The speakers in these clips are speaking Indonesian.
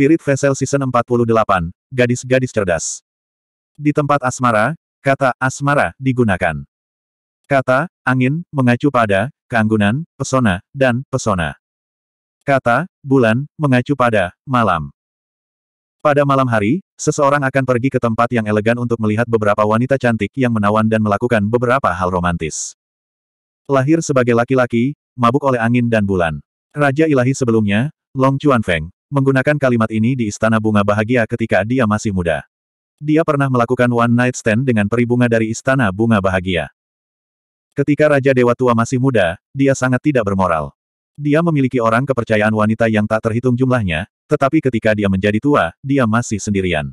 Spirit Vessel Season 48, Gadis-Gadis Cerdas. Di tempat asmara, kata asmara digunakan. Kata, angin, mengacu pada, keanggunan, pesona, dan pesona. Kata, bulan, mengacu pada, malam. Pada malam hari, seseorang akan pergi ke tempat yang elegan untuk melihat beberapa wanita cantik yang menawan dan melakukan beberapa hal romantis. Lahir sebagai laki-laki, mabuk oleh angin dan bulan. Raja ilahi sebelumnya, Long Chuan Feng menggunakan kalimat ini di Istana Bunga Bahagia ketika dia masih muda. Dia pernah melakukan one night stand dengan peribunga dari Istana Bunga Bahagia. Ketika Raja Dewa Tua masih muda, dia sangat tidak bermoral. Dia memiliki orang kepercayaan wanita yang tak terhitung jumlahnya, tetapi ketika dia menjadi tua, dia masih sendirian.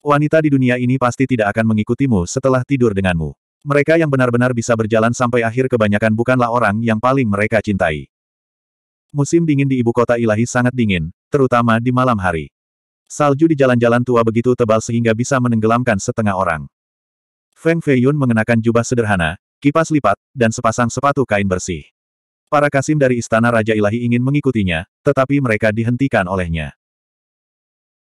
Wanita di dunia ini pasti tidak akan mengikutimu setelah tidur denganmu. Mereka yang benar-benar bisa berjalan sampai akhir kebanyakan bukanlah orang yang paling mereka cintai. Musim dingin di ibu kota ilahi sangat dingin, terutama di malam hari. Salju di jalan-jalan tua begitu tebal sehingga bisa menenggelamkan setengah orang. Feng Feiyun mengenakan jubah sederhana, kipas lipat, dan sepasang sepatu kain bersih. Para kasim dari Istana Raja Ilahi ingin mengikutinya, tetapi mereka dihentikan olehnya.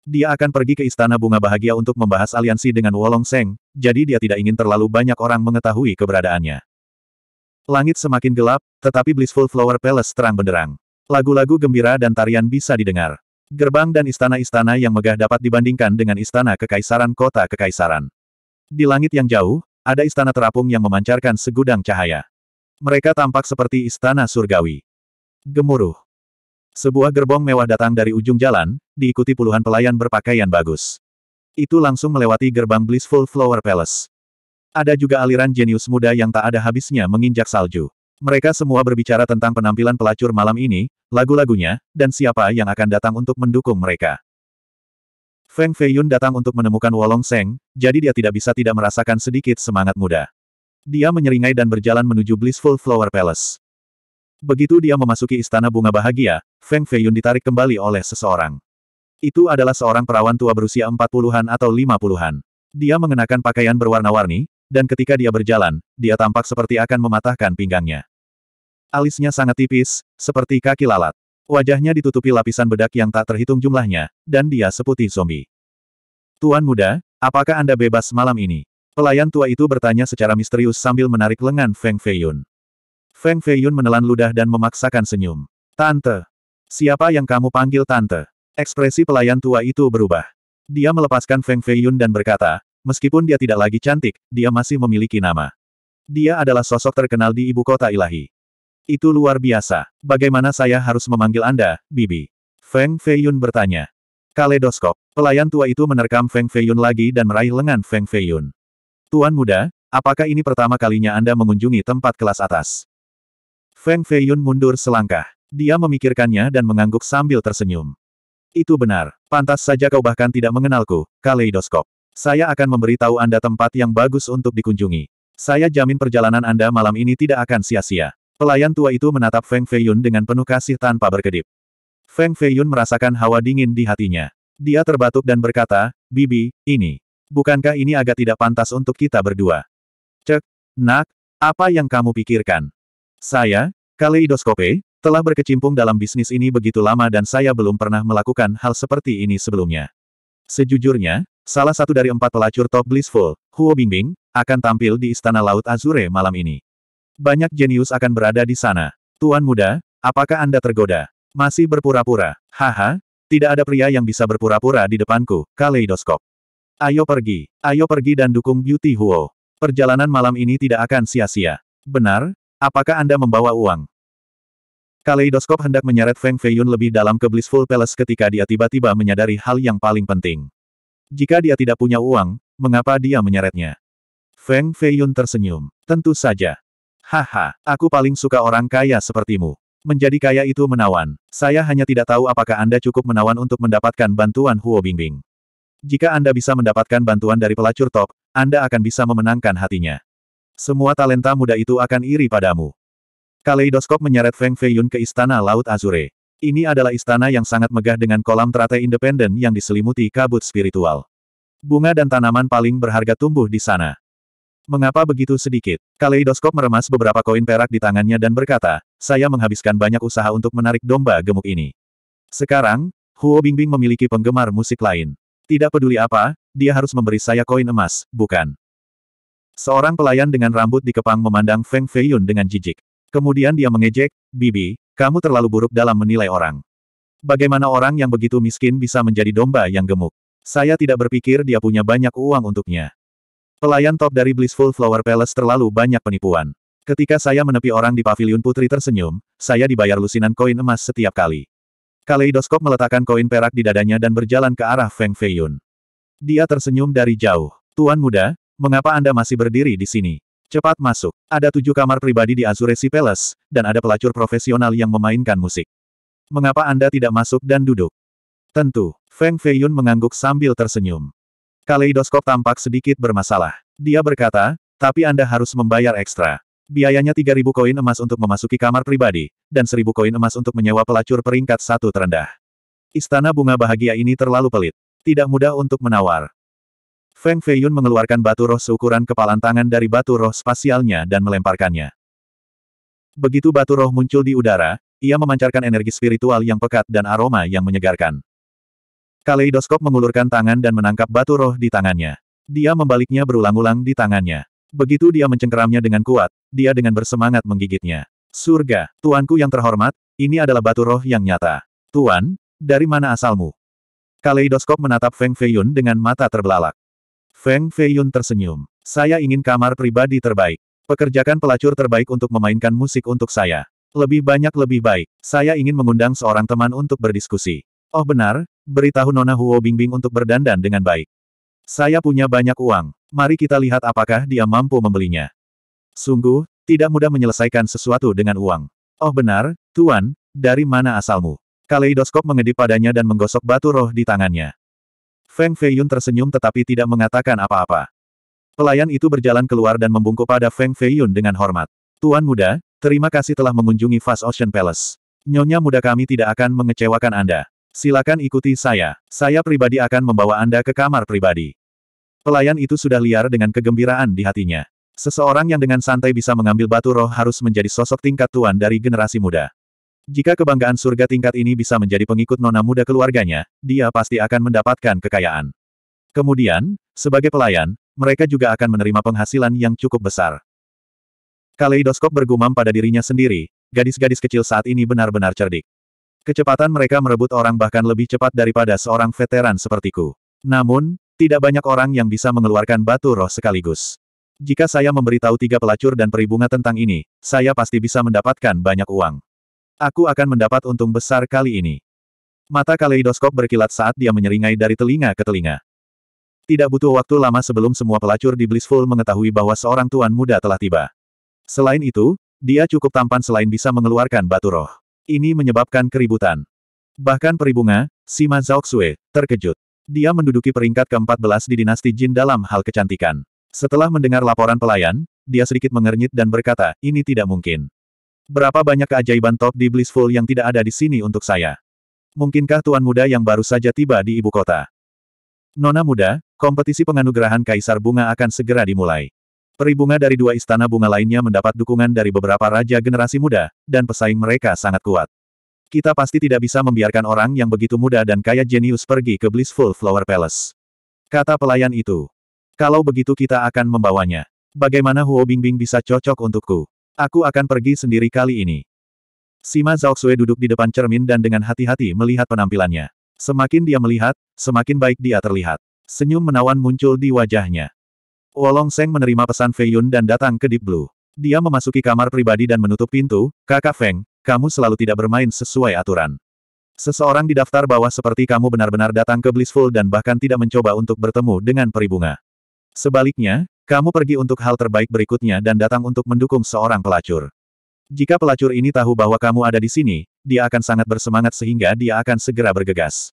Dia akan pergi ke Istana Bunga Bahagia untuk membahas aliansi dengan Wolong Seng, jadi dia tidak ingin terlalu banyak orang mengetahui keberadaannya. Langit semakin gelap, tetapi Blissful Flower Palace terang benderang. Lagu-lagu gembira dan tarian bisa didengar. Gerbang dan istana-istana yang megah dapat dibandingkan dengan istana kekaisaran kota kekaisaran. Di langit yang jauh, ada istana terapung yang memancarkan segudang cahaya. Mereka tampak seperti istana surgawi. Gemuruh. Sebuah gerbong mewah datang dari ujung jalan, diikuti puluhan pelayan berpakaian bagus. Itu langsung melewati gerbang Blissful Flower Palace. Ada juga aliran jenius muda yang tak ada habisnya menginjak salju. Mereka semua berbicara tentang penampilan pelacur malam ini, lagu-lagunya, dan siapa yang akan datang untuk mendukung mereka. Feng Fei Yun datang untuk menemukan Wolong Seng, jadi dia tidak bisa tidak merasakan sedikit semangat muda. Dia menyeringai dan berjalan menuju Blissful Flower Palace. Begitu dia memasuki istana bunga bahagia, Feng Fei Yun ditarik kembali oleh seseorang. Itu adalah seorang perawan tua berusia 40-an atau 50-an. Dia mengenakan pakaian berwarna-warni, dan ketika dia berjalan, dia tampak seperti akan mematahkan pinggangnya. Alisnya sangat tipis, seperti kaki lalat. Wajahnya ditutupi lapisan bedak yang tak terhitung jumlahnya, dan dia seputih zombie. Tuan muda, apakah Anda bebas malam ini? Pelayan tua itu bertanya secara misterius sambil menarik lengan Feng Feiyun. Feng Feiyun menelan ludah dan memaksakan senyum. Tante. Siapa yang kamu panggil tante? Ekspresi pelayan tua itu berubah. Dia melepaskan Feng Feiyun dan berkata, meskipun dia tidak lagi cantik, dia masih memiliki nama. Dia adalah sosok terkenal di ibu kota ilahi. Itu luar biasa. Bagaimana saya harus memanggil Anda, Bibi? Feng Feiyun bertanya. Kaleidoskop. Pelayan tua itu menerkam Feng Feiyun lagi dan meraih lengan Feng Feiyun. Tuan muda, apakah ini pertama kalinya Anda mengunjungi tempat kelas atas? Feng Feiyun mundur selangkah. Dia memikirkannya dan mengangguk sambil tersenyum. Itu benar. Pantas saja kau bahkan tidak mengenalku, Kaleidoskop. Saya akan memberitahu Anda tempat yang bagus untuk dikunjungi. Saya jamin perjalanan Anda malam ini tidak akan sia-sia. Pelayan tua itu menatap Feng Feiyun dengan penuh kasih tanpa berkedip. Feng Feiyun merasakan hawa dingin di hatinya. Dia terbatuk dan berkata, Bibi, ini. Bukankah ini agak tidak pantas untuk kita berdua? Cek, nak, apa yang kamu pikirkan? Saya, Kaleidoskope, telah berkecimpung dalam bisnis ini begitu lama dan saya belum pernah melakukan hal seperti ini sebelumnya. Sejujurnya, salah satu dari empat pelacur top Blissful, Huo Bingbing, akan tampil di Istana Laut Azure malam ini. Banyak jenius akan berada di sana. Tuan muda, apakah Anda tergoda? Masih berpura-pura. Haha, tidak ada pria yang bisa berpura-pura di depanku, kaleidoskop. Ayo pergi, ayo pergi dan dukung Beauty Huo. Perjalanan malam ini tidak akan sia-sia. Benar, apakah Anda membawa uang? Kaleidoskop hendak menyeret Feng Feiyun lebih dalam ke Blissful Palace ketika dia tiba-tiba menyadari hal yang paling penting. Jika dia tidak punya uang, mengapa dia menyeretnya? Feng Feiyun tersenyum. Tentu saja. Haha, aku paling suka orang kaya sepertimu. Menjadi kaya itu menawan. Saya hanya tidak tahu apakah Anda cukup menawan untuk mendapatkan bantuan Huo Bingbing. Jika Anda bisa mendapatkan bantuan dari pelacur top, Anda akan bisa memenangkan hatinya. Semua talenta muda itu akan iri padamu. Kaleidoskop menyeret Feng Feiyun ke Istana Laut Azure. Ini adalah istana yang sangat megah dengan kolam teratai independen yang diselimuti kabut spiritual. Bunga dan tanaman paling berharga tumbuh di sana. Mengapa begitu sedikit? Kaleidoskop meremas beberapa koin perak di tangannya dan berkata, saya menghabiskan banyak usaha untuk menarik domba gemuk ini. Sekarang, Huo Bingbing memiliki penggemar musik lain. Tidak peduli apa, dia harus memberi saya koin emas, bukan? Seorang pelayan dengan rambut di kepang memandang Feng Feiyun dengan jijik. Kemudian dia mengejek, Bibi, kamu terlalu buruk dalam menilai orang. Bagaimana orang yang begitu miskin bisa menjadi domba yang gemuk? Saya tidak berpikir dia punya banyak uang untuknya. Pelayan top dari Blissful Flower Palace terlalu banyak penipuan. Ketika saya menepi orang di pavilion putri tersenyum, saya dibayar lusinan koin emas setiap kali. Kaleidoskop meletakkan koin perak di dadanya dan berjalan ke arah Feng Feiyun. Dia tersenyum dari jauh. Tuan muda, mengapa Anda masih berdiri di sini? Cepat masuk. Ada tujuh kamar pribadi di Azure Azuresi Palace, dan ada pelacur profesional yang memainkan musik. Mengapa Anda tidak masuk dan duduk? Tentu, Feng Feiyun mengangguk sambil tersenyum. Kaleidoskop tampak sedikit bermasalah. Dia berkata, tapi Anda harus membayar ekstra. Biayanya 3.000 koin emas untuk memasuki kamar pribadi, dan 1.000 koin emas untuk menyewa pelacur peringkat satu terendah. Istana bunga bahagia ini terlalu pelit. Tidak mudah untuk menawar. Feng Feiyun mengeluarkan batu roh seukuran kepalan tangan dari batu roh spasialnya dan melemparkannya. Begitu batu roh muncul di udara, ia memancarkan energi spiritual yang pekat dan aroma yang menyegarkan. Kaleidoskop mengulurkan tangan dan menangkap batu roh di tangannya. Dia membaliknya berulang-ulang di tangannya. Begitu dia mencengkeramnya dengan kuat, dia dengan bersemangat menggigitnya. Surga, tuanku yang terhormat, ini adalah batu roh yang nyata. Tuan, dari mana asalmu? Kaleidoskop menatap Feng Feiyun dengan mata terbelalak. Feng Feiyun tersenyum. Saya ingin kamar pribadi terbaik. Pekerjakan pelacur terbaik untuk memainkan musik untuk saya. Lebih banyak lebih baik. Saya ingin mengundang seorang teman untuk berdiskusi. Oh benar, Beritahu Nona Huo Bingbing untuk berdandan dengan baik. Saya punya banyak uang. Mari kita lihat apakah dia mampu membelinya. Sungguh, tidak mudah menyelesaikan sesuatu dengan uang. Oh benar, Tuan, dari mana asalmu? Kaleidoskop mengedip padanya dan menggosok batu roh di tangannya. Feng Feiyun tersenyum tetapi tidak mengatakan apa-apa. Pelayan itu berjalan keluar dan membungkuk pada Feng Feiyun dengan hormat. Tuan muda, terima kasih telah mengunjungi Fast Ocean Palace. Nyonya muda kami tidak akan mengecewakan Anda. Silakan ikuti saya. Saya pribadi akan membawa Anda ke kamar pribadi. Pelayan itu sudah liar dengan kegembiraan di hatinya. Seseorang yang dengan santai bisa mengambil batu roh harus menjadi sosok tingkat tuan dari generasi muda. Jika kebanggaan surga tingkat ini bisa menjadi pengikut nona muda keluarganya, dia pasti akan mendapatkan kekayaan. Kemudian, sebagai pelayan, mereka juga akan menerima penghasilan yang cukup besar. Kaleidoskop bergumam pada dirinya sendiri, gadis-gadis kecil saat ini benar-benar cerdik. Kecepatan mereka merebut orang bahkan lebih cepat daripada seorang veteran sepertiku. Namun, tidak banyak orang yang bisa mengeluarkan batu roh sekaligus. Jika saya memberitahu tiga pelacur dan peribunga tentang ini, saya pasti bisa mendapatkan banyak uang. Aku akan mendapat untung besar kali ini. Mata kaleidoskop berkilat saat dia menyeringai dari telinga ke telinga. Tidak butuh waktu lama sebelum semua pelacur di Blissful mengetahui bahwa seorang tuan muda telah tiba. Selain itu, dia cukup tampan selain bisa mengeluarkan batu roh. Ini menyebabkan keributan. Bahkan peribunga, Sima Zhaoxue, terkejut. Dia menduduki peringkat ke-14 di dinasti Jin dalam hal kecantikan. Setelah mendengar laporan pelayan, dia sedikit mengernyit dan berkata, ini tidak mungkin. Berapa banyak keajaiban top di Blissful yang tidak ada di sini untuk saya? Mungkinkah tuan muda yang baru saja tiba di ibu kota? Nona muda, kompetisi penganugerahan Kaisar Bunga akan segera dimulai. Peri bunga dari dua istana bunga lainnya mendapat dukungan dari beberapa raja generasi muda, dan pesaing mereka sangat kuat. Kita pasti tidak bisa membiarkan orang yang begitu muda dan kaya jenius pergi ke Blissful Flower Palace. Kata pelayan itu. Kalau begitu kita akan membawanya. Bagaimana Huo Bingbing bisa cocok untukku? Aku akan pergi sendiri kali ini. Sima Zhaoxue duduk di depan cermin dan dengan hati-hati melihat penampilannya. Semakin dia melihat, semakin baik dia terlihat. Senyum menawan muncul di wajahnya. Wolong Seng menerima pesan Fei Yun dan datang ke Deep Blue. Dia memasuki kamar pribadi dan menutup pintu, Kakak Feng, kamu selalu tidak bermain sesuai aturan. Seseorang di daftar bawah seperti kamu benar-benar datang ke Blissful dan bahkan tidak mencoba untuk bertemu dengan peribunga. Sebaliknya, kamu pergi untuk hal terbaik berikutnya dan datang untuk mendukung seorang pelacur. Jika pelacur ini tahu bahwa kamu ada di sini, dia akan sangat bersemangat sehingga dia akan segera bergegas.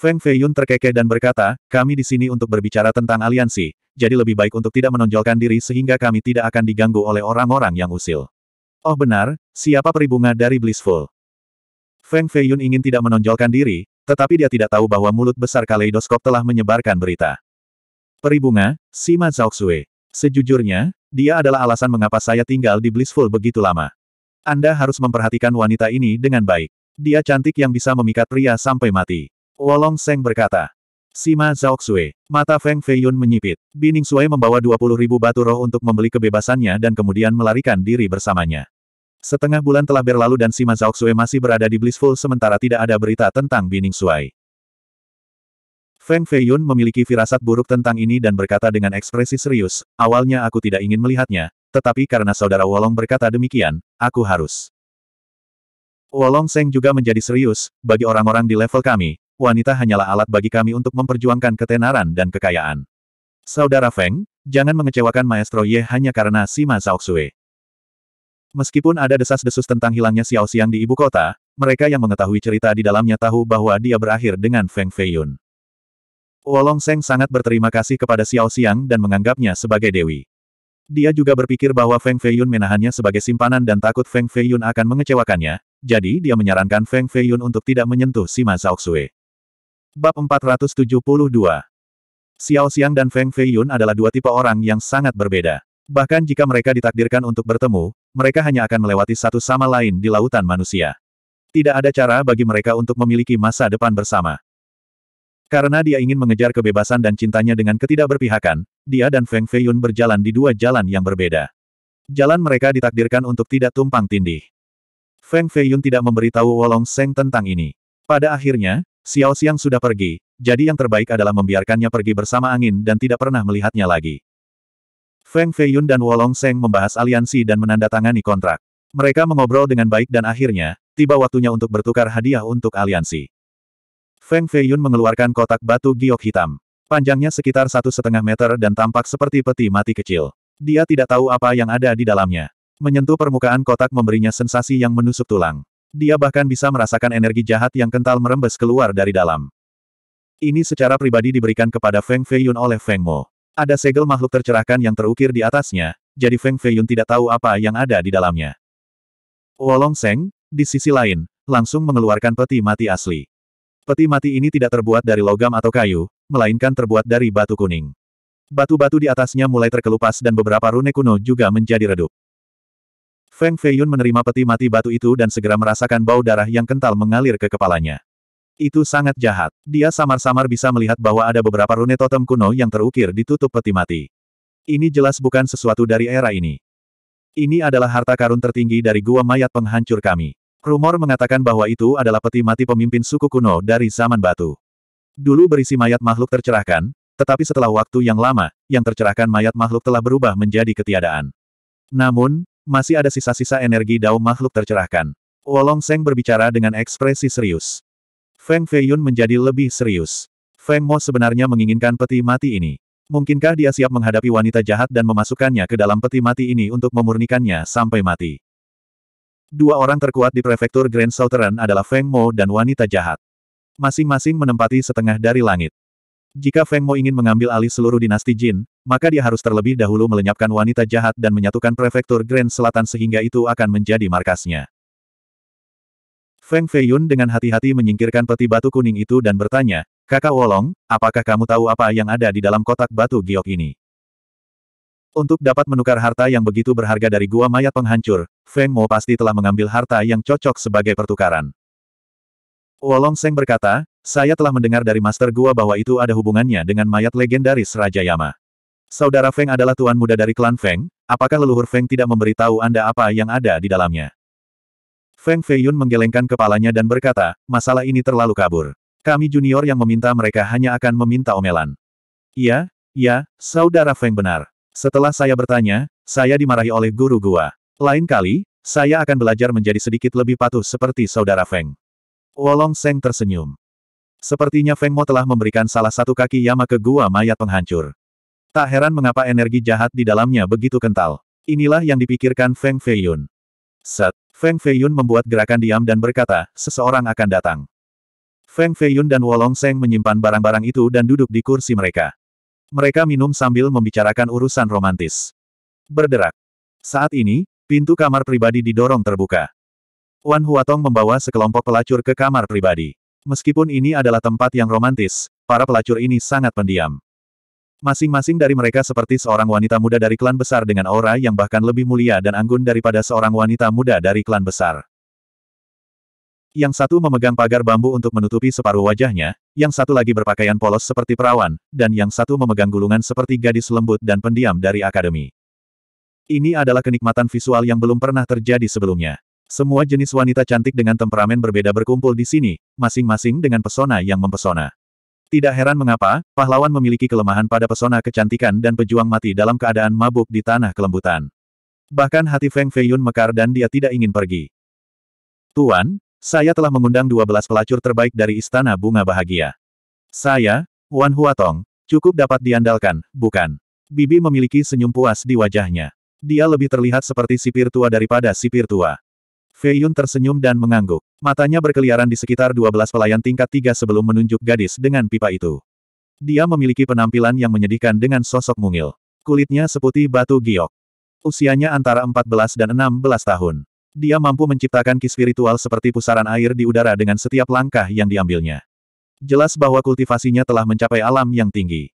Feng Feiyun terkekeh dan berkata, kami di sini untuk berbicara tentang aliansi, jadi lebih baik untuk tidak menonjolkan diri sehingga kami tidak akan diganggu oleh orang-orang yang usil. Oh benar, siapa peribunga dari Blissful? Feng Feiyun ingin tidak menonjolkan diri, tetapi dia tidak tahu bahwa mulut besar kaleidoskop telah menyebarkan berita. Peribunga, Sima Zhaoxue. Sejujurnya, dia adalah alasan mengapa saya tinggal di Blissful begitu lama. Anda harus memperhatikan wanita ini dengan baik. Dia cantik yang bisa memikat pria sampai mati. Wolong Seng berkata. Sima Zhaoxue. Mata Feng Feiyun menyipit. Bining Sui membawa 20 ribu batu roh untuk membeli kebebasannya dan kemudian melarikan diri bersamanya. Setengah bulan telah berlalu dan Sima Zhaoxue masih berada di Blissful sementara tidak ada berita tentang Bining Sui. Feng Feiyun memiliki firasat buruk tentang ini dan berkata dengan ekspresi serius, awalnya aku tidak ingin melihatnya, tetapi karena saudara Wolong berkata demikian, aku harus. Wolong Seng juga menjadi serius, bagi orang-orang di level kami, wanita hanyalah alat bagi kami untuk memperjuangkan ketenaran dan kekayaan. Saudara Feng, jangan mengecewakan Maestro Ye hanya karena Sima Zhaoxue. Meskipun ada desas-desus tentang hilangnya Xiao Xiang di ibu kota, mereka yang mengetahui cerita di dalamnya tahu bahwa dia berakhir dengan Feng Feiyun. Wolong Seng sangat berterima kasih kepada Xiao Xiang dan menganggapnya sebagai dewi. Dia juga berpikir bahwa Feng Feiyun menahannya sebagai simpanan dan takut Feng Feiyun akan mengecewakannya, jadi dia menyarankan Feng Feiyun untuk tidak menyentuh Sima Zhaoxue. Bab 472 Xiao Xiang dan Feng Feiyun adalah dua tipe orang yang sangat berbeda. Bahkan jika mereka ditakdirkan untuk bertemu, mereka hanya akan melewati satu sama lain di lautan manusia. Tidak ada cara bagi mereka untuk memiliki masa depan bersama. Karena dia ingin mengejar kebebasan dan cintanya dengan ketidakberpihakan, dia dan Feng Feiyun berjalan di dua jalan yang berbeda. Jalan mereka ditakdirkan untuk tidak tumpang tindih. Feng Feiyun tidak memberitahu Wolong Seng tentang ini. Pada akhirnya, Xiao Xiang sudah pergi, jadi yang terbaik adalah membiarkannya pergi bersama angin dan tidak pernah melihatnya lagi. Feng Feiyun dan Wolong Seng membahas aliansi dan menandatangani kontrak. Mereka mengobrol dengan baik dan akhirnya, tiba waktunya untuk bertukar hadiah untuk aliansi. Feng Feiyun mengeluarkan kotak batu giok hitam. Panjangnya sekitar satu setengah meter dan tampak seperti peti mati kecil. Dia tidak tahu apa yang ada di dalamnya. Menyentuh permukaan kotak memberinya sensasi yang menusuk tulang. Dia bahkan bisa merasakan energi jahat yang kental merembes keluar dari dalam. Ini secara pribadi diberikan kepada Feng Feiyun oleh Feng Mo. Ada segel makhluk tercerahkan yang terukir di atasnya, jadi Feng Feiyun tidak tahu apa yang ada di dalamnya. Wolong Seng, di sisi lain, langsung mengeluarkan peti mati asli. Peti mati ini tidak terbuat dari logam atau kayu, melainkan terbuat dari batu kuning. Batu-batu di atasnya mulai terkelupas dan beberapa rune kuno juga menjadi redup. Feng Feiyun menerima peti mati batu itu dan segera merasakan bau darah yang kental mengalir ke kepalanya. Itu sangat jahat. Dia samar-samar bisa melihat bahwa ada beberapa rune totem kuno yang terukir di tutup peti mati. Ini jelas bukan sesuatu dari era ini. Ini adalah harta karun tertinggi dari gua mayat penghancur kami. Rumor mengatakan bahwa itu adalah peti mati pemimpin suku kuno dari zaman batu. Dulu berisi mayat makhluk tercerahkan, tetapi setelah waktu yang lama, yang tercerahkan mayat makhluk telah berubah menjadi ketiadaan. Namun, masih ada sisa-sisa energi dao makhluk tercerahkan. Wolong Seng berbicara dengan ekspresi serius. Feng Feiyun menjadi lebih serius. Feng Mo sebenarnya menginginkan peti mati ini. Mungkinkah dia siap menghadapi wanita jahat dan memasukkannya ke dalam peti mati ini untuk memurnikannya sampai mati? Dua orang terkuat di prefektur Grand Southern adalah Feng Mo dan wanita jahat. Masing-masing menempati setengah dari langit. Jika Feng Mo ingin mengambil alih seluruh dinasti Jin, maka dia harus terlebih dahulu melenyapkan wanita jahat dan menyatukan prefektur Grand Selatan sehingga itu akan menjadi markasnya. Feng Feiyun dengan hati-hati menyingkirkan peti batu kuning itu dan bertanya, Kakak Wolong, apakah kamu tahu apa yang ada di dalam kotak batu giok ini? Untuk dapat menukar harta yang begitu berharga dari gua mayat penghancur, Feng Mo pasti telah mengambil harta yang cocok sebagai pertukaran. Wolong Seng berkata, saya telah mendengar dari Master Gua bahwa itu ada hubungannya dengan mayat legendaris Raja Yama. Saudara Feng adalah tuan muda dari klan Feng, apakah leluhur Feng tidak memberitahu Anda apa yang ada di dalamnya? Feng Feiyun menggelengkan kepalanya dan berkata, masalah ini terlalu kabur. Kami junior yang meminta mereka hanya akan meminta omelan. Iya, iya, saudara Feng benar. Setelah saya bertanya, saya dimarahi oleh guru gua. Lain kali, saya akan belajar menjadi sedikit lebih patuh seperti saudara Feng. Wolong Seng tersenyum. Sepertinya Feng Mo telah memberikan salah satu kaki Yama ke gua mayat penghancur. Tak heran mengapa energi jahat di dalamnya begitu kental. Inilah yang dipikirkan Feng Feiyun. Set, Feng Feiyun membuat gerakan diam dan berkata, seseorang akan datang. Feng Feiyun dan Wolong Seng menyimpan barang-barang itu dan duduk di kursi mereka. Mereka minum sambil membicarakan urusan romantis. Berderak. Saat ini, pintu kamar pribadi didorong terbuka. Wan Huatong membawa sekelompok pelacur ke kamar pribadi. Meskipun ini adalah tempat yang romantis, para pelacur ini sangat pendiam. Masing-masing dari mereka seperti seorang wanita muda dari klan besar dengan aura yang bahkan lebih mulia dan anggun daripada seorang wanita muda dari klan besar. Yang satu memegang pagar bambu untuk menutupi separuh wajahnya, yang satu lagi berpakaian polos seperti perawan, dan yang satu memegang gulungan seperti gadis lembut dan pendiam dari akademi. Ini adalah kenikmatan visual yang belum pernah terjadi sebelumnya. Semua jenis wanita cantik dengan temperamen berbeda berkumpul di sini, masing-masing dengan pesona yang mempesona. Tidak heran mengapa, pahlawan memiliki kelemahan pada pesona kecantikan dan pejuang mati dalam keadaan mabuk di tanah kelembutan. Bahkan hati Feng Feiyun mekar dan dia tidak ingin pergi. Tuan, saya telah mengundang 12 pelacur terbaik dari Istana Bunga Bahagia. Saya, Wan Huatong, cukup dapat diandalkan, bukan? Bibi memiliki senyum puas di wajahnya. Dia lebih terlihat seperti sipir tua daripada sipir tua. Fei Yun tersenyum dan mengangguk. Matanya berkeliaran di sekitar 12 pelayan tingkat tiga sebelum menunjuk gadis dengan pipa itu. Dia memiliki penampilan yang menyedihkan dengan sosok mungil. Kulitnya seputih batu giok. Usianya antara 14 dan 16 tahun. Dia mampu menciptakan ki spiritual seperti pusaran air di udara dengan setiap langkah yang diambilnya. Jelas bahwa kultivasinya telah mencapai alam yang tinggi.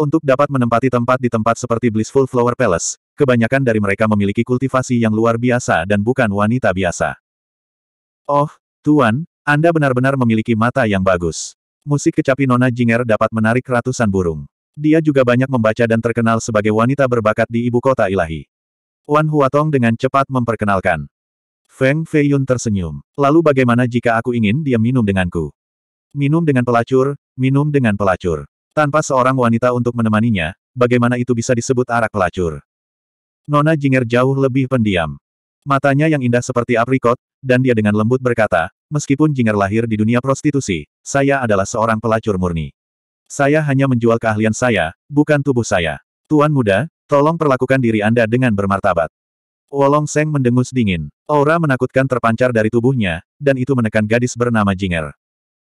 Untuk dapat menempati tempat di tempat seperti Blissful Flower Palace, kebanyakan dari mereka memiliki kultivasi yang luar biasa dan bukan wanita biasa. Oh, Tuan, Anda benar-benar memiliki mata yang bagus. Musik kecapi Nona Jinger dapat menarik ratusan burung. Dia juga banyak membaca dan terkenal sebagai wanita berbakat di ibu kota ilahi. Wan Huatong dengan cepat memperkenalkan. Feng Feiyun tersenyum. Lalu bagaimana jika aku ingin dia minum denganku? Minum dengan pelacur, minum dengan pelacur. Tanpa seorang wanita untuk menemaninya, bagaimana itu bisa disebut arak pelacur? Nona Jinger jauh lebih pendiam. Matanya yang indah seperti aprikot, dan dia dengan lembut berkata, meskipun Jinger lahir di dunia prostitusi, saya adalah seorang pelacur murni. Saya hanya menjual keahlian saya, bukan tubuh saya. Tuan muda, tolong perlakukan diri Anda dengan bermartabat. Wolong Seng mendengus dingin. Aura menakutkan terpancar dari tubuhnya, dan itu menekan gadis bernama Jinger.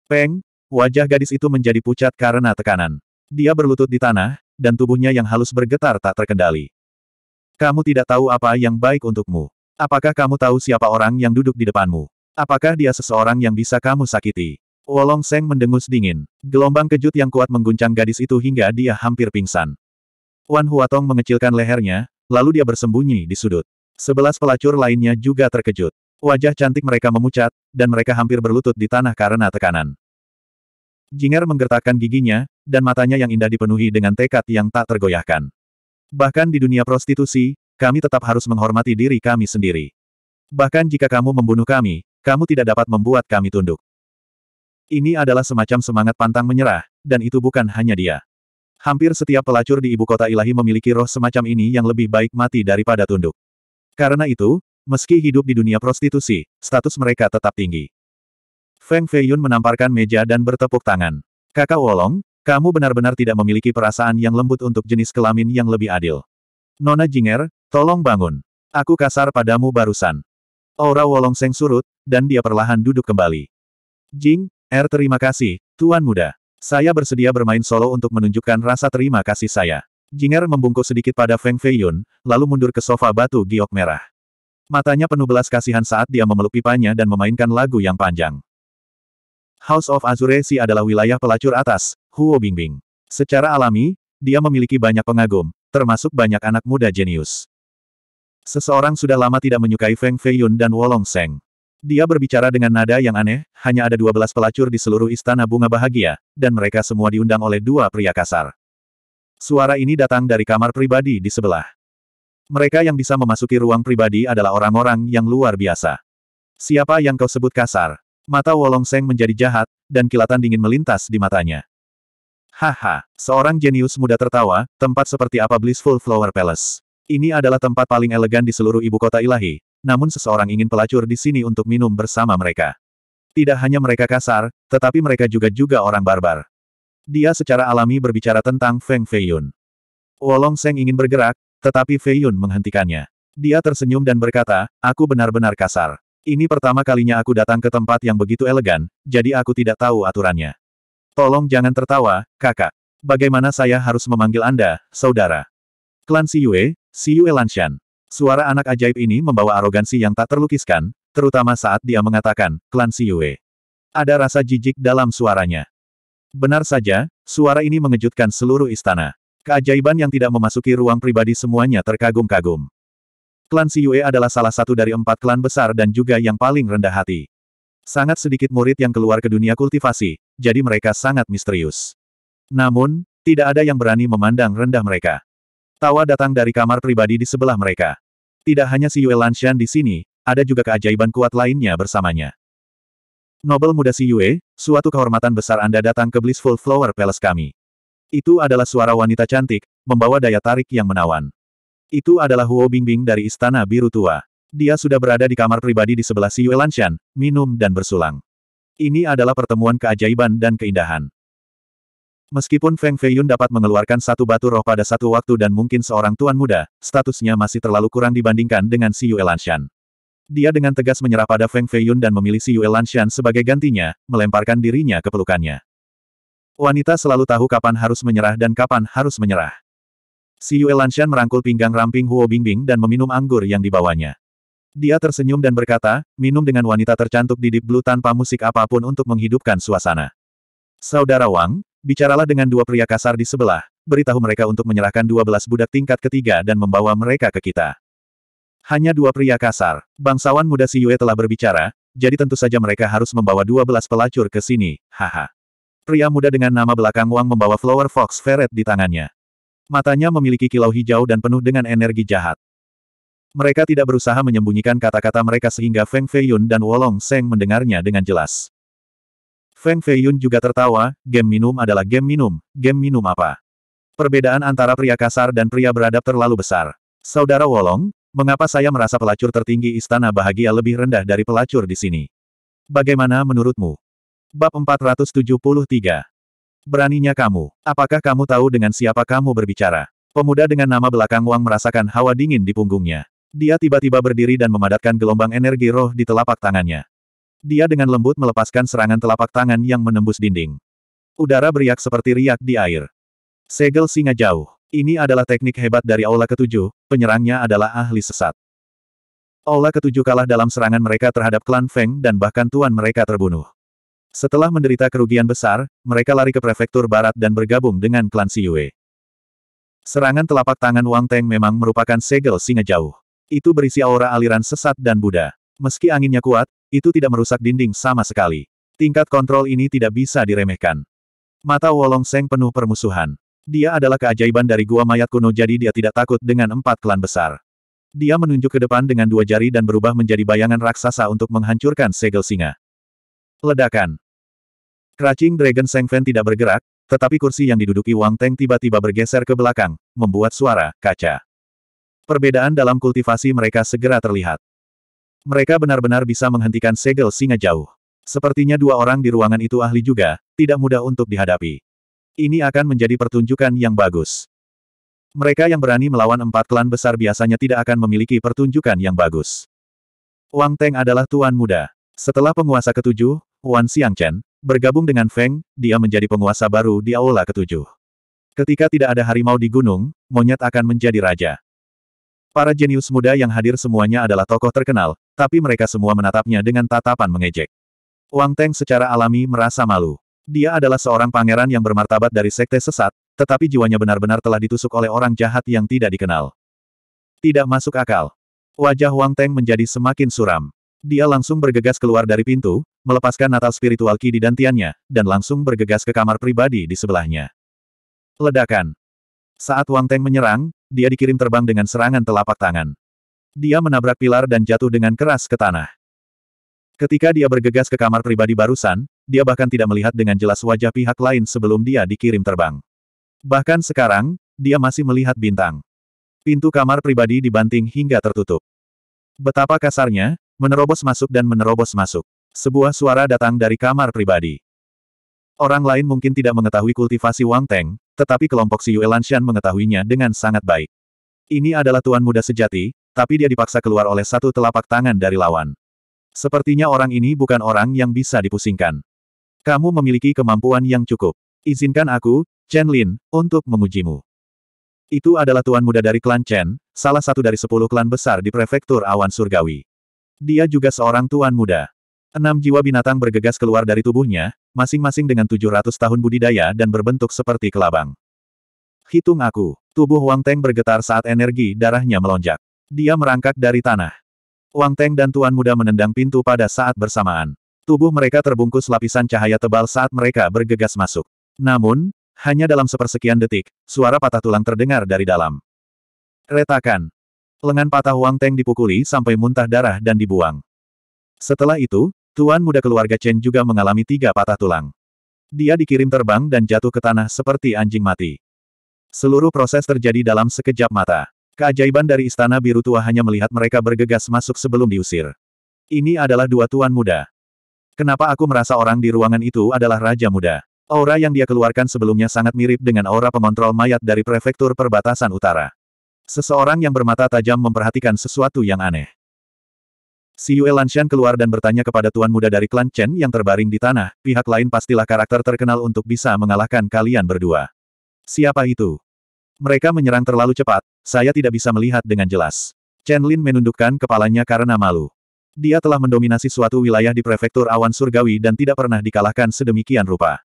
Peng, wajah gadis itu menjadi pucat karena tekanan. Dia berlutut di tanah, dan tubuhnya yang halus bergetar tak terkendali. Kamu tidak tahu apa yang baik untukmu. Apakah kamu tahu siapa orang yang duduk di depanmu? Apakah dia seseorang yang bisa kamu sakiti? Wolong Seng mendengus dingin. Gelombang kejut yang kuat mengguncang gadis itu hingga dia hampir pingsan. Wan Huatong mengecilkan lehernya, lalu dia bersembunyi di sudut. Sebelas pelacur lainnya juga terkejut. Wajah cantik mereka memucat, dan mereka hampir berlutut di tanah karena tekanan. Jinger menggertakkan giginya, dan matanya yang indah dipenuhi dengan tekad yang tak tergoyahkan. Bahkan di dunia prostitusi, kami tetap harus menghormati diri kami sendiri. Bahkan jika kamu membunuh kami, kamu tidak dapat membuat kami tunduk. Ini adalah semacam semangat pantang menyerah, dan itu bukan hanya dia. Hampir setiap pelacur di ibu kota ilahi memiliki roh semacam ini yang lebih baik mati daripada tunduk. Karena itu, meski hidup di dunia prostitusi, status mereka tetap tinggi. Feng Feiyun menamparkan meja dan bertepuk tangan. Kakak Wolong, kamu benar-benar tidak memiliki perasaan yang lembut untuk jenis kelamin yang lebih adil. Nona Jinger, tolong bangun. Aku kasar padamu barusan. Aura Seng surut, dan dia perlahan duduk kembali. Jing, Er terima kasih, Tuan Muda. Saya bersedia bermain solo untuk menunjukkan rasa terima kasih saya. Jinger membungkuk sedikit pada Feng Feiyun, lalu mundur ke sofa batu giok merah. Matanya penuh belas kasihan saat dia memeluk pipanya dan memainkan lagu yang panjang. House of Azure si adalah wilayah pelacur atas, Huo Bingbing. Secara alami, dia memiliki banyak pengagum, termasuk banyak anak muda jenius. Seseorang sudah lama tidak menyukai Feng Feiyun dan Wolong Seng. Dia berbicara dengan nada yang aneh, hanya ada dua belas pelacur di seluruh istana bunga bahagia, dan mereka semua diundang oleh dua pria kasar. Suara ini datang dari kamar pribadi di sebelah. Mereka yang bisa memasuki ruang pribadi adalah orang-orang yang luar biasa. Siapa yang kau sebut kasar? Mata Wolong Seng menjadi jahat, dan kilatan dingin melintas di matanya. Haha, seorang jenius muda tertawa, tempat seperti apa Blissful Flower Palace. Ini adalah tempat paling elegan di seluruh ibu kota ilahi, namun seseorang ingin pelacur di sini untuk minum bersama mereka. Tidak hanya mereka kasar, tetapi mereka juga juga orang barbar. Dia secara alami berbicara tentang Feng Feiyun. Wolong Seng ingin bergerak, tetapi Feiyun menghentikannya. Dia tersenyum dan berkata, aku benar-benar kasar. Ini pertama kalinya aku datang ke tempat yang begitu elegan, jadi aku tidak tahu aturannya. Tolong jangan tertawa, kakak. Bagaimana saya harus memanggil Anda, saudara? Klan Si Yue Lanshan. Suara anak ajaib ini membawa arogansi yang tak terlukiskan, terutama saat dia mengatakan, klan Yue. Ada rasa jijik dalam suaranya. Benar saja, suara ini mengejutkan seluruh istana. Keajaiban yang tidak memasuki ruang pribadi semuanya terkagum-kagum. Klan Yue adalah salah satu dari empat klan besar dan juga yang paling rendah hati. Sangat sedikit murid yang keluar ke dunia kultivasi, jadi mereka sangat misterius. Namun, tidak ada yang berani memandang rendah mereka. Tawa datang dari kamar pribadi di sebelah mereka. Tidak hanya si Yue Lanshan di sini, ada juga keajaiban kuat lainnya bersamanya. Nobel muda si Yue, suatu kehormatan besar Anda datang ke Blissful Flower Palace kami. Itu adalah suara wanita cantik, membawa daya tarik yang menawan. Itu adalah Huo Bingbing dari Istana Biru Tua dia sudah berada di kamar pribadi di sebelah si Yue Lanshan, minum dan bersulang. Ini adalah pertemuan keajaiban dan keindahan. Meskipun Feng Feiyun dapat mengeluarkan satu batu roh pada satu waktu dan mungkin seorang tuan muda, statusnya masih terlalu kurang dibandingkan dengan si Yue Lanshan. Dia dengan tegas menyerah pada Feng Feiyun dan memilih si Yue Lanshan sebagai gantinya, melemparkan dirinya ke pelukannya. Wanita selalu tahu kapan harus menyerah dan kapan harus menyerah. Si Yue Lanshan merangkul pinggang ramping Huo Bingbing dan meminum anggur yang dibawanya. Dia tersenyum dan berkata, minum dengan wanita tercantik di Deep Blue tanpa musik apapun untuk menghidupkan suasana. Saudara Wang, bicaralah dengan dua pria kasar di sebelah, beritahu mereka untuk menyerahkan dua belas budak tingkat ketiga dan membawa mereka ke kita. Hanya dua pria kasar, bangsawan muda si Yue telah berbicara, jadi tentu saja mereka harus membawa dua belas pelacur ke sini, haha. Pria muda dengan nama belakang Wang membawa Flower Fox Ferret di tangannya. Matanya memiliki kilau hijau dan penuh dengan energi jahat. Mereka tidak berusaha menyembunyikan kata-kata mereka sehingga Feng Feiyun dan Wolong Seng mendengarnya dengan jelas. Feng Feiyun juga tertawa, game minum adalah game minum, game minum apa? Perbedaan antara pria kasar dan pria beradab terlalu besar. Saudara Wolong, mengapa saya merasa pelacur tertinggi istana bahagia lebih rendah dari pelacur di sini? Bagaimana menurutmu? Bab 473 Beraninya kamu, apakah kamu tahu dengan siapa kamu berbicara? Pemuda dengan nama belakang Wang merasakan hawa dingin di punggungnya. Dia tiba-tiba berdiri dan memadatkan gelombang energi roh di telapak tangannya. Dia dengan lembut melepaskan serangan telapak tangan yang menembus dinding. Udara beriak seperti riak di air. Segel singa jauh. Ini adalah teknik hebat dari Aula Ketujuh, penyerangnya adalah ahli sesat. Aula Ketujuh kalah dalam serangan mereka terhadap klan Feng dan bahkan tuan mereka terbunuh. Setelah menderita kerugian besar, mereka lari ke prefektur barat dan bergabung dengan klan Siyue. Serangan telapak tangan Wang Teng memang merupakan segel singa jauh. Itu berisi aura aliran sesat dan Buddha. Meski anginnya kuat, itu tidak merusak dinding sama sekali. Tingkat kontrol ini tidak bisa diremehkan. Mata Wolong Seng penuh permusuhan. Dia adalah keajaiban dari gua mayat kuno jadi dia tidak takut dengan empat klan besar. Dia menunjuk ke depan dengan dua jari dan berubah menjadi bayangan raksasa untuk menghancurkan segel singa. Ledakan. Kracing Dragon Seng Fen tidak bergerak, tetapi kursi yang diduduki Wang Teng tiba-tiba bergeser ke belakang, membuat suara kaca. Perbedaan dalam kultivasi mereka segera terlihat. Mereka benar-benar bisa menghentikan segel singa jauh. Sepertinya dua orang di ruangan itu ahli juga, tidak mudah untuk dihadapi. Ini akan menjadi pertunjukan yang bagus. Mereka yang berani melawan empat klan besar biasanya tidak akan memiliki pertunjukan yang bagus. Wang Teng adalah tuan muda. Setelah penguasa ketujuh, Wan Chen bergabung dengan Feng, dia menjadi penguasa baru di Aula ketujuh. Ketika tidak ada harimau di gunung, monyet akan menjadi raja. Para jenius muda yang hadir semuanya adalah tokoh terkenal, tapi mereka semua menatapnya dengan tatapan mengejek. Wang Teng secara alami merasa malu. Dia adalah seorang pangeran yang bermartabat dari sekte sesat, tetapi jiwanya benar-benar telah ditusuk oleh orang jahat yang tidak dikenal. Tidak masuk akal. Wajah Wang Teng menjadi semakin suram. Dia langsung bergegas keluar dari pintu, melepaskan natal spiritual ki di dantiannya, dan langsung bergegas ke kamar pribadi di sebelahnya. Ledakan. Saat Wang Teng menyerang, dia dikirim terbang dengan serangan telapak tangan. Dia menabrak pilar dan jatuh dengan keras ke tanah. Ketika dia bergegas ke kamar pribadi barusan, dia bahkan tidak melihat dengan jelas wajah pihak lain sebelum dia dikirim terbang. Bahkan sekarang, dia masih melihat bintang. Pintu kamar pribadi dibanting hingga tertutup. Betapa kasarnya, menerobos masuk dan menerobos masuk. Sebuah suara datang dari kamar pribadi. Orang lain mungkin tidak mengetahui kultivasi Wang Teng, tetapi kelompok si Yue Lanshan mengetahuinya dengan sangat baik. Ini adalah tuan muda sejati, tapi dia dipaksa keluar oleh satu telapak tangan dari lawan. Sepertinya orang ini bukan orang yang bisa dipusingkan. Kamu memiliki kemampuan yang cukup. Izinkan aku, Chen Lin, untuk mengujimu. Itu adalah tuan muda dari klan Chen, salah satu dari sepuluh klan besar di prefektur awan surgawi. Dia juga seorang tuan muda. Enam jiwa binatang bergegas keluar dari tubuhnya, masing-masing dengan 700 tahun budidaya dan berbentuk seperti kelabang. Hitung aku. Tubuh Wang Teng bergetar saat energi darahnya melonjak. Dia merangkak dari tanah. Wang Teng dan Tuan Muda menendang pintu pada saat bersamaan. Tubuh mereka terbungkus lapisan cahaya tebal saat mereka bergegas masuk. Namun, hanya dalam sepersekian detik, suara patah tulang terdengar dari dalam. Retakan. Lengan patah Wang Teng dipukuli sampai muntah darah dan dibuang. Setelah itu, Tuan muda keluarga Chen juga mengalami tiga patah tulang. Dia dikirim terbang dan jatuh ke tanah seperti anjing mati. Seluruh proses terjadi dalam sekejap mata. Keajaiban dari Istana Biru Tua hanya melihat mereka bergegas masuk sebelum diusir. Ini adalah dua tuan muda. Kenapa aku merasa orang di ruangan itu adalah Raja Muda? Aura yang dia keluarkan sebelumnya sangat mirip dengan aura pengontrol mayat dari Prefektur Perbatasan Utara. Seseorang yang bermata tajam memperhatikan sesuatu yang aneh. Si Yue Lanshan keluar dan bertanya kepada tuan muda dari klan Chen yang terbaring di tanah, pihak lain pastilah karakter terkenal untuk bisa mengalahkan kalian berdua. Siapa itu? Mereka menyerang terlalu cepat, saya tidak bisa melihat dengan jelas. Chen Lin menundukkan kepalanya karena malu. Dia telah mendominasi suatu wilayah di prefektur awan surgawi dan tidak pernah dikalahkan sedemikian rupa.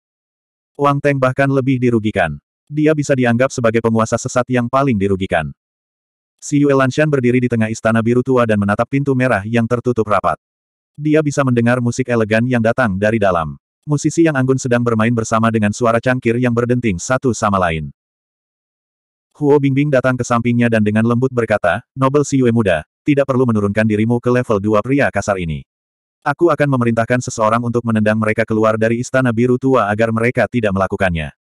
Wang Teng bahkan lebih dirugikan. Dia bisa dianggap sebagai penguasa sesat yang paling dirugikan. Si Yue Lanshan berdiri di tengah istana biru tua dan menatap pintu merah yang tertutup rapat. Dia bisa mendengar musik elegan yang datang dari dalam. Musisi yang anggun sedang bermain bersama dengan suara cangkir yang berdenting satu sama lain. Huo Bingbing datang ke sampingnya dan dengan lembut berkata, Nobel Si Yue muda, tidak perlu menurunkan dirimu ke level dua pria kasar ini. Aku akan memerintahkan seseorang untuk menendang mereka keluar dari istana biru tua agar mereka tidak melakukannya.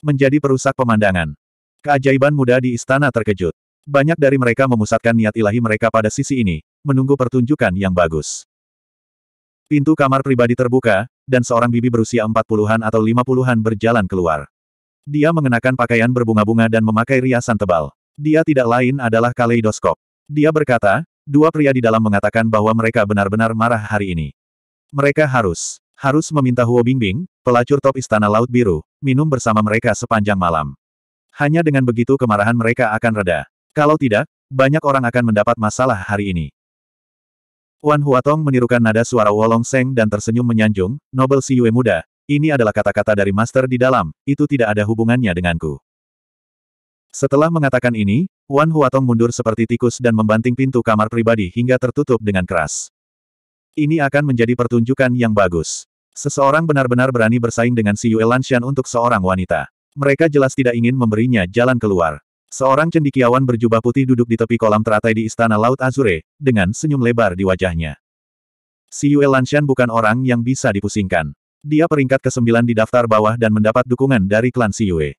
Menjadi perusak pemandangan. Keajaiban muda di istana terkejut. Banyak dari mereka memusatkan niat ilahi mereka pada sisi ini, menunggu pertunjukan yang bagus. Pintu kamar pribadi terbuka, dan seorang bibi berusia empat puluhan atau lima puluhan berjalan keluar. Dia mengenakan pakaian berbunga-bunga dan memakai riasan tebal. Dia tidak lain adalah kaleidoskop. Dia berkata, dua pria di dalam mengatakan bahwa mereka benar-benar marah hari ini. Mereka harus, harus meminta Huo Bingbing, pelacur top Istana Laut Biru, minum bersama mereka sepanjang malam. Hanya dengan begitu kemarahan mereka akan reda. Kalau tidak, banyak orang akan mendapat masalah hari ini. Wan Huatong menirukan nada suara Wolong Seng dan tersenyum menyanjung, Nobel Si Yue muda, ini adalah kata-kata dari master di dalam, itu tidak ada hubungannya denganku. Setelah mengatakan ini, Wan Huatong mundur seperti tikus dan membanting pintu kamar pribadi hingga tertutup dengan keras. Ini akan menjadi pertunjukan yang bagus. Seseorang benar-benar berani bersaing dengan Si Yue Lanshan untuk seorang wanita. Mereka jelas tidak ingin memberinya jalan keluar. Seorang cendikiawan berjubah putih duduk di tepi kolam teratai di Istana Laut Azure, dengan senyum lebar di wajahnya. Si Yue Lanshan bukan orang yang bisa dipusingkan. Dia peringkat ke-9 di daftar bawah dan mendapat dukungan dari klan Si Yue.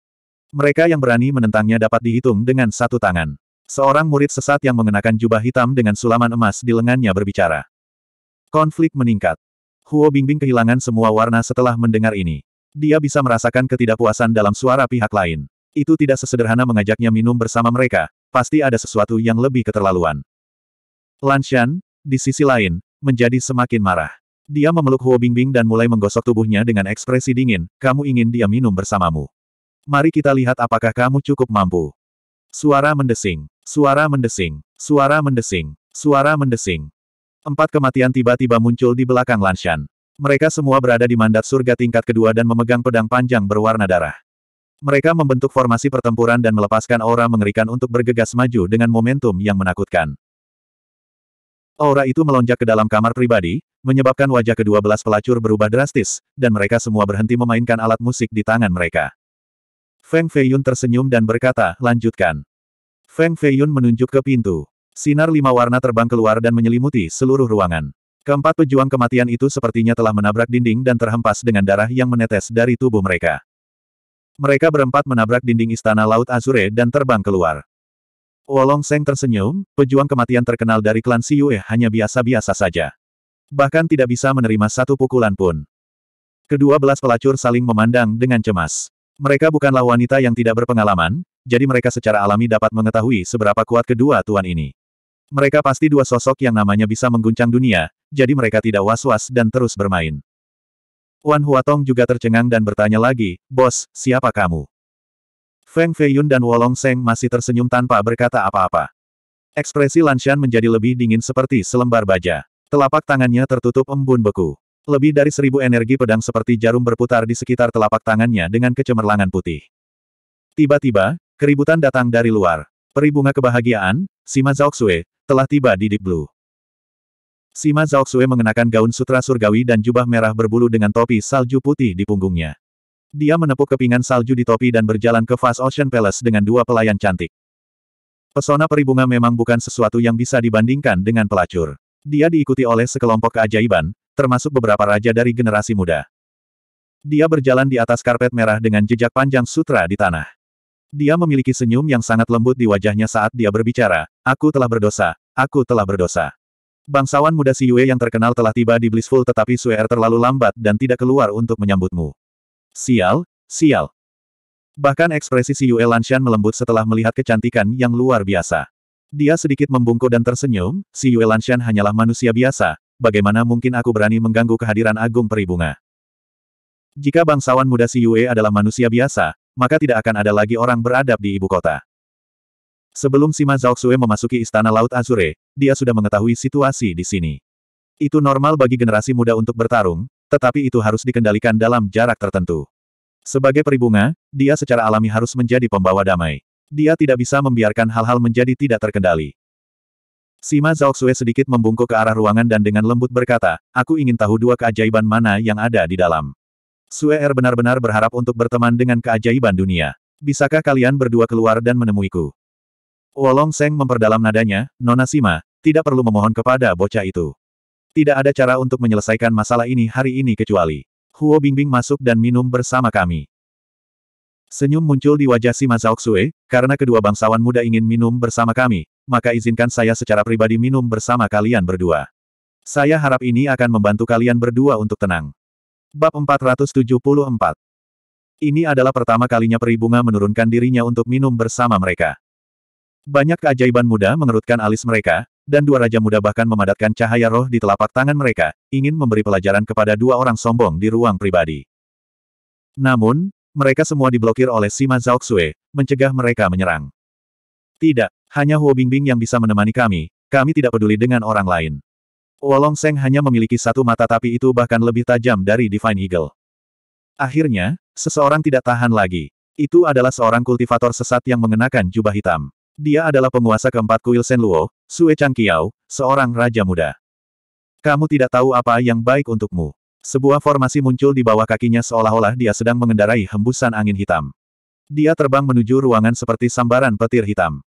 Mereka yang berani menentangnya dapat dihitung dengan satu tangan. Seorang murid sesat yang mengenakan jubah hitam dengan sulaman emas di lengannya berbicara. Konflik meningkat. Huo Bingbing kehilangan semua warna setelah mendengar ini. Dia bisa merasakan ketidakpuasan dalam suara pihak lain. Itu tidak sesederhana mengajaknya minum bersama mereka, pasti ada sesuatu yang lebih keterlaluan. Lanshan, di sisi lain, menjadi semakin marah. Dia memeluk Huo Bingbing dan mulai menggosok tubuhnya dengan ekspresi dingin, kamu ingin dia minum bersamamu. Mari kita lihat apakah kamu cukup mampu. Suara mendesing, suara mendesing, suara mendesing, suara mendesing. Empat kematian tiba-tiba muncul di belakang Lanshan. Mereka semua berada di mandat surga tingkat kedua dan memegang pedang panjang berwarna darah. Mereka membentuk formasi pertempuran dan melepaskan aura mengerikan untuk bergegas maju dengan momentum yang menakutkan. Aura itu melonjak ke dalam kamar pribadi, menyebabkan wajah kedua belas pelacur berubah drastis, dan mereka semua berhenti memainkan alat musik di tangan mereka. Feng Feiyun tersenyum dan berkata, lanjutkan. Feng Feiyun menunjuk ke pintu. Sinar lima warna terbang keluar dan menyelimuti seluruh ruangan. Keempat pejuang kematian itu sepertinya telah menabrak dinding dan terhempas dengan darah yang menetes dari tubuh mereka. Mereka berempat menabrak dinding istana Laut Azure dan terbang keluar. Wolong Seng tersenyum, pejuang kematian terkenal dari klan Siyue hanya biasa-biasa saja. Bahkan tidak bisa menerima satu pukulan pun. Kedua belas pelacur saling memandang dengan cemas. Mereka bukanlah wanita yang tidak berpengalaman, jadi mereka secara alami dapat mengetahui seberapa kuat kedua tuan ini. Mereka pasti dua sosok yang namanya bisa mengguncang dunia, jadi mereka tidak was-was dan terus bermain. Wan Huatong juga tercengang dan bertanya lagi, Bos, siapa kamu? Feng Feiyun dan Wolong Seng masih tersenyum tanpa berkata apa-apa. Ekspresi Lanshan menjadi lebih dingin seperti selembar baja. Telapak tangannya tertutup embun beku. Lebih dari seribu energi pedang seperti jarum berputar di sekitar telapak tangannya dengan kecemerlangan putih. Tiba-tiba, keributan datang dari luar. Peribunga kebahagiaan, Sima Zhaoxue, telah tiba di Deep Blue. Sima Zhaoxue mengenakan gaun sutra surgawi dan jubah merah berbulu dengan topi salju putih di punggungnya. Dia menepuk kepingan salju di topi dan berjalan ke Fast Ocean Palace dengan dua pelayan cantik. Pesona peribunga memang bukan sesuatu yang bisa dibandingkan dengan pelacur. Dia diikuti oleh sekelompok keajaiban, termasuk beberapa raja dari generasi muda. Dia berjalan di atas karpet merah dengan jejak panjang sutra di tanah. Dia memiliki senyum yang sangat lembut di wajahnya saat dia berbicara, Aku telah berdosa, aku telah berdosa. Bangsawan muda Si Yue yang terkenal telah tiba di Blissful tetapi Sue er terlalu lambat dan tidak keluar untuk menyambutmu. Sial, sial. Bahkan ekspresi Si Yue Lanshan melembut setelah melihat kecantikan yang luar biasa. Dia sedikit membungkuk dan tersenyum, Si Yue Lanshan hanyalah manusia biasa, bagaimana mungkin aku berani mengganggu kehadiran Agung Peribunga. Jika bangsawan muda Si Yue adalah manusia biasa, maka tidak akan ada lagi orang beradab di ibu kota. Sebelum Sima Zhaoxue memasuki Istana Laut Azure, dia sudah mengetahui situasi di sini. Itu normal bagi generasi muda untuk bertarung, tetapi itu harus dikendalikan dalam jarak tertentu. Sebagai peribunga, dia secara alami harus menjadi pembawa damai. Dia tidak bisa membiarkan hal-hal menjadi tidak terkendali. Sima Zhaoxue sedikit membungkuk ke arah ruangan dan dengan lembut berkata, aku ingin tahu dua keajaiban mana yang ada di dalam. Sue Er benar-benar berharap untuk berteman dengan keajaiban dunia. Bisakah kalian berdua keluar dan menemuiku? Wolong Seng memperdalam nadanya, Nona Sima, tidak perlu memohon kepada bocah itu. Tidak ada cara untuk menyelesaikan masalah ini hari ini kecuali Huo Bingbing masuk dan minum bersama kami. Senyum muncul di wajah Sima Zaoxue, karena kedua bangsawan muda ingin minum bersama kami, maka izinkan saya secara pribadi minum bersama kalian berdua. Saya harap ini akan membantu kalian berdua untuk tenang. Bab 474 Ini adalah pertama kalinya peribunga menurunkan dirinya untuk minum bersama mereka. Banyak keajaiban muda mengerutkan alis mereka, dan dua raja muda bahkan memadatkan cahaya roh di telapak tangan mereka, ingin memberi pelajaran kepada dua orang sombong di ruang pribadi. Namun, mereka semua diblokir oleh Sima Zhaoxue, mencegah mereka menyerang. Tidak, hanya Huo Bingbing yang bisa menemani kami, kami tidak peduli dengan orang lain. Wolong Seng hanya memiliki satu mata tapi itu bahkan lebih tajam dari Divine Eagle. Akhirnya, seseorang tidak tahan lagi. Itu adalah seorang kultivator sesat yang mengenakan jubah hitam. Dia adalah penguasa keempat kuil Senluo, Sue Changqiao, seorang raja muda. Kamu tidak tahu apa yang baik untukmu. Sebuah formasi muncul di bawah kakinya seolah-olah dia sedang mengendarai hembusan angin hitam. Dia terbang menuju ruangan seperti sambaran petir hitam.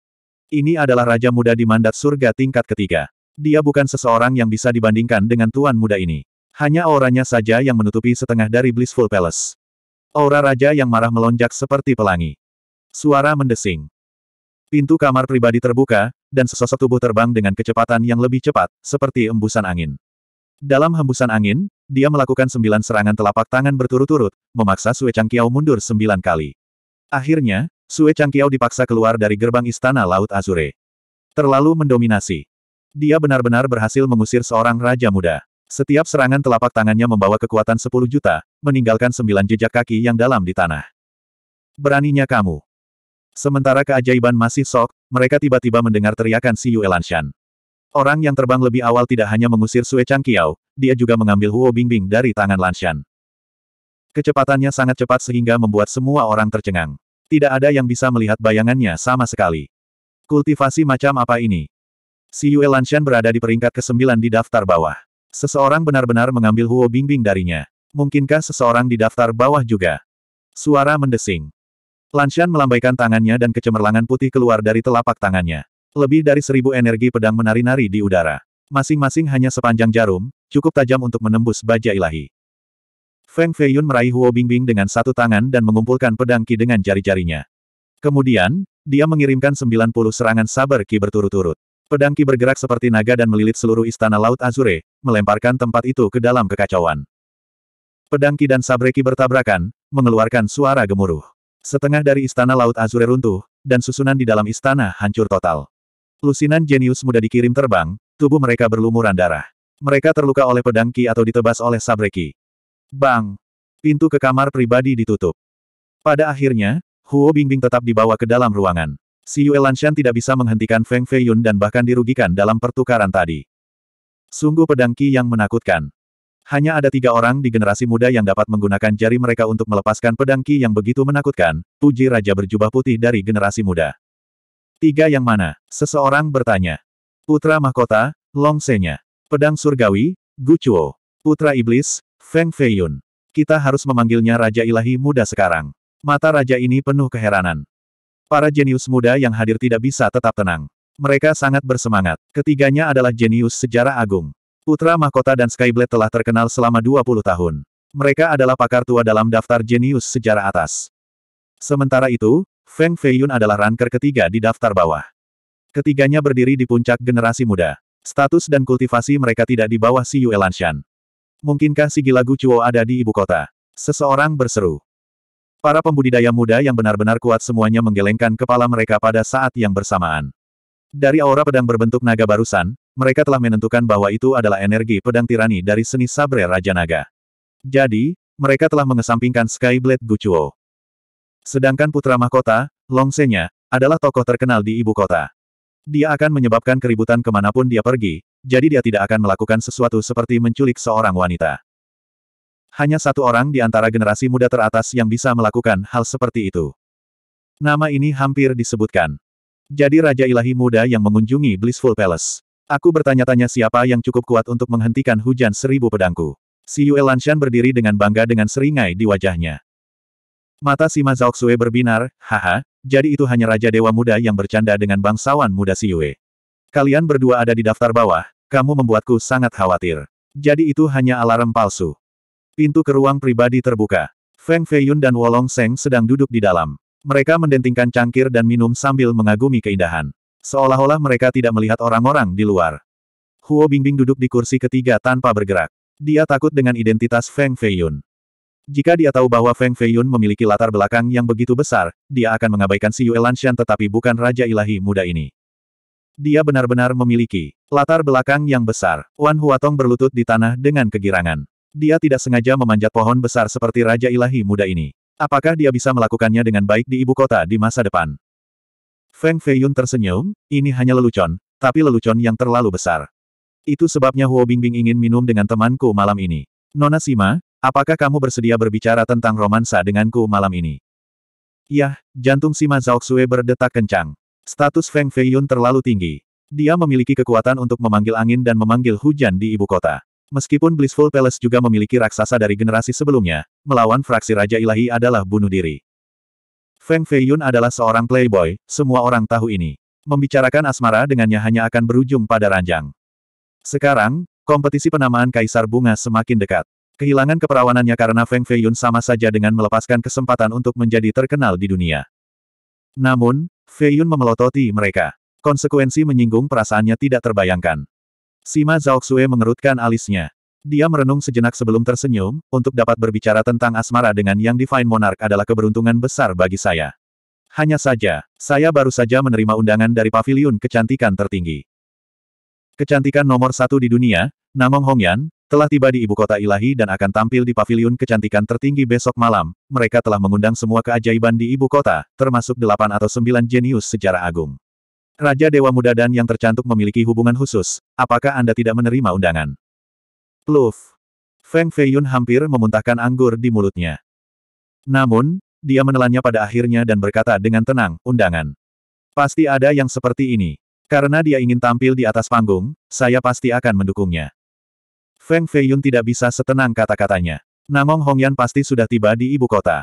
Ini adalah raja muda di mandat surga tingkat ketiga. Dia bukan seseorang yang bisa dibandingkan dengan tuan muda ini. Hanya auranya saja yang menutupi setengah dari Blissful Palace. Aura raja yang marah melonjak seperti pelangi. Suara mendesing. Pintu kamar pribadi terbuka, dan sesosok tubuh terbang dengan kecepatan yang lebih cepat, seperti embusan angin. Dalam hembusan angin, dia melakukan sembilan serangan telapak tangan berturut-turut, memaksa Sue Changqiao mundur sembilan kali. Akhirnya, Sue Changqiao dipaksa keluar dari gerbang Istana Laut Azure. Terlalu mendominasi. Dia benar-benar berhasil mengusir seorang raja muda. Setiap serangan telapak tangannya membawa kekuatan 10 juta, meninggalkan sembilan jejak kaki yang dalam di tanah. Beraninya kamu. Sementara keajaiban masih sok, mereka tiba-tiba mendengar teriakan si Yue Lanshan. Orang yang terbang lebih awal tidak hanya mengusir Sue Chang Kiao, dia juga mengambil Huo Bingbing dari tangan Lanshan. Kecepatannya sangat cepat sehingga membuat semua orang tercengang. Tidak ada yang bisa melihat bayangannya sama sekali. Kultivasi macam apa ini? Si Yue Lanshan berada di peringkat ke-9 di daftar bawah. Seseorang benar-benar mengambil Huo Bingbing darinya. Mungkinkah seseorang di daftar bawah juga? Suara mendesing. Lanshan melambaikan tangannya dan kecemerlangan putih keluar dari telapak tangannya. Lebih dari seribu energi pedang menari-nari di udara. Masing-masing hanya sepanjang jarum, cukup tajam untuk menembus baja ilahi. Feng Feiyun meraih Huo Bingbing dengan satu tangan dan mengumpulkan pedang Ki dengan jari-jarinya. Kemudian, dia mengirimkan 90 serangan sabar Ki berturut-turut. Pedang Ki bergerak seperti naga dan melilit seluruh istana Laut Azure, melemparkan tempat itu ke dalam kekacauan. Pedang Ki dan sabre Ki bertabrakan, mengeluarkan suara gemuruh. Setengah dari istana Laut Azure runtuh, dan susunan di dalam istana hancur total. Lusinan jenius muda dikirim terbang, tubuh mereka berlumuran darah. Mereka terluka oleh pedang Ki atau ditebas oleh sabreki. Bang! Pintu ke kamar pribadi ditutup. Pada akhirnya, Huo Bingbing tetap dibawa ke dalam ruangan. Si Yue Lanshan tidak bisa menghentikan Feng Feiyun dan bahkan dirugikan dalam pertukaran tadi. Sungguh pedang Ki yang menakutkan. Hanya ada tiga orang di generasi muda yang dapat menggunakan jari mereka untuk melepaskan pedang Ki yang begitu menakutkan, puji Raja berjubah putih dari generasi muda. Tiga yang mana? Seseorang bertanya. Putra Mahkota, Long Senya. Pedang Surgawi, Chuo. Putra Iblis, Feng Feiyun. Kita harus memanggilnya Raja Ilahi Muda sekarang. Mata Raja ini penuh keheranan. Para jenius muda yang hadir tidak bisa tetap tenang. Mereka sangat bersemangat. Ketiganya adalah jenius sejarah agung. Putra Mahkota dan Skyblade telah terkenal selama 20 tahun. Mereka adalah pakar tua dalam daftar jenius sejarah atas. Sementara itu, Feng Feiyun adalah ranker ketiga di daftar bawah. Ketiganya berdiri di puncak generasi muda. Status dan kultivasi mereka tidak di bawah Si Yue Lanshan. Mungkinkah si Gilagu Cuo ada di ibu kota? Seseorang berseru. Para pembudidaya muda yang benar-benar kuat semuanya menggelengkan kepala mereka pada saat yang bersamaan. Dari aura pedang berbentuk naga barusan, mereka telah menentukan bahwa itu adalah energi pedang tirani dari seni sabre Raja Naga. Jadi, mereka telah mengesampingkan Skyblade Guchuo. Sedangkan putra mahkota, Longsenya, adalah tokoh terkenal di ibu kota. Dia akan menyebabkan keributan kemanapun dia pergi, jadi dia tidak akan melakukan sesuatu seperti menculik seorang wanita. Hanya satu orang di antara generasi muda teratas yang bisa melakukan hal seperti itu. Nama ini hampir disebutkan. Jadi Raja Ilahi Muda yang mengunjungi Blissful Palace. Aku bertanya-tanya siapa yang cukup kuat untuk menghentikan hujan seribu pedangku. Si Yue Lanshan berdiri dengan bangga dengan seringai di wajahnya. Mata Sima Mazaoxue berbinar, haha, jadi itu hanya Raja Dewa Muda yang bercanda dengan bangsawan muda si Yue. Kalian berdua ada di daftar bawah, kamu membuatku sangat khawatir. Jadi itu hanya alarm palsu. Pintu ke ruang pribadi terbuka. Feng Feiyun dan Wolong Seng sedang duduk di dalam. Mereka mendentingkan cangkir dan minum sambil mengagumi keindahan. Seolah-olah mereka tidak melihat orang-orang di luar. Huo Bingbing duduk di kursi ketiga tanpa bergerak. Dia takut dengan identitas Feng Feiyun. Jika dia tahu bahwa Feng Feiyun memiliki latar belakang yang begitu besar, dia akan mengabaikan si Yue Lanshan tetapi bukan Raja Ilahi muda ini. Dia benar-benar memiliki latar belakang yang besar. Wan Huatong berlutut di tanah dengan kegirangan. Dia tidak sengaja memanjat pohon besar seperti Raja Ilahi muda ini. Apakah dia bisa melakukannya dengan baik di ibu kota di masa depan? Feng Feiyun tersenyum, ini hanya lelucon, tapi lelucon yang terlalu besar. Itu sebabnya Huo Bingbing ingin minum dengan temanku malam ini. Nona Sima, apakah kamu bersedia berbicara tentang romansa denganku malam ini? Yah, jantung Sima Zhaoxue berdetak kencang. Status Feng Feiyun terlalu tinggi. Dia memiliki kekuatan untuk memanggil angin dan memanggil hujan di ibu kota. Meskipun Blissful Palace juga memiliki raksasa dari generasi sebelumnya, melawan fraksi Raja Ilahi adalah bunuh diri. Feng Feiyun adalah seorang playboy, semua orang tahu ini. Membicarakan asmara dengannya hanya akan berujung pada ranjang. Sekarang, kompetisi penamaan Kaisar Bunga semakin dekat. Kehilangan keperawanannya karena Feng Feiyun sama saja dengan melepaskan kesempatan untuk menjadi terkenal di dunia. Namun, Feiyun memelototi mereka. Konsekuensi menyinggung perasaannya tidak terbayangkan. Sima Zhaoxue mengerutkan alisnya. Dia merenung sejenak sebelum tersenyum, untuk dapat berbicara tentang asmara dengan yang Divine Monarch adalah keberuntungan besar bagi saya. Hanya saja, saya baru saja menerima undangan dari pavilion kecantikan tertinggi. Kecantikan nomor satu di dunia, Namong Hongyan, telah tiba di ibu kota ilahi dan akan tampil di pavilion kecantikan tertinggi besok malam. Mereka telah mengundang semua keajaiban di ibu kota, termasuk delapan atau sembilan jenius sejarah agung. Raja Dewa Muda dan yang tercantik memiliki hubungan khusus, apakah Anda tidak menerima undangan? Luf. Feng Feiyun hampir memuntahkan anggur di mulutnya. Namun, dia menelannya pada akhirnya dan berkata dengan tenang, undangan. Pasti ada yang seperti ini. Karena dia ingin tampil di atas panggung, saya pasti akan mendukungnya. Feng Feiyun tidak bisa setenang kata-katanya. Namong Hongyan pasti sudah tiba di ibu kota.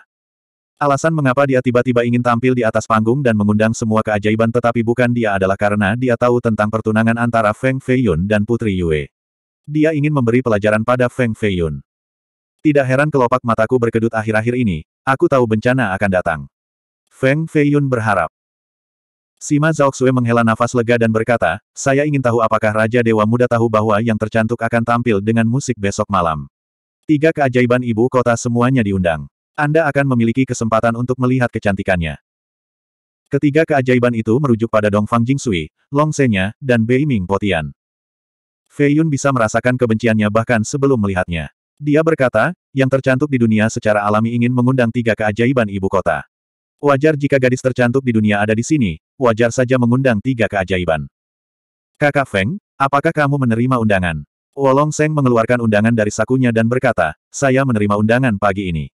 Alasan mengapa dia tiba-tiba ingin tampil di atas panggung dan mengundang semua keajaiban tetapi bukan dia adalah karena dia tahu tentang pertunangan antara Feng Feiyun dan Putri Yue. Dia ingin memberi pelajaran pada Feng Feiyun. Tidak heran kelopak mataku berkedut akhir-akhir ini, aku tahu bencana akan datang. Feng Feiyun berharap. Sima Zhaoxue menghela nafas lega dan berkata, saya ingin tahu apakah Raja Dewa Muda tahu bahwa yang tercantik akan tampil dengan musik besok malam. Tiga keajaiban ibu kota semuanya diundang. Anda akan memiliki kesempatan untuk melihat kecantikannya. Ketiga keajaiban itu merujuk pada Dongfang Jingsui, Long Senya, dan Bei Ming Potian. Fei Yun bisa merasakan kebenciannya bahkan sebelum melihatnya. Dia berkata, yang tercantik di dunia secara alami ingin mengundang tiga keajaiban ibu kota. Wajar jika gadis tercantik di dunia ada di sini, wajar saja mengundang tiga keajaiban. Kakak Feng, apakah kamu menerima undangan? Wolong Seng mengeluarkan undangan dari sakunya dan berkata, saya menerima undangan pagi ini.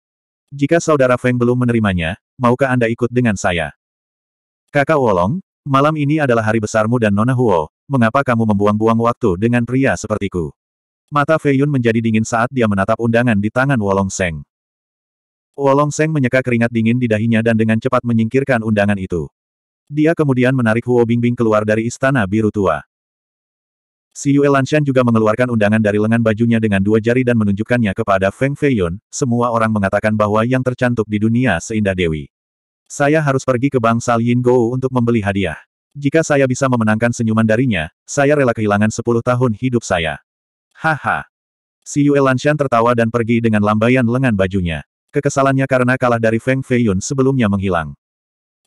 Jika saudara Feng belum menerimanya, maukah Anda ikut dengan saya? Kakak Wolong, malam ini adalah hari besarmu dan Nona Huo, mengapa kamu membuang-buang waktu dengan pria sepertiku? Mata Feiyun menjadi dingin saat dia menatap undangan di tangan Wolong Seng. Wolong Seng menyeka keringat dingin di dahinya dan dengan cepat menyingkirkan undangan itu. Dia kemudian menarik Huo Bingbing keluar dari istana biru tua. Si Yue Lanshan juga mengeluarkan undangan dari lengan bajunya dengan dua jari dan menunjukkannya kepada Feng Feiyun, semua orang mengatakan bahwa yang tercantik di dunia seindah Dewi. Saya harus pergi ke bangsal Yin Gou untuk membeli hadiah. Jika saya bisa memenangkan senyuman darinya, saya rela kehilangan sepuluh tahun hidup saya. Haha. Si Yue Lanshan tertawa dan pergi dengan lambaian lengan bajunya. Kekesalannya karena kalah dari Feng Feiyun sebelumnya menghilang.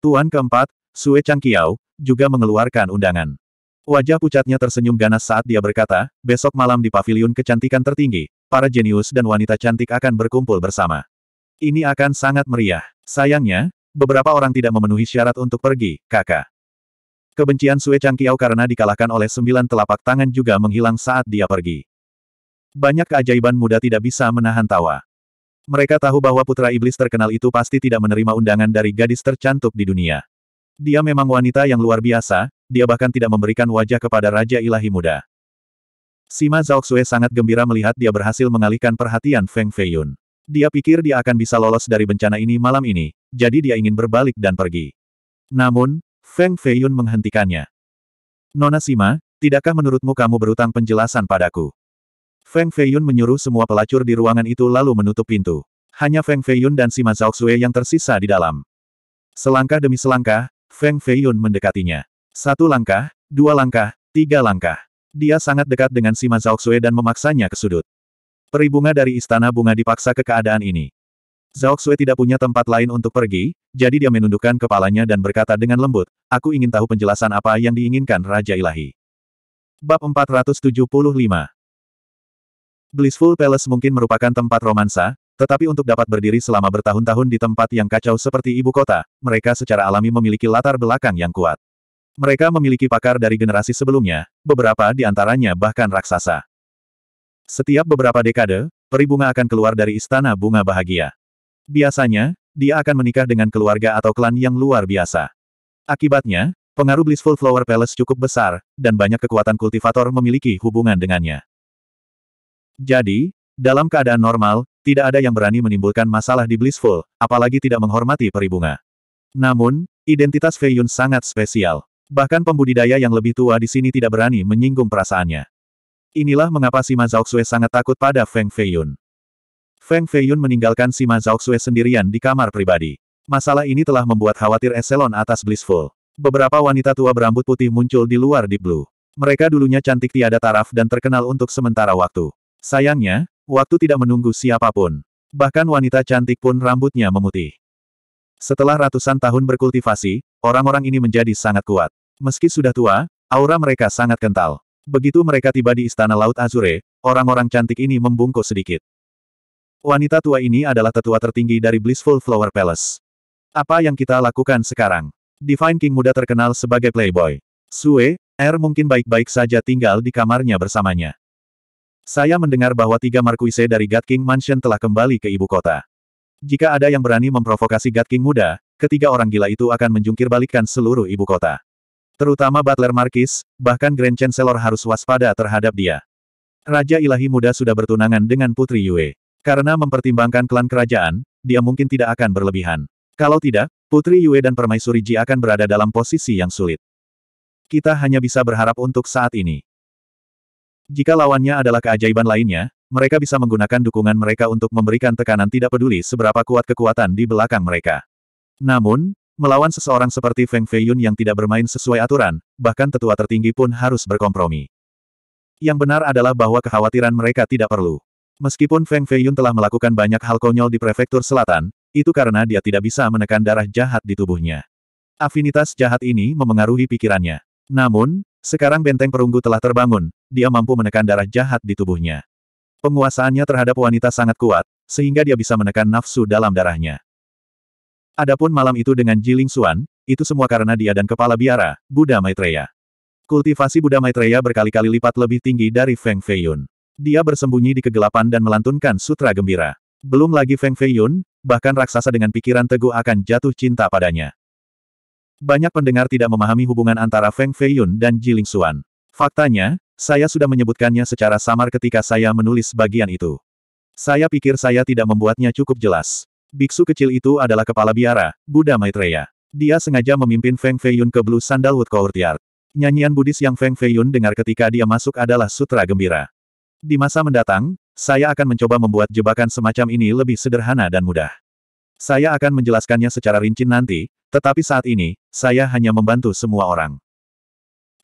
Tuan keempat, Sue Kiao, juga mengeluarkan undangan. Wajah pucatnya tersenyum ganas saat dia berkata, besok malam di paviliun kecantikan tertinggi, para jenius dan wanita cantik akan berkumpul bersama. Ini akan sangat meriah. Sayangnya, beberapa orang tidak memenuhi syarat untuk pergi, kakak. Kebencian Sue Chang Kiao karena dikalahkan oleh sembilan telapak tangan juga menghilang saat dia pergi. Banyak keajaiban muda tidak bisa menahan tawa. Mereka tahu bahwa putra iblis terkenal itu pasti tidak menerima undangan dari gadis tercantik di dunia. Dia memang wanita yang luar biasa, dia bahkan tidak memberikan wajah kepada Raja Ilahi Muda. Sima Zhaoxue sangat gembira melihat dia berhasil mengalihkan perhatian Feng Feiyun. Dia pikir dia akan bisa lolos dari bencana ini malam ini, jadi dia ingin berbalik dan pergi. Namun, Feng Feiyun menghentikannya. Nona Sima, tidakkah menurutmu kamu berutang penjelasan padaku? Feng Feiyun menyuruh semua pelacur di ruangan itu lalu menutup pintu. Hanya Feng Feiyun dan Sima Zhaoxue yang tersisa di dalam. Selangkah demi selangkah, Feng Feiyun mendekatinya. Satu langkah, dua langkah, tiga langkah. Dia sangat dekat dengan Sima Zhaoxue dan memaksanya ke sudut. Peribunga dari Istana Bunga dipaksa ke keadaan ini. Zhao Xue tidak punya tempat lain untuk pergi, jadi dia menundukkan kepalanya dan berkata dengan lembut, aku ingin tahu penjelasan apa yang diinginkan Raja Ilahi. Bab 475 Blissful Palace mungkin merupakan tempat romansa, tetapi untuk dapat berdiri selama bertahun-tahun di tempat yang kacau seperti ibu kota, mereka secara alami memiliki latar belakang yang kuat. Mereka memiliki pakar dari generasi sebelumnya, beberapa di antaranya bahkan raksasa. Setiap beberapa dekade, peribunga akan keluar dari istana bunga bahagia. Biasanya, dia akan menikah dengan keluarga atau klan yang luar biasa. Akibatnya, pengaruh Blissful Flower Palace cukup besar, dan banyak kekuatan kultivator memiliki hubungan dengannya. Jadi, dalam keadaan normal, tidak ada yang berani menimbulkan masalah di Blissful, apalagi tidak menghormati peribunga. Namun, identitas Fei Yun sangat spesial. Bahkan pembudidaya yang lebih tua di sini tidak berani menyinggung perasaannya. Inilah mengapa Sima Zhaoxue sangat takut pada Feng Feiyun. Feng Feiyun meninggalkan Sima Zhaoxue sendirian di kamar pribadi. Masalah ini telah membuat khawatir Eselon atas Blissful. Beberapa wanita tua berambut putih muncul di luar di Blue. Mereka dulunya cantik tiada taraf dan terkenal untuk sementara waktu. Sayangnya, waktu tidak menunggu siapapun. Bahkan wanita cantik pun rambutnya memutih. Setelah ratusan tahun berkultivasi, orang-orang ini menjadi sangat kuat. Meski sudah tua, aura mereka sangat kental. Begitu mereka tiba di Istana Laut Azure, orang-orang cantik ini membungkuk sedikit. Wanita tua ini adalah tetua tertinggi dari Blissful Flower Palace. Apa yang kita lakukan sekarang? Divine King muda terkenal sebagai playboy. Sue, R er mungkin baik-baik saja tinggal di kamarnya bersamanya. Saya mendengar bahwa tiga Markuise dari God King Mansion telah kembali ke ibu kota. Jika ada yang berani memprovokasi God King muda, ketiga orang gila itu akan menjungkir seluruh ibu kota. Terutama Butler Markis, bahkan Grand Chancellor harus waspada terhadap dia. Raja Ilahi Muda sudah bertunangan dengan Putri Yue. Karena mempertimbangkan klan kerajaan, dia mungkin tidak akan berlebihan. Kalau tidak, Putri Yue dan Permaisuri Ji akan berada dalam posisi yang sulit. Kita hanya bisa berharap untuk saat ini. Jika lawannya adalah keajaiban lainnya, mereka bisa menggunakan dukungan mereka untuk memberikan tekanan tidak peduli seberapa kuat kekuatan di belakang mereka. Namun, melawan seseorang seperti Feng Feiyun yang tidak bermain sesuai aturan, bahkan tetua tertinggi pun harus berkompromi. Yang benar adalah bahwa kekhawatiran mereka tidak perlu. Meskipun Feng Feiyun telah melakukan banyak hal konyol di prefektur selatan, itu karena dia tidak bisa menekan darah jahat di tubuhnya. Afinitas jahat ini memengaruhi pikirannya. Namun, sekarang benteng perunggu telah terbangun, dia mampu menekan darah jahat di tubuhnya. Penguasaannya terhadap wanita sangat kuat, sehingga dia bisa menekan nafsu dalam darahnya. Adapun malam itu dengan Jiling Xuan, itu semua karena dia dan kepala biara, Buddha Maitreya. Kultivasi Buddha Maitreya berkali-kali lipat lebih tinggi dari Feng Feiyun. Dia bersembunyi di kegelapan dan melantunkan sutra gembira. Belum lagi Feng Feiyun, bahkan raksasa dengan pikiran teguh akan jatuh cinta padanya. Banyak pendengar tidak memahami hubungan antara Feng Feiyun dan Jiling Xuan. Faktanya, saya sudah menyebutkannya secara samar ketika saya menulis bagian itu. Saya pikir saya tidak membuatnya cukup jelas. Biksu kecil itu adalah kepala biara, Buddha Maitreya. Dia sengaja memimpin Feng Feiyun ke Blue Sandalwood Courtyard. Nyanyian Buddhis yang Feng Feiyun dengar ketika dia masuk adalah sutra gembira. Di masa mendatang, saya akan mencoba membuat jebakan semacam ini lebih sederhana dan mudah. Saya akan menjelaskannya secara rinci nanti, tetapi saat ini, saya hanya membantu semua orang.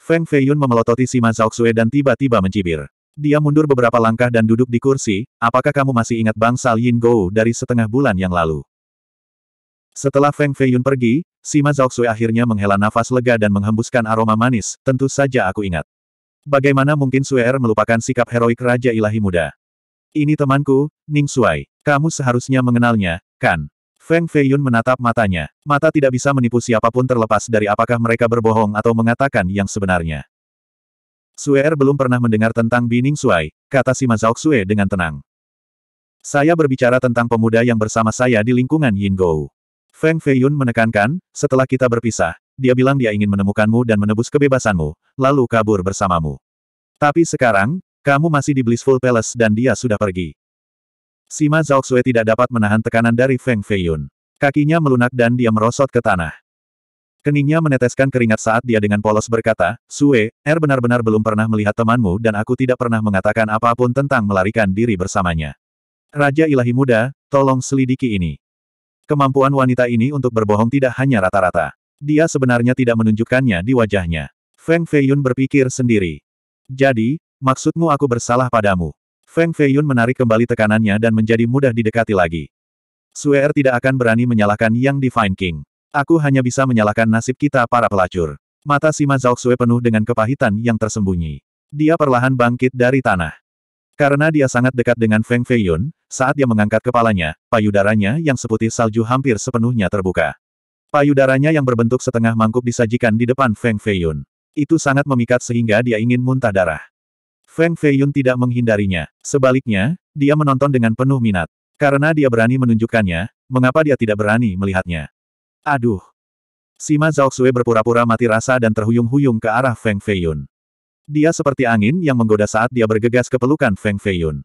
Feng Feiyun memelototi Sima Zhaoxue dan tiba-tiba mencibir. Dia mundur beberapa langkah dan duduk di kursi, apakah kamu masih ingat bangsal Yin Gou dari setengah bulan yang lalu? Setelah Feng Feiyun pergi, Sima Zhaoxue akhirnya menghela nafas lega dan menghembuskan aroma manis, tentu saja aku ingat. Bagaimana mungkin Suer melupakan sikap heroik Raja Ilahi Muda? Ini temanku, Ning Suai. Kamu seharusnya mengenalnya, kan? Feng Feiyun menatap matanya. Mata tidak bisa menipu siapapun terlepas dari apakah mereka berbohong atau mengatakan yang sebenarnya. Suer belum pernah mendengar tentang Ning Suai, kata si Mazaok Sue dengan tenang. Saya berbicara tentang pemuda yang bersama saya di lingkungan Yin Gou. Feng Feiyun menekankan, setelah kita berpisah, dia bilang dia ingin menemukanmu dan menebus kebebasanmu, lalu kabur bersamamu. Tapi sekarang, kamu masih di Blissful Palace dan dia sudah pergi. Sima Zhaoxue tidak dapat menahan tekanan dari Feng Feiyun. Kakinya melunak dan dia merosot ke tanah. Keningnya meneteskan keringat saat dia dengan polos berkata, Sue, Er benar-benar belum pernah melihat temanmu dan aku tidak pernah mengatakan apapun tentang melarikan diri bersamanya. Raja Ilahi Muda, tolong selidiki ini. Kemampuan wanita ini untuk berbohong tidak hanya rata-rata. Dia sebenarnya tidak menunjukkannya di wajahnya. Feng Feiyun berpikir sendiri. Jadi, maksudmu aku bersalah padamu. Feng Feiyun menarik kembali tekanannya dan menjadi mudah didekati lagi. Suer tidak akan berani menyalahkan Yang Divine King. Aku hanya bisa menyalahkan nasib kita para pelacur. Mata Sima Zhaoxue penuh dengan kepahitan yang tersembunyi. Dia perlahan bangkit dari tanah. Karena dia sangat dekat dengan Feng Feiyun, saat dia mengangkat kepalanya, payudaranya yang seputih salju hampir sepenuhnya terbuka. Payudaranya yang berbentuk setengah mangkuk disajikan di depan Feng Feiyun. Itu sangat memikat sehingga dia ingin muntah darah. Feng Feiyun tidak menghindarinya. Sebaliknya, dia menonton dengan penuh minat. Karena dia berani menunjukkannya, mengapa dia tidak berani melihatnya? Aduh! Sima Zhaoxue berpura-pura mati rasa dan terhuyung-huyung ke arah Feng Feiyun. Dia seperti angin yang menggoda saat dia bergegas ke pelukan Feng Feiyun.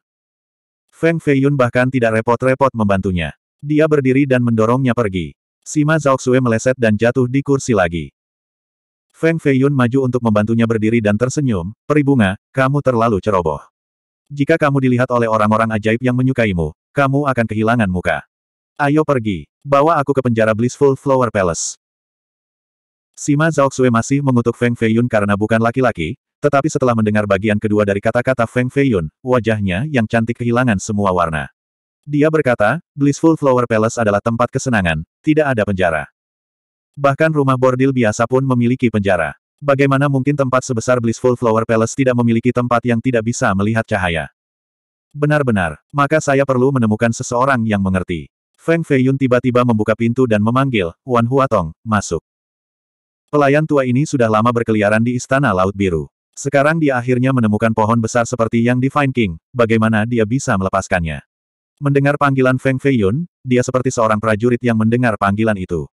Feng Feiyun bahkan tidak repot-repot membantunya. Dia berdiri dan mendorongnya pergi. Sima Zhaoxue meleset dan jatuh di kursi lagi. Feng Feiyun maju untuk membantunya berdiri dan tersenyum, peribunga, kamu terlalu ceroboh. Jika kamu dilihat oleh orang-orang ajaib yang menyukaimu, kamu akan kehilangan muka. Ayo pergi, bawa aku ke penjara Blissful Flower Palace. Sima Zhaoxue masih mengutuk Feng Feiyun karena bukan laki-laki, tetapi setelah mendengar bagian kedua dari kata-kata Feng Feiyun, wajahnya yang cantik kehilangan semua warna. Dia berkata, Blissful Flower Palace adalah tempat kesenangan, tidak ada penjara. Bahkan rumah bordil biasa pun memiliki penjara. Bagaimana mungkin tempat sebesar Blissful Flower Palace tidak memiliki tempat yang tidak bisa melihat cahaya? Benar-benar, maka saya perlu menemukan seseorang yang mengerti. Feng Feiyun tiba-tiba membuka pintu dan memanggil, Wan Huatong, masuk. Pelayan tua ini sudah lama berkeliaran di Istana Laut Biru. Sekarang dia akhirnya menemukan pohon besar seperti yang di Fine King, bagaimana dia bisa melepaskannya. Mendengar panggilan Feng Feiyun, dia seperti seorang prajurit yang mendengar panggilan itu.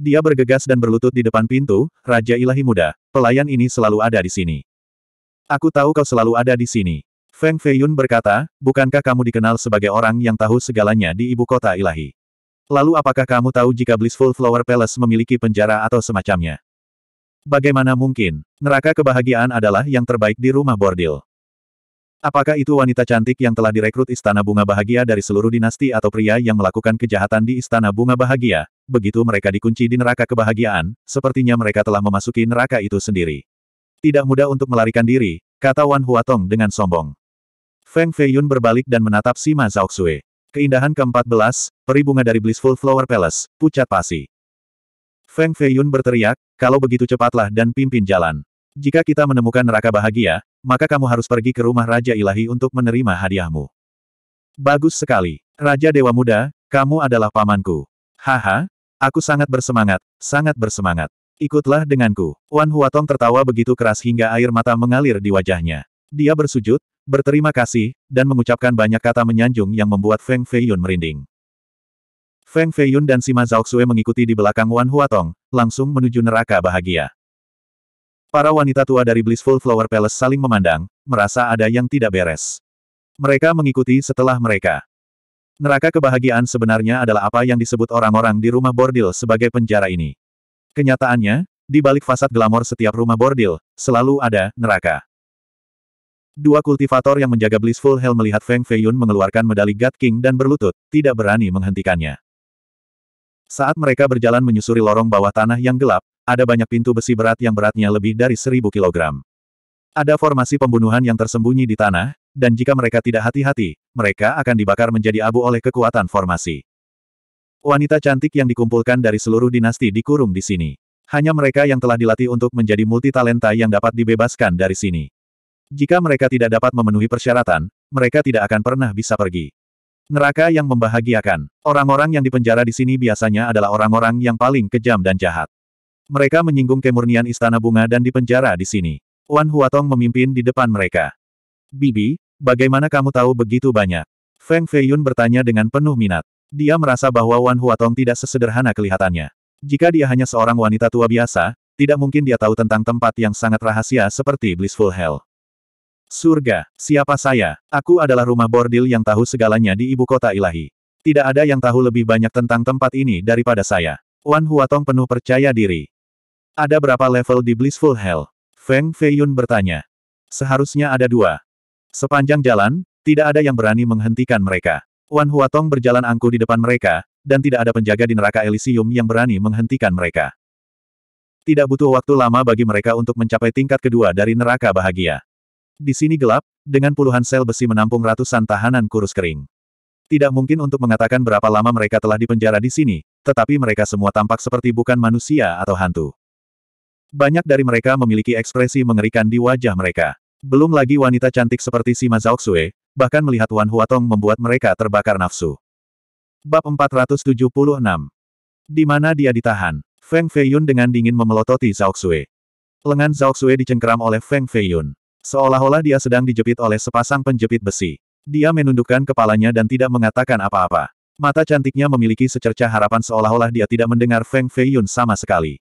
Dia bergegas dan berlutut di depan pintu, Raja Ilahi Muda, pelayan ini selalu ada di sini. Aku tahu kau selalu ada di sini. Feng Feiyun berkata, bukankah kamu dikenal sebagai orang yang tahu segalanya di ibu kota ilahi? Lalu apakah kamu tahu jika Blissful Flower Palace memiliki penjara atau semacamnya? Bagaimana mungkin, neraka kebahagiaan adalah yang terbaik di rumah bordil. Apakah itu wanita cantik yang telah direkrut Istana Bunga Bahagia dari seluruh dinasti atau pria yang melakukan kejahatan di Istana Bunga Bahagia, begitu mereka dikunci di neraka kebahagiaan, sepertinya mereka telah memasuki neraka itu sendiri. Tidak mudah untuk melarikan diri, kata Wan Huatong dengan sombong. Feng Feiyun berbalik dan menatap Sima Zhaoxue. Keindahan ke-14, peribunga dari Blissful Flower Palace, pucat pasi. Feng Feiyun berteriak, kalau begitu cepatlah dan pimpin jalan. Jika kita menemukan neraka bahagia, maka kamu harus pergi ke rumah Raja Ilahi untuk menerima hadiahmu. Bagus sekali. Raja Dewa Muda, kamu adalah pamanku. Haha, Aku sangat bersemangat, sangat bersemangat. Ikutlah denganku. Wan Huatong tertawa begitu keras hingga air mata mengalir di wajahnya. Dia bersujud, berterima kasih, dan mengucapkan banyak kata menyanjung yang membuat Feng Feiyun merinding. Feng Feiyun dan Sima Zhaoxue mengikuti di belakang Wan Huatong, langsung menuju neraka bahagia. Para wanita tua dari Blissful Flower Palace saling memandang, merasa ada yang tidak beres. Mereka mengikuti setelah mereka. Neraka kebahagiaan sebenarnya adalah apa yang disebut orang-orang di rumah bordil sebagai penjara ini. Kenyataannya, di balik fasad glamor setiap rumah bordil, selalu ada neraka. Dua kultivator yang menjaga Blissful Hell melihat Feng Feiyun mengeluarkan medali God King dan berlutut, tidak berani menghentikannya. Saat mereka berjalan menyusuri lorong bawah tanah yang gelap, ada banyak pintu besi berat yang beratnya lebih dari seribu kilogram. Ada formasi pembunuhan yang tersembunyi di tanah, dan jika mereka tidak hati-hati, mereka akan dibakar menjadi abu oleh kekuatan formasi. Wanita cantik yang dikumpulkan dari seluruh dinasti dikurung di sini. Hanya mereka yang telah dilatih untuk menjadi multitalenta yang dapat dibebaskan dari sini. Jika mereka tidak dapat memenuhi persyaratan, mereka tidak akan pernah bisa pergi. Neraka yang membahagiakan. Orang-orang yang dipenjara di sini biasanya adalah orang-orang yang paling kejam dan jahat. Mereka menyinggung kemurnian istana bunga dan dipenjara di sini. Wan Huatong memimpin di depan mereka. Bibi, bagaimana kamu tahu begitu banyak? Feng Feiyun bertanya dengan penuh minat. Dia merasa bahwa Wan Huatong tidak sesederhana kelihatannya. Jika dia hanya seorang wanita tua biasa, tidak mungkin dia tahu tentang tempat yang sangat rahasia seperti Blissful Hell. Surga, siapa saya? Aku adalah rumah bordil yang tahu segalanya di ibu kota ilahi. Tidak ada yang tahu lebih banyak tentang tempat ini daripada saya. Wan Huatong penuh percaya diri. Ada berapa level di Blissful Hell? Feng Feiyun bertanya. Seharusnya ada dua. Sepanjang jalan, tidak ada yang berani menghentikan mereka. Wan Huatong berjalan angkuh di depan mereka, dan tidak ada penjaga di neraka Elysium yang berani menghentikan mereka. Tidak butuh waktu lama bagi mereka untuk mencapai tingkat kedua dari neraka bahagia. Di sini gelap, dengan puluhan sel besi menampung ratusan tahanan kurus kering. Tidak mungkin untuk mengatakan berapa lama mereka telah dipenjara di sini, tetapi mereka semua tampak seperti bukan manusia atau hantu. Banyak dari mereka memiliki ekspresi mengerikan di wajah mereka. Belum lagi wanita cantik seperti Sima Zhaoxue, bahkan melihat Wan Huatong membuat mereka terbakar nafsu. Bab 476 Di mana dia ditahan, Feng Feiyun dengan dingin memelototi Zhaoxue. Lengan Zhaoxue dicengkeram oleh Feng Feiyun. Seolah-olah dia sedang dijepit oleh sepasang penjepit besi. Dia menundukkan kepalanya dan tidak mengatakan apa-apa. Mata cantiknya memiliki secerca harapan seolah-olah dia tidak mendengar Feng Feiyun sama sekali.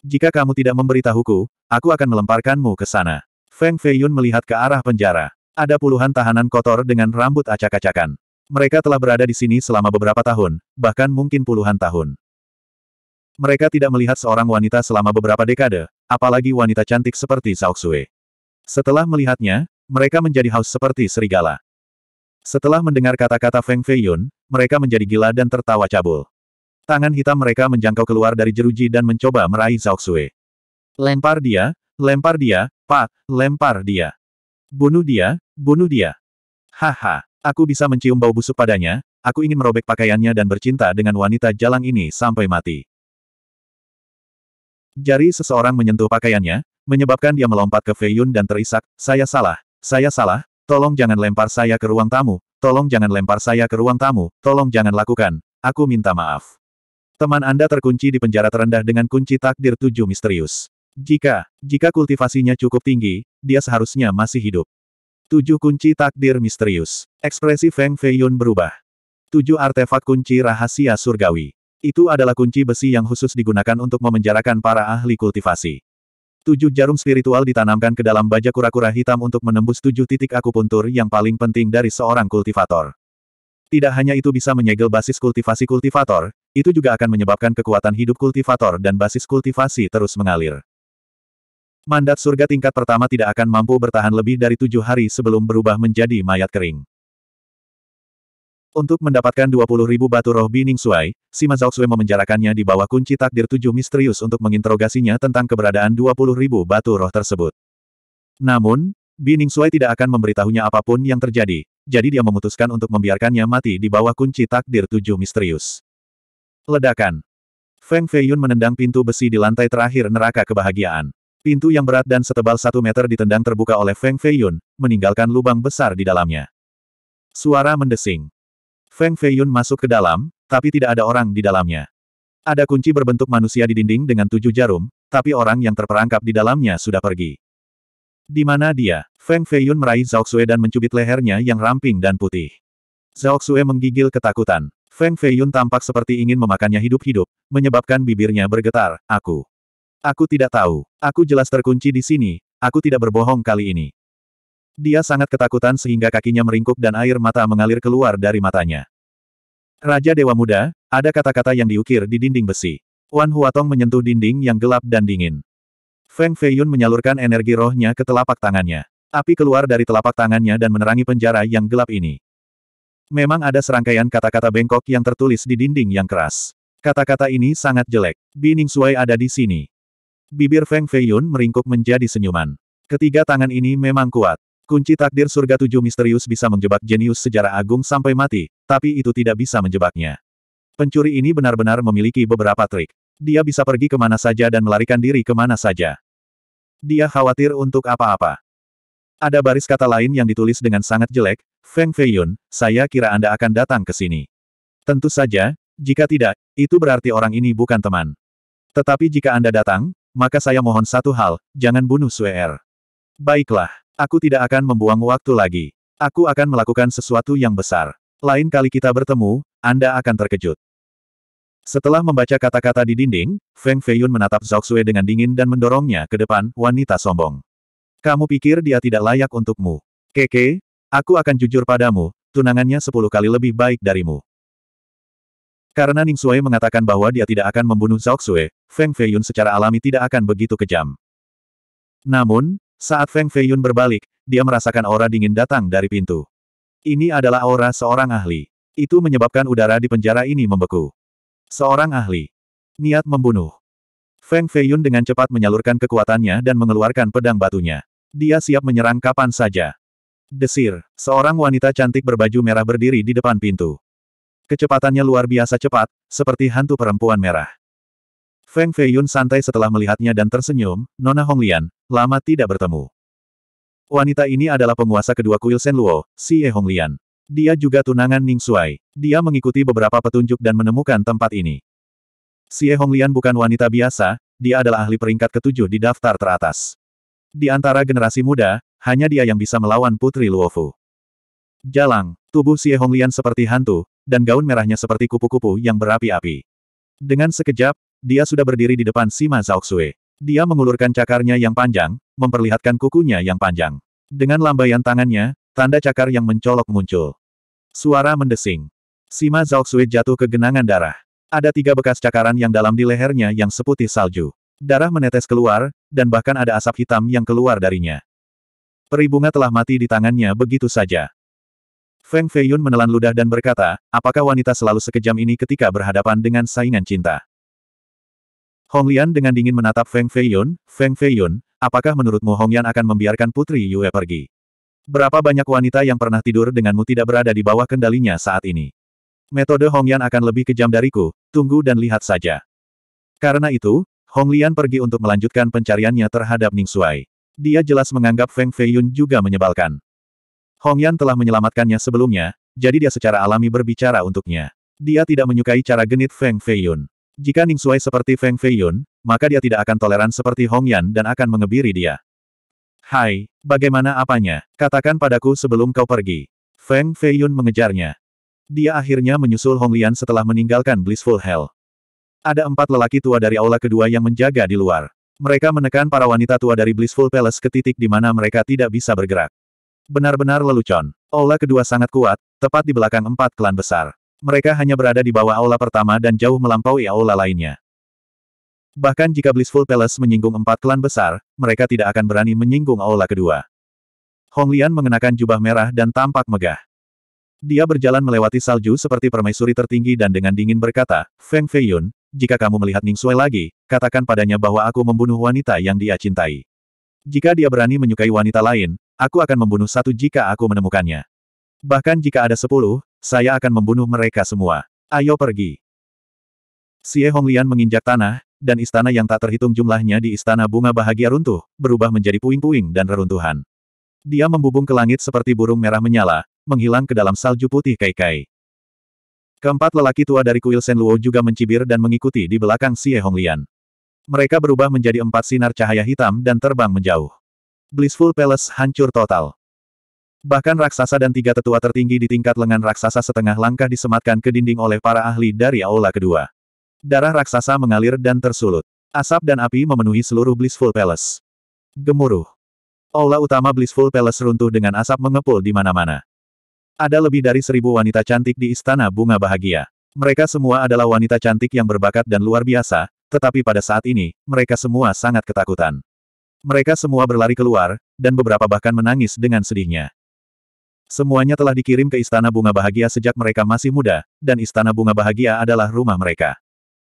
Jika kamu tidak memberitahuku, aku akan melemparkanmu ke sana. Feng Feiyun melihat ke arah penjara. Ada puluhan tahanan kotor dengan rambut acak-acakan. Mereka telah berada di sini selama beberapa tahun, bahkan mungkin puluhan tahun. Mereka tidak melihat seorang wanita selama beberapa dekade, apalagi wanita cantik seperti Xue. Setelah melihatnya, mereka menjadi haus seperti serigala. Setelah mendengar kata-kata Feng Feiyun, mereka menjadi gila dan tertawa cabul. Tangan hitam mereka menjangkau keluar dari jeruji dan mencoba meraih Xue. Lempar dia, lempar dia, Pak, lempar dia. Bunuh dia, bunuh dia. Haha, aku bisa mencium bau busuk padanya, aku ingin merobek pakaiannya dan bercinta dengan wanita jalang ini sampai mati. Jari seseorang menyentuh pakaiannya, menyebabkan dia melompat ke Feiyun dan terisak, saya salah, saya salah, tolong jangan lempar saya ke ruang tamu, tolong jangan lempar saya ke ruang tamu, tolong jangan lakukan, aku minta maaf. Teman Anda terkunci di penjara terendah dengan kunci takdir tujuh misterius. Jika, jika kultivasinya cukup tinggi, dia seharusnya masih hidup. Tujuh kunci takdir misterius. Ekspresi Feng Feiyun berubah. Tujuh artefak kunci rahasia surgawi. Itu adalah kunci besi yang khusus digunakan untuk memenjarakan para ahli kultivasi. Tujuh jarum spiritual ditanamkan ke dalam baja kura-kura hitam untuk menembus tujuh titik akupuntur yang paling penting dari seorang kultivator. Tidak hanya itu bisa menyegel basis kultivasi kultivator, itu juga akan menyebabkan kekuatan hidup kultivator dan basis kultivasi terus mengalir. Mandat surga tingkat pertama tidak akan mampu bertahan lebih dari tujuh hari sebelum berubah menjadi mayat kering. Untuk mendapatkan 20 ribu batu roh Bining Suai, Sima Zhaoxue memenjarakannya di bawah kunci takdir tujuh misterius untuk menginterogasinya tentang keberadaan 20 ribu batu roh tersebut. Namun, Bining Suai tidak akan memberitahunya apapun yang terjadi, jadi dia memutuskan untuk membiarkannya mati di bawah kunci takdir tujuh misterius. Ledakan. Feng Feiyun menendang pintu besi di lantai terakhir neraka kebahagiaan. Pintu yang berat dan setebal satu meter ditendang terbuka oleh Feng Feiyun, meninggalkan lubang besar di dalamnya. Suara mendesing. Feng Feiyun masuk ke dalam, tapi tidak ada orang di dalamnya. Ada kunci berbentuk manusia di dinding dengan tujuh jarum, tapi orang yang terperangkap di dalamnya sudah pergi. Di mana dia? Feng Feiyun meraih Zhao Xue dan mencubit lehernya yang ramping dan putih. Zhao Xue menggigil ketakutan. Feng Feiyun tampak seperti ingin memakannya hidup-hidup, menyebabkan bibirnya bergetar, aku. Aku tidak tahu. Aku jelas terkunci di sini, aku tidak berbohong kali ini. Dia sangat ketakutan sehingga kakinya meringkuk dan air mata mengalir keluar dari matanya. Raja Dewa Muda, ada kata-kata yang diukir di dinding besi. Wan Huatong menyentuh dinding yang gelap dan dingin. Feng Feiyun menyalurkan energi rohnya ke telapak tangannya. Api keluar dari telapak tangannya dan menerangi penjara yang gelap ini. Memang ada serangkaian kata-kata bengkok yang tertulis di dinding yang keras. Kata-kata ini sangat jelek. Bining Suai ada di sini. Bibir Feng Feiyun meringkuk menjadi senyuman. Ketiga tangan ini memang kuat. Kunci takdir surga tujuh misterius bisa menjebak jenius sejarah agung sampai mati, tapi itu tidak bisa menjebaknya. Pencuri ini benar-benar memiliki beberapa trik. Dia bisa pergi kemana saja dan melarikan diri kemana saja. Dia khawatir untuk apa-apa. Ada baris kata lain yang ditulis dengan sangat jelek, Feng Feiyun, saya kira Anda akan datang ke sini. Tentu saja, jika tidak, itu berarti orang ini bukan teman. Tetapi jika Anda datang, maka saya mohon satu hal, jangan bunuh Suer. Er. Baiklah, aku tidak akan membuang waktu lagi. Aku akan melakukan sesuatu yang besar. Lain kali kita bertemu, Anda akan terkejut. Setelah membaca kata-kata di dinding, Feng Feiyun menatap Zhao Xue dengan dingin dan mendorongnya ke depan, wanita sombong. Kamu pikir dia tidak layak untukmu? Keke, aku akan jujur padamu, tunangannya sepuluh kali lebih baik darimu. Karena Ning Xue mengatakan bahwa dia tidak akan membunuh Zhao Xue, Feng Feiyun secara alami tidak akan begitu kejam. Namun, saat Feng Feiyun berbalik, dia merasakan aura dingin datang dari pintu. Ini adalah aura seorang ahli. Itu menyebabkan udara di penjara ini membeku. Seorang ahli. Niat membunuh. Feng Feiyun dengan cepat menyalurkan kekuatannya dan mengeluarkan pedang batunya. Dia siap menyerang kapan saja. Desir, seorang wanita cantik berbaju merah berdiri di depan pintu. Kecepatannya luar biasa cepat, seperti hantu perempuan merah. Feng Feiyun santai setelah melihatnya dan tersenyum, Nona Honglian, lama tidak bertemu. Wanita ini adalah penguasa kedua kuil Senluo, Si Ye Honglian. Dia juga tunangan Ning Suai. Dia mengikuti beberapa petunjuk dan menemukan tempat ini. Si Ye Honglian bukan wanita biasa, dia adalah ahli peringkat ketujuh di daftar teratas. Di antara generasi muda, hanya dia yang bisa melawan Putri Luofu. Jalang, tubuh Si Ye Honglian seperti hantu, dan gaun merahnya seperti kupu-kupu yang berapi-api. Dengan sekejap, dia sudah berdiri di depan Sima Zhaoxue. Dia mengulurkan cakarnya yang panjang, memperlihatkan kukunya yang panjang. Dengan lambaian tangannya, tanda cakar yang mencolok muncul. Suara mendesing. Sima Zhaoxue jatuh ke genangan darah. Ada tiga bekas cakaran yang dalam di lehernya yang seputih salju. Darah menetes keluar, dan bahkan ada asap hitam yang keluar darinya. Peribunga telah mati di tangannya begitu saja. Feng Feiyun menelan ludah dan berkata, apakah wanita selalu sekejam ini ketika berhadapan dengan saingan cinta? Hong Lian dengan dingin menatap Feng Feiyun, Feng Feiyun, apakah menurutmu Hong Yan akan membiarkan Putri Yue pergi? Berapa banyak wanita yang pernah tidur denganmu tidak berada di bawah kendalinya saat ini? Metode Hong Yan akan lebih kejam dariku, tunggu dan lihat saja. Karena itu, Hong Lian pergi untuk melanjutkan pencariannya terhadap Ning Suai. Dia jelas menganggap Feng Feiyun juga menyebalkan. Hong Yan telah menyelamatkannya sebelumnya, jadi dia secara alami berbicara untuknya. Dia tidak menyukai cara genit Feng Feiyun. Jika Ning Suai seperti Feng Feiyun, maka dia tidak akan toleran seperti Hong Yan dan akan mengebiri dia. Hai, bagaimana apanya? Katakan padaku sebelum kau pergi. Feng Feiyun mengejarnya. Dia akhirnya menyusul Hong Lian setelah meninggalkan Blissful Hell. Ada empat lelaki tua dari aula kedua yang menjaga di luar. Mereka menekan para wanita tua dari Blissful Palace ke titik di mana mereka tidak bisa bergerak. Benar-benar lelucon. Aula kedua sangat kuat, tepat di belakang empat klan besar. Mereka hanya berada di bawah aula pertama dan jauh melampaui aula lainnya. Bahkan jika Blissful Palace menyinggung empat klan besar, mereka tidak akan berani menyinggung aula kedua. Hong Lian mengenakan jubah merah dan tampak megah. Dia berjalan melewati salju seperti permaisuri tertinggi dan dengan dingin berkata, Feng Feiyun, jika kamu melihat Ning Sui lagi, katakan padanya bahwa aku membunuh wanita yang dia cintai. Jika dia berani menyukai wanita lain, Aku akan membunuh satu jika aku menemukannya. Bahkan jika ada sepuluh, saya akan membunuh mereka semua. Ayo pergi. Xie Honglian menginjak tanah, dan istana yang tak terhitung jumlahnya di istana bunga bahagia runtuh, berubah menjadi puing-puing dan reruntuhan. Dia membubung ke langit seperti burung merah menyala, menghilang ke dalam salju putih kai-kai. Keempat lelaki tua dari kuil Luo juga mencibir dan mengikuti di belakang Xie Honglian. Mereka berubah menjadi empat sinar cahaya hitam dan terbang menjauh. Blissful Palace hancur total. Bahkan raksasa dan tiga tetua tertinggi di tingkat lengan raksasa setengah langkah disematkan ke dinding oleh para ahli dari aula kedua. Darah raksasa mengalir dan tersulut. Asap dan api memenuhi seluruh Blissful Palace. Gemuruh. Aula utama Blissful Palace runtuh dengan asap mengepul di mana-mana. Ada lebih dari seribu wanita cantik di Istana Bunga Bahagia. Mereka semua adalah wanita cantik yang berbakat dan luar biasa, tetapi pada saat ini, mereka semua sangat ketakutan. Mereka semua berlari keluar, dan beberapa bahkan menangis dengan sedihnya. Semuanya telah dikirim ke Istana Bunga Bahagia sejak mereka masih muda, dan Istana Bunga Bahagia adalah rumah mereka.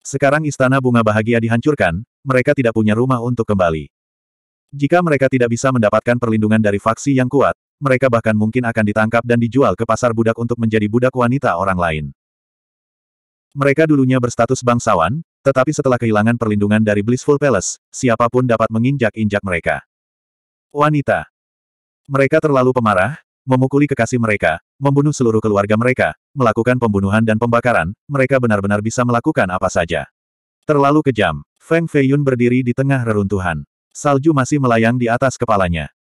Sekarang Istana Bunga Bahagia dihancurkan, mereka tidak punya rumah untuk kembali. Jika mereka tidak bisa mendapatkan perlindungan dari faksi yang kuat, mereka bahkan mungkin akan ditangkap dan dijual ke pasar budak untuk menjadi budak wanita orang lain. Mereka dulunya berstatus bangsawan, tetapi setelah kehilangan perlindungan dari Blissful Palace, siapapun dapat menginjak-injak mereka. Wanita. Mereka terlalu pemarah, memukuli kekasih mereka, membunuh seluruh keluarga mereka, melakukan pembunuhan dan pembakaran, mereka benar-benar bisa melakukan apa saja. Terlalu kejam, Feng Feiyun berdiri di tengah reruntuhan. Salju masih melayang di atas kepalanya.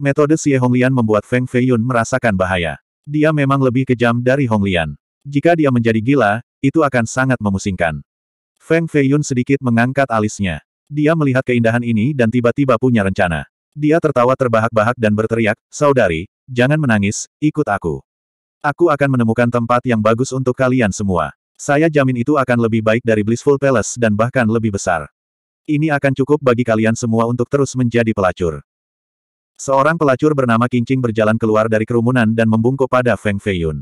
Metode Xie Honglian membuat Feng Feiyun merasakan bahaya. Dia memang lebih kejam dari Honglian. Jika dia menjadi gila, itu akan sangat memusingkan. Feng Feiyun sedikit mengangkat alisnya. Dia melihat keindahan ini dan tiba-tiba punya rencana. Dia tertawa terbahak-bahak dan berteriak, Saudari, jangan menangis, ikut aku. Aku akan menemukan tempat yang bagus untuk kalian semua. Saya jamin itu akan lebih baik dari Blissful Palace dan bahkan lebih besar. Ini akan cukup bagi kalian semua untuk terus menjadi pelacur. Seorang pelacur bernama Kincing berjalan keluar dari kerumunan dan membungkuk pada Feng Feiyun.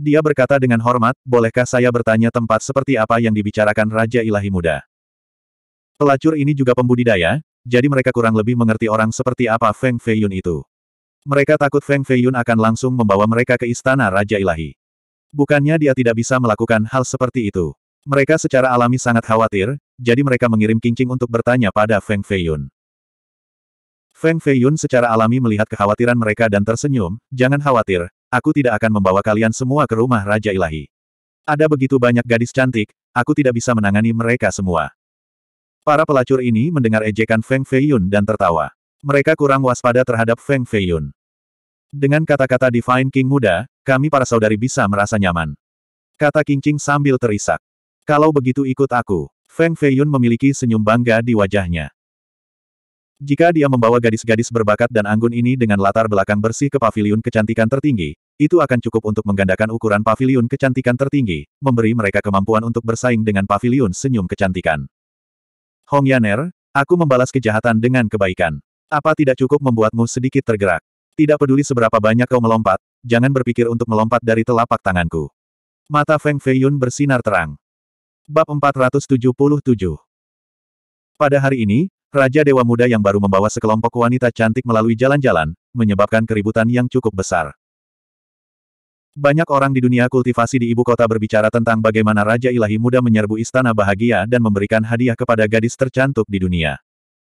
Dia berkata dengan hormat, bolehkah saya bertanya tempat seperti apa yang dibicarakan Raja Ilahi Muda? Pelacur ini juga pembudidaya, jadi mereka kurang lebih mengerti orang seperti apa Feng Feiyun itu. Mereka takut Feng Feiyun akan langsung membawa mereka ke istana Raja Ilahi. Bukannya dia tidak bisa melakukan hal seperti itu. Mereka secara alami sangat khawatir, jadi mereka mengirim kincing untuk bertanya pada Feng Feiyun. Feng Feiyun secara alami melihat kekhawatiran mereka dan tersenyum, jangan khawatir, aku tidak akan membawa kalian semua ke rumah Raja Ilahi. Ada begitu banyak gadis cantik, aku tidak bisa menangani mereka semua. Para pelacur ini mendengar ejekan Feng Feiyun dan tertawa. Mereka kurang waspada terhadap Feng Feiyun. Dengan kata-kata Divine King muda, kami para saudari bisa merasa nyaman. Kata Kincing sambil terisak. Kalau begitu ikut aku. Feng Feiyun memiliki senyum bangga di wajahnya. Jika dia membawa gadis-gadis berbakat dan anggun ini dengan latar belakang bersih ke pavilion kecantikan tertinggi, itu akan cukup untuk menggandakan ukuran pavilion kecantikan tertinggi, memberi mereka kemampuan untuk bersaing dengan pavilion senyum kecantikan. Hong Yaner, aku membalas kejahatan dengan kebaikan. Apa tidak cukup membuatmu sedikit tergerak? Tidak peduli seberapa banyak kau melompat, jangan berpikir untuk melompat dari telapak tanganku. Mata Feng Feiyun bersinar terang. Bab 477 Pada hari ini, Raja Dewa Muda yang baru membawa sekelompok wanita cantik melalui jalan-jalan, menyebabkan keributan yang cukup besar. Banyak orang di dunia kultivasi di ibu kota berbicara tentang bagaimana Raja Ilahi Muda menyerbu istana bahagia dan memberikan hadiah kepada gadis tercantik di dunia.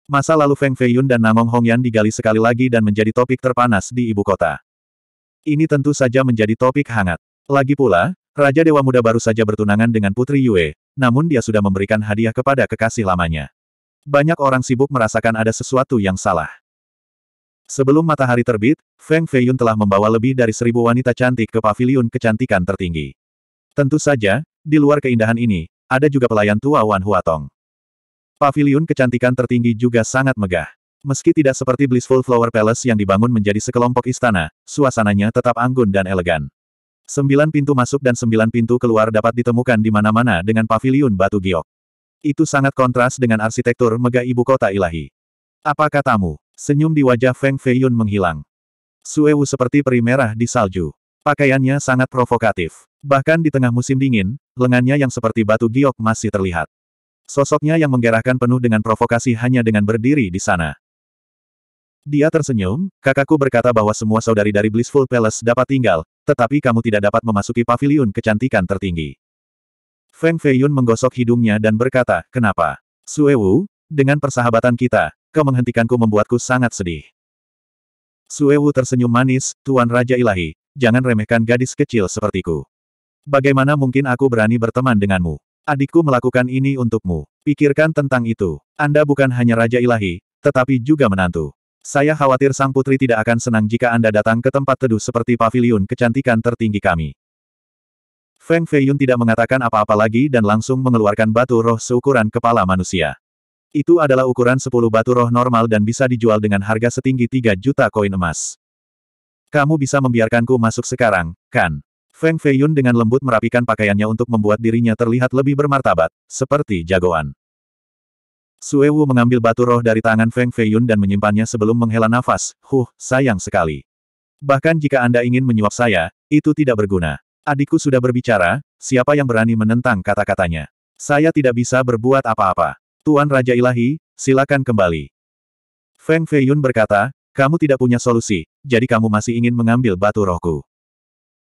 Masa lalu Feng Feiyun dan Namong Hongyan digali sekali lagi dan menjadi topik terpanas di ibu kota. Ini tentu saja menjadi topik hangat. Lagi pula, Raja Dewa Muda baru saja bertunangan dengan Putri Yue, namun dia sudah memberikan hadiah kepada kekasih lamanya. Banyak orang sibuk merasakan ada sesuatu yang salah. Sebelum matahari terbit, Feng Feiyun telah membawa lebih dari seribu wanita cantik ke pavilion kecantikan tertinggi. Tentu saja, di luar keindahan ini, ada juga pelayan tua Wan Huatong. Pavilion kecantikan tertinggi juga sangat megah. Meski tidak seperti Blissful Flower Palace yang dibangun menjadi sekelompok istana, suasananya tetap anggun dan elegan. Sembilan pintu masuk dan sembilan pintu keluar dapat ditemukan di mana-mana dengan pavilion batu giok. Itu sangat kontras dengan arsitektur megah ibu kota ilahi. Apa katamu? Senyum di wajah Feng Feiyun menghilang. Suewu seperti peri merah di salju. Pakaiannya sangat provokatif. Bahkan di tengah musim dingin, lengannya yang seperti batu giok masih terlihat. Sosoknya yang menggerahkan penuh dengan provokasi hanya dengan berdiri di sana. Dia tersenyum, kakakku berkata bahwa semua saudari dari Blissful Palace dapat tinggal, tetapi kamu tidak dapat memasuki paviliun kecantikan tertinggi. Feng Feiyun menggosok hidungnya dan berkata, kenapa? Suewu, dengan persahabatan kita, kau menghentikanku membuatku sangat sedih. Suewu tersenyum manis, Tuan Raja Ilahi, jangan remehkan gadis kecil sepertiku. Bagaimana mungkin aku berani berteman denganmu? Adikku melakukan ini untukmu. Pikirkan tentang itu. Anda bukan hanya Raja Ilahi, tetapi juga menantu. Saya khawatir sang putri tidak akan senang jika Anda datang ke tempat teduh seperti paviliun kecantikan tertinggi kami. Feng Feiyun tidak mengatakan apa-apa lagi dan langsung mengeluarkan batu roh seukuran kepala manusia. Itu adalah ukuran 10 batu roh normal dan bisa dijual dengan harga setinggi 3 juta koin emas. Kamu bisa membiarkanku masuk sekarang, kan? Feng Feiyun dengan lembut merapikan pakaiannya untuk membuat dirinya terlihat lebih bermartabat, seperti jagoan. Sue Wu mengambil batu roh dari tangan Feng Feiyun dan menyimpannya sebelum menghela nafas, huh, sayang sekali. Bahkan jika Anda ingin menyuap saya, itu tidak berguna. Adikku sudah berbicara, siapa yang berani menentang kata-katanya? Saya tidak bisa berbuat apa-apa. Tuan Raja Ilahi, silakan kembali. Feng Feiyun berkata, kamu tidak punya solusi, jadi kamu masih ingin mengambil batu rohku.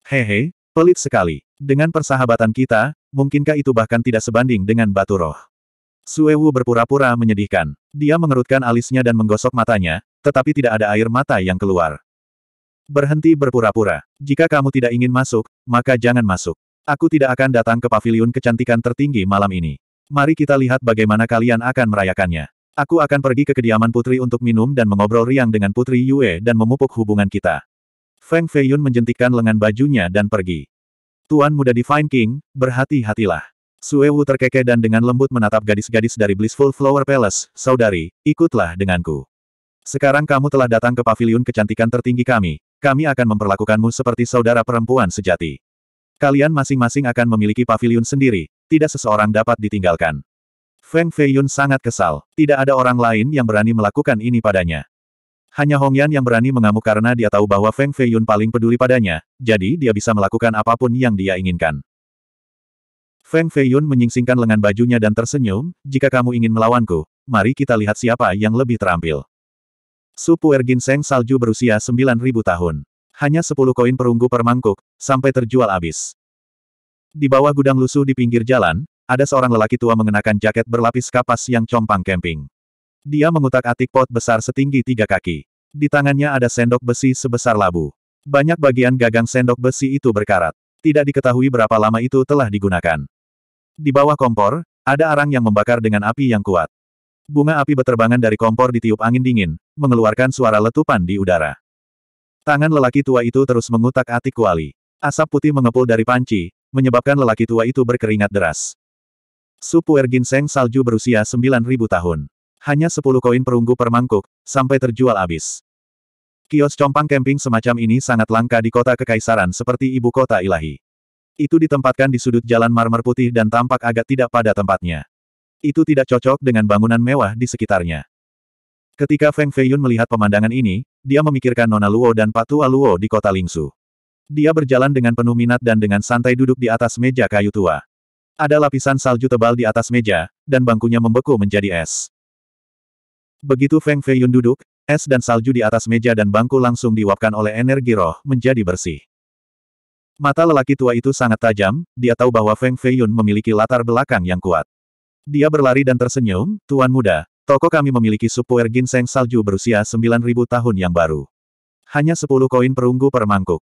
Hehe, pelit sekali. Dengan persahabatan kita, mungkinkah itu bahkan tidak sebanding dengan batu roh? Suewu berpura-pura menyedihkan. Dia mengerutkan alisnya dan menggosok matanya, tetapi tidak ada air mata yang keluar. Berhenti berpura-pura. Jika kamu tidak ingin masuk, maka jangan masuk. Aku tidak akan datang ke Paviliun kecantikan tertinggi malam ini. Mari kita lihat bagaimana kalian akan merayakannya. Aku akan pergi ke kediaman putri untuk minum dan mengobrol riang dengan putri Yue dan memupuk hubungan kita. Feng Feiyun menjentikkan lengan bajunya dan pergi. Tuan muda Divine King, berhati-hatilah. Sue Wu terkekeh dan dengan lembut menatap gadis-gadis dari Blissful Flower Palace, saudari, ikutlah denganku. Sekarang kamu telah datang ke pavilion kecantikan tertinggi kami, kami akan memperlakukanmu seperti saudara perempuan sejati. Kalian masing-masing akan memiliki pavilion sendiri, tidak seseorang dapat ditinggalkan. Feng Feiyun sangat kesal. Tidak ada orang lain yang berani melakukan ini padanya. Hanya Hong Yan yang berani mengamuk karena dia tahu bahwa Feng Feiyun paling peduli padanya, jadi dia bisa melakukan apapun yang dia inginkan. Feng Feiyun menyingsingkan lengan bajunya dan tersenyum, jika kamu ingin melawanku, mari kita lihat siapa yang lebih terampil. Supu Puer Ginseng salju berusia 9.000 tahun. Hanya 10 koin perunggu per mangkuk, sampai terjual habis. Di bawah gudang lusuh di pinggir jalan, ada seorang lelaki tua mengenakan jaket berlapis kapas yang compang camping. Dia mengutak-atik pot besar setinggi tiga kaki. Di tangannya ada sendok besi sebesar labu. Banyak bagian gagang sendok besi itu berkarat. Tidak diketahui berapa lama itu telah digunakan. Di bawah kompor, ada arang yang membakar dengan api yang kuat. Bunga api berterbangan dari kompor ditiup angin dingin, mengeluarkan suara letupan di udara. Tangan lelaki tua itu terus mengutak-atik kuali. Asap putih mengepul dari panci, menyebabkan lelaki tua itu berkeringat deras. Supuer ginseng salju berusia 9.000 tahun. Hanya 10 koin perunggu per mangkuk, sampai terjual habis. Kios compang camping semacam ini sangat langka di kota kekaisaran seperti ibu kota ilahi. Itu ditempatkan di sudut jalan marmer putih dan tampak agak tidak pada tempatnya. Itu tidak cocok dengan bangunan mewah di sekitarnya. Ketika Feng Feiyun melihat pemandangan ini, dia memikirkan Nona Luo dan Patua Luo di kota Lingsu. Dia berjalan dengan penuh minat dan dengan santai duduk di atas meja kayu tua. Ada lapisan salju tebal di atas meja, dan bangkunya membeku menjadi es. Begitu Feng Feiyun duduk, es dan salju di atas meja dan bangku langsung diuapkan oleh energi roh menjadi bersih. Mata lelaki tua itu sangat tajam, dia tahu bahwa Feng Feiyun memiliki latar belakang yang kuat. Dia berlari dan tersenyum, Tuan Muda, toko kami memiliki supuer ginseng salju berusia 9000 tahun yang baru. Hanya 10 koin perunggu per mangkuk.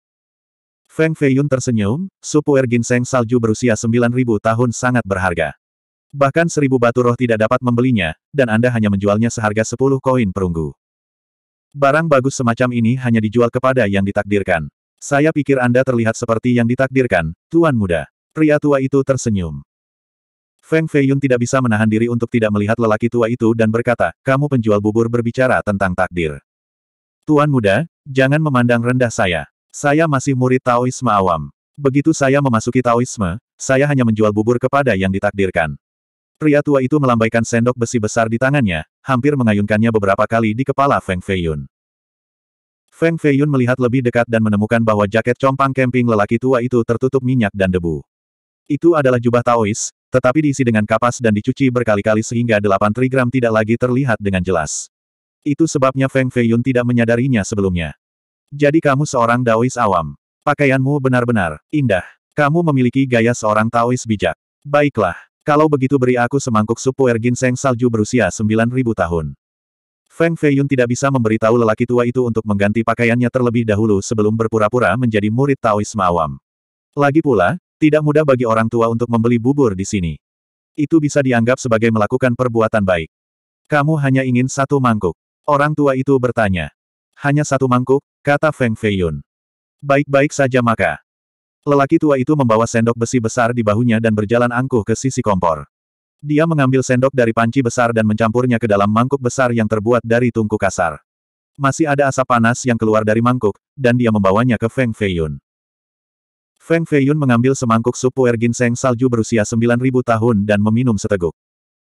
Feng Feiyun tersenyum, supuer ginseng salju berusia 9.000 tahun sangat berharga. Bahkan seribu batu roh tidak dapat membelinya, dan Anda hanya menjualnya seharga 10 koin perunggu. Barang bagus semacam ini hanya dijual kepada yang ditakdirkan. Saya pikir Anda terlihat seperti yang ditakdirkan, Tuan Muda. Pria tua itu tersenyum. Feng Feiyun tidak bisa menahan diri untuk tidak melihat lelaki tua itu dan berkata, kamu penjual bubur berbicara tentang takdir. Tuan Muda, jangan memandang rendah saya. Saya masih murid Taoisme awam. Begitu saya memasuki Taoisme, saya hanya menjual bubur kepada yang ditakdirkan. Pria tua itu melambaikan sendok besi besar di tangannya, hampir mengayunkannya beberapa kali di kepala Feng Feiyun. Feng Feiyun melihat lebih dekat dan menemukan bahwa jaket compang camping lelaki tua itu tertutup minyak dan debu. Itu adalah jubah Taois, tetapi diisi dengan kapas dan dicuci berkali-kali sehingga delapan trigram tidak lagi terlihat dengan jelas. Itu sebabnya Feng Feiyun tidak menyadarinya sebelumnya. Jadi kamu seorang Daois awam. Pakaianmu benar-benar indah. Kamu memiliki gaya seorang Taois bijak. Baiklah, kalau begitu beri aku semangkuk sup puer ginseng salju berusia 9000 tahun. Feng Feiyun tidak bisa memberitahu lelaki tua itu untuk mengganti pakaiannya terlebih dahulu sebelum berpura-pura menjadi murid Taoisme mawam. Lagi pula, tidak mudah bagi orang tua untuk membeli bubur di sini. Itu bisa dianggap sebagai melakukan perbuatan baik. Kamu hanya ingin satu mangkuk. Orang tua itu bertanya. Hanya satu mangkuk, Kata Feng Feiyun. Baik-baik saja maka. Lelaki tua itu membawa sendok besi besar di bahunya dan berjalan angkuh ke sisi kompor. Dia mengambil sendok dari panci besar dan mencampurnya ke dalam mangkuk besar yang terbuat dari tungku kasar. Masih ada asap panas yang keluar dari mangkuk, dan dia membawanya ke Feng Feiyun. Feng Feiyun mengambil semangkuk sup puer ginseng salju berusia 9000 tahun dan meminum seteguk.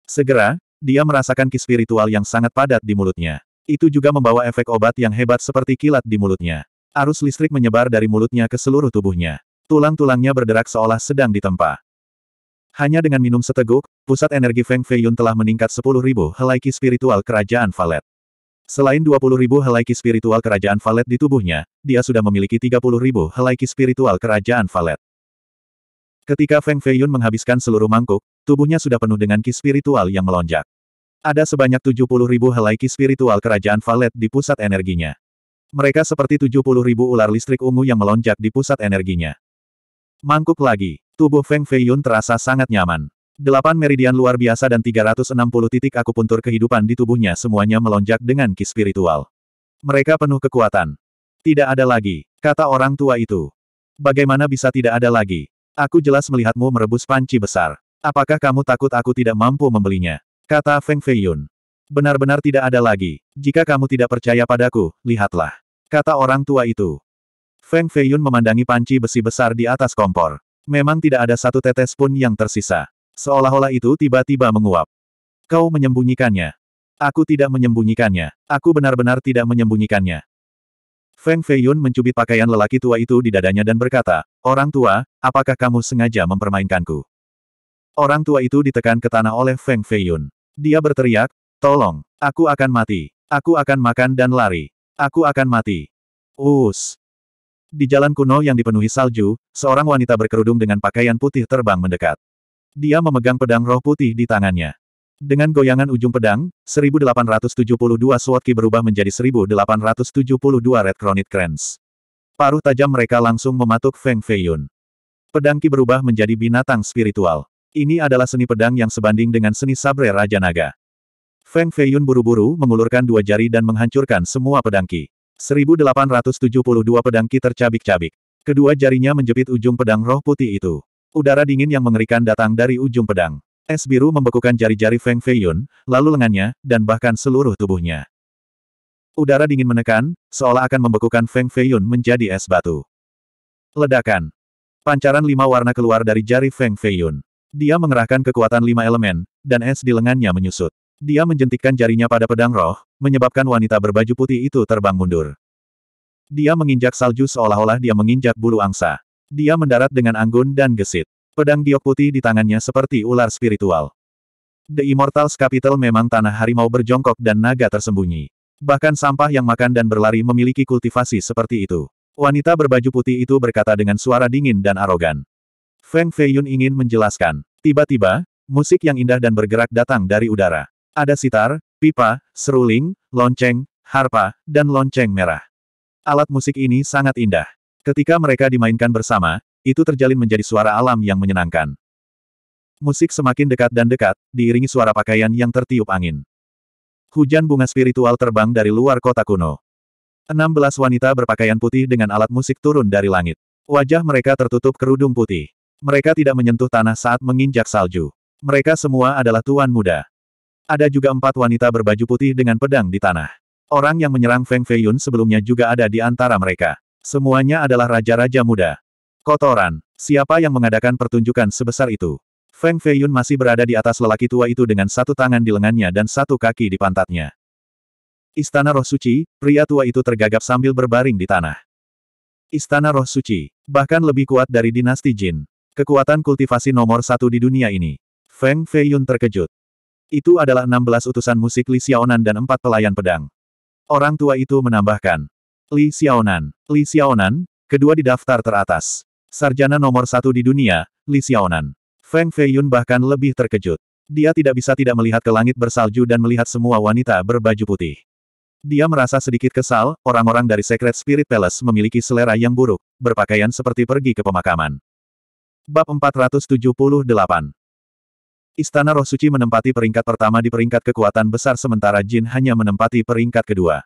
Segera, dia merasakan ki spiritual yang sangat padat di mulutnya. Itu juga membawa efek obat yang hebat seperti kilat di mulutnya. Arus listrik menyebar dari mulutnya ke seluruh tubuhnya. Tulang-tulangnya berderak seolah sedang ditempa. Hanya dengan minum seteguk, pusat energi Feng Feiyun telah meningkat 10.000 helai ki spiritual kerajaan Valet. Selain 20.000 helai ki spiritual kerajaan Valet di tubuhnya, dia sudah memiliki 30.000 helai ki spiritual kerajaan Valet. Ketika Feng Feiyun menghabiskan seluruh mangkuk, tubuhnya sudah penuh dengan ki spiritual yang melonjak. Ada sebanyak 70 ribu helaiki spiritual kerajaan Valet di pusat energinya. Mereka seperti 70 ribu ular listrik ungu yang melonjak di pusat energinya. Mangkuk lagi, tubuh Feng Feiyun terasa sangat nyaman. Delapan meridian luar biasa dan 360 titik akupuntur kehidupan di tubuhnya semuanya melonjak dengan ki spiritual. Mereka penuh kekuatan. Tidak ada lagi, kata orang tua itu. Bagaimana bisa tidak ada lagi? Aku jelas melihatmu merebus panci besar. Apakah kamu takut aku tidak mampu membelinya? Kata Feng Feiyun. Benar-benar tidak ada lagi. Jika kamu tidak percaya padaku, lihatlah. Kata orang tua itu. Feng Feiyun memandangi panci besi besar di atas kompor. Memang tidak ada satu tetes pun yang tersisa. Seolah-olah itu tiba-tiba menguap. Kau menyembunyikannya. Aku tidak menyembunyikannya. Aku benar-benar tidak menyembunyikannya. Feng Feiyun mencubit pakaian lelaki tua itu di dadanya dan berkata, Orang tua, apakah kamu sengaja mempermainkanku? Orang tua itu ditekan ke tanah oleh Feng Feiyun. Dia berteriak, tolong, aku akan mati. Aku akan makan dan lari. Aku akan mati. Us. Di jalan kuno yang dipenuhi salju, seorang wanita berkerudung dengan pakaian putih terbang mendekat. Dia memegang pedang roh putih di tangannya. Dengan goyangan ujung pedang, 1872 Swordki berubah menjadi 1872 Red Cronit Crans. Paruh tajam mereka langsung mematuk Feng Feiyun. Pedang Ki berubah menjadi binatang spiritual. Ini adalah seni pedang yang sebanding dengan seni sabre Raja Naga. Feng Feiyun buru-buru mengulurkan dua jari dan menghancurkan semua pedang ki. 1872 pedang ki tercabik-cabik. Kedua jarinya menjepit ujung pedang roh putih itu. Udara dingin yang mengerikan datang dari ujung pedang. Es biru membekukan jari-jari Feng Feiyun, lalu lengannya, dan bahkan seluruh tubuhnya. Udara dingin menekan, seolah akan membekukan Feng Feiyun menjadi es batu. Ledakan. Pancaran lima warna keluar dari jari Feng Feiyun. Dia mengerahkan kekuatan lima elemen, dan es di lengannya menyusut. Dia menjentikkan jarinya pada pedang roh, menyebabkan wanita berbaju putih itu terbang mundur. Dia menginjak salju seolah-olah dia menginjak bulu angsa. Dia mendarat dengan anggun dan gesit. Pedang giok putih di tangannya seperti ular spiritual. The Immortals Capital memang tanah harimau berjongkok dan naga tersembunyi. Bahkan sampah yang makan dan berlari memiliki kultivasi seperti itu. Wanita berbaju putih itu berkata dengan suara dingin dan arogan. Feng Feiyun ingin menjelaskan. Tiba-tiba, musik yang indah dan bergerak datang dari udara. Ada sitar, pipa, seruling, lonceng, harpa, dan lonceng merah. Alat musik ini sangat indah. Ketika mereka dimainkan bersama, itu terjalin menjadi suara alam yang menyenangkan. Musik semakin dekat dan dekat, diiringi suara pakaian yang tertiup angin. Hujan bunga spiritual terbang dari luar kota kuno. 16 wanita berpakaian putih dengan alat musik turun dari langit. Wajah mereka tertutup kerudung putih. Mereka tidak menyentuh tanah saat menginjak salju. Mereka semua adalah tuan muda. Ada juga empat wanita berbaju putih dengan pedang di tanah. Orang yang menyerang Feng Feiyun sebelumnya juga ada di antara mereka. Semuanya adalah raja-raja muda. Kotoran, siapa yang mengadakan pertunjukan sebesar itu? Feng Feiyun masih berada di atas lelaki tua itu dengan satu tangan di lengannya dan satu kaki di pantatnya. Istana Roh Suci, pria tua itu tergagap sambil berbaring di tanah. Istana Roh Suci, bahkan lebih kuat dari dinasti Jin. Kekuatan kultivasi nomor satu di dunia ini. Feng Feiyun terkejut. Itu adalah 16 utusan musik Li Xiaonan dan empat pelayan pedang. Orang tua itu menambahkan. Li Xiaonan. Li Xiaonan, kedua di daftar teratas. Sarjana nomor satu di dunia, Li Xiaonan. Feng Feiyun bahkan lebih terkejut. Dia tidak bisa tidak melihat ke langit bersalju dan melihat semua wanita berbaju putih. Dia merasa sedikit kesal, orang-orang dari Secret Spirit Palace memiliki selera yang buruk, berpakaian seperti pergi ke pemakaman. Bab 478 Istana Roh Suci menempati peringkat pertama di peringkat kekuatan besar sementara Jin hanya menempati peringkat kedua.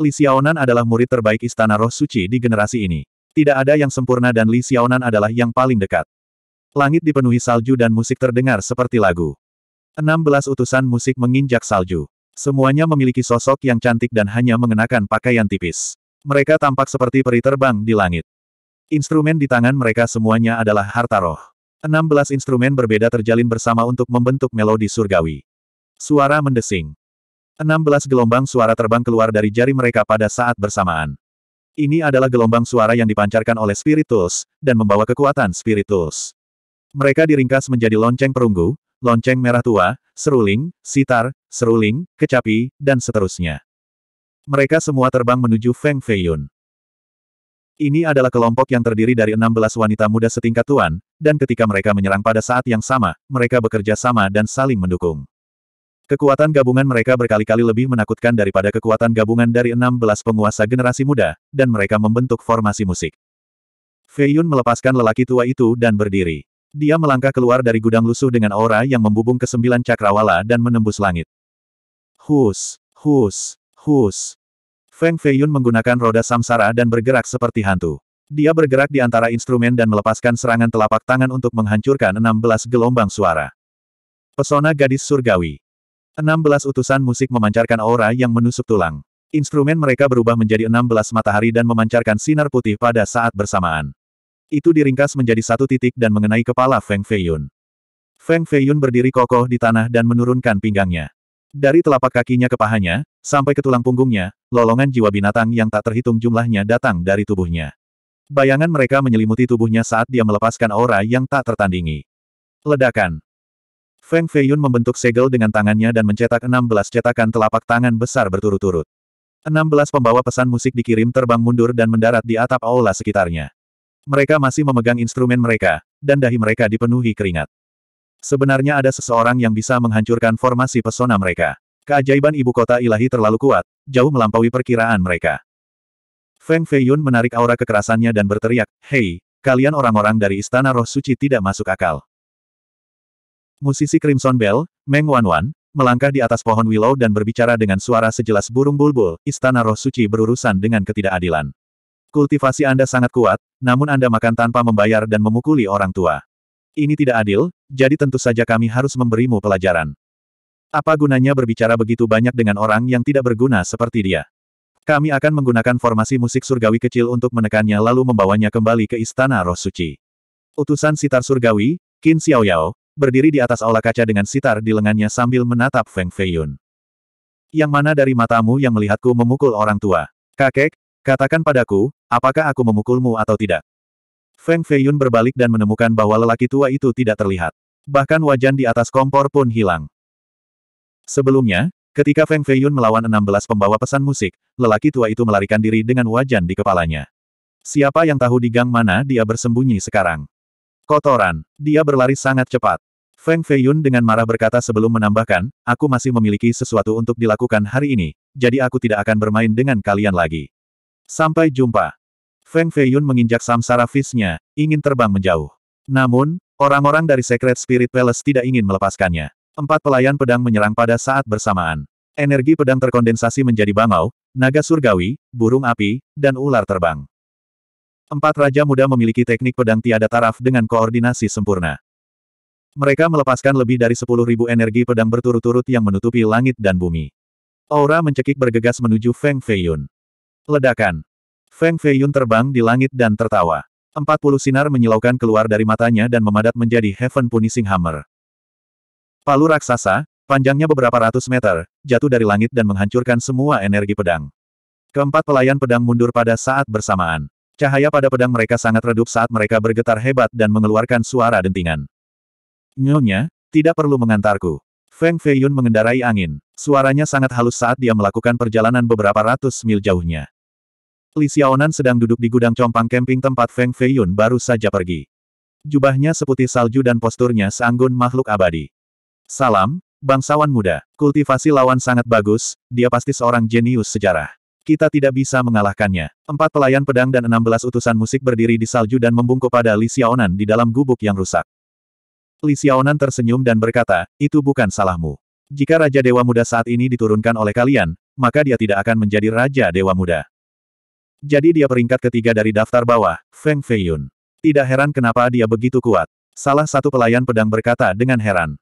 Li Xiaonan adalah murid terbaik Istana Roh Suci di generasi ini. Tidak ada yang sempurna dan Li Xiaonan adalah yang paling dekat. Langit dipenuhi salju dan musik terdengar seperti lagu. 16 utusan musik menginjak salju. Semuanya memiliki sosok yang cantik dan hanya mengenakan pakaian tipis. Mereka tampak seperti peri terbang di langit. Instrumen di tangan mereka semuanya adalah harta roh. 16 instrumen berbeda terjalin bersama untuk membentuk melodi surgawi. Suara mendesing. 16 gelombang suara terbang keluar dari jari mereka pada saat bersamaan. Ini adalah gelombang suara yang dipancarkan oleh spiritus, dan membawa kekuatan spiritus. Mereka diringkas menjadi lonceng perunggu, lonceng merah tua, seruling, sitar, seruling, kecapi, dan seterusnya. Mereka semua terbang menuju Feng Feiyun. Ini adalah kelompok yang terdiri dari 16 wanita muda setingkat tuan, dan ketika mereka menyerang pada saat yang sama, mereka bekerja sama dan saling mendukung. Kekuatan gabungan mereka berkali-kali lebih menakutkan daripada kekuatan gabungan dari 16 penguasa generasi muda, dan mereka membentuk formasi musik. Fei Yun melepaskan lelaki tua itu dan berdiri. Dia melangkah keluar dari gudang lusuh dengan aura yang membubung ke sembilan cakrawala dan menembus langit. Hus, hus, hus. Feng Feiyun menggunakan roda samsara dan bergerak seperti hantu. Dia bergerak di antara instrumen dan melepaskan serangan telapak tangan untuk menghancurkan 16 gelombang suara. Pesona gadis surgawi. 16 utusan musik memancarkan aura yang menusuk tulang. Instrumen mereka berubah menjadi 16 matahari dan memancarkan sinar putih pada saat bersamaan. Itu diringkas menjadi satu titik dan mengenai kepala Feng Feiyun. Feng Feiyun berdiri kokoh di tanah dan menurunkan pinggangnya. Dari telapak kakinya ke pahanya, sampai ke tulang punggungnya, lolongan jiwa binatang yang tak terhitung jumlahnya datang dari tubuhnya. Bayangan mereka menyelimuti tubuhnya saat dia melepaskan aura yang tak tertandingi. Ledakan. Feng Feiyun membentuk segel dengan tangannya dan mencetak 16 cetakan telapak tangan besar berturut-turut. 16 pembawa pesan musik dikirim terbang mundur dan mendarat di atap aula sekitarnya. Mereka masih memegang instrumen mereka, dan dahi mereka dipenuhi keringat. Sebenarnya ada seseorang yang bisa menghancurkan formasi pesona mereka. Keajaiban ibu kota ilahi terlalu kuat, jauh melampaui perkiraan mereka. Feng Feiyun menarik aura kekerasannya dan berteriak, Hei, kalian orang-orang dari Istana Roh Suci tidak masuk akal. Musisi Crimson Bell, Meng Wanwan, melangkah di atas pohon willow dan berbicara dengan suara sejelas burung bulbul, Istana Roh Suci berurusan dengan ketidakadilan. Kultivasi Anda sangat kuat, namun Anda makan tanpa membayar dan memukuli orang tua. Ini tidak adil, jadi tentu saja kami harus memberimu pelajaran. Apa gunanya berbicara begitu banyak dengan orang yang tidak berguna seperti dia? Kami akan menggunakan formasi musik surgawi kecil untuk menekannya lalu membawanya kembali ke Istana Roh Suci. Utusan sitar surgawi, Qin Xiaoyao, berdiri di atas aula kaca dengan sitar di lengannya sambil menatap Feng Feiyun. Yang mana dari matamu yang melihatku memukul orang tua? Kakek, katakan padaku, apakah aku memukulmu atau tidak? Feng Feiyun berbalik dan menemukan bahwa lelaki tua itu tidak terlihat. Bahkan wajan di atas kompor pun hilang. Sebelumnya, ketika Feng Feiyun melawan 16 pembawa pesan musik, lelaki tua itu melarikan diri dengan wajan di kepalanya. Siapa yang tahu di gang mana dia bersembunyi sekarang? Kotoran. Dia berlari sangat cepat. Feng Feiyun dengan marah berkata sebelum menambahkan, aku masih memiliki sesuatu untuk dilakukan hari ini, jadi aku tidak akan bermain dengan kalian lagi. Sampai jumpa. Feng Feiyun menginjak samsara sarafisnya, ingin terbang menjauh. Namun, orang-orang dari Secret Spirit Palace tidak ingin melepaskannya. Empat pelayan pedang menyerang pada saat bersamaan. Energi pedang terkondensasi menjadi bangau, naga surgawi, burung api, dan ular terbang. Empat raja muda memiliki teknik pedang tiada taraf dengan koordinasi sempurna. Mereka melepaskan lebih dari 10.000 energi pedang berturut-turut yang menutupi langit dan bumi. Aura mencekik bergegas menuju Feng Feiyun. Ledakan. Feng Feiyun terbang di langit dan tertawa. Empat puluh sinar menyilaukan keluar dari matanya dan memadat menjadi Heaven Punishing Hammer. Palu raksasa, panjangnya beberapa ratus meter, jatuh dari langit dan menghancurkan semua energi pedang. Keempat pelayan pedang mundur pada saat bersamaan. Cahaya pada pedang mereka sangat redup saat mereka bergetar hebat dan mengeluarkan suara dentingan. Nyonya, tidak perlu mengantarku. Feng Feiyun mengendarai angin. Suaranya sangat halus saat dia melakukan perjalanan beberapa ratus mil jauhnya. Li Xiaonan sedang duduk di gudang compang camping tempat Feng Feiyun baru saja pergi. Jubahnya seputih salju dan posturnya seanggun makhluk abadi. Salam, bangsawan muda. Kultivasi lawan sangat bagus, dia pasti seorang jenius sejarah. Kita tidak bisa mengalahkannya. Empat pelayan pedang dan enam belas utusan musik berdiri di salju dan membungkuk pada Li Xiaonan di dalam gubuk yang rusak. Li Xiaonan tersenyum dan berkata, itu bukan salahmu. Jika Raja Dewa Muda saat ini diturunkan oleh kalian, maka dia tidak akan menjadi Raja Dewa Muda. Jadi dia peringkat ketiga dari daftar bawah, Feng Feiyun. Tidak heran kenapa dia begitu kuat. Salah satu pelayan pedang berkata dengan heran.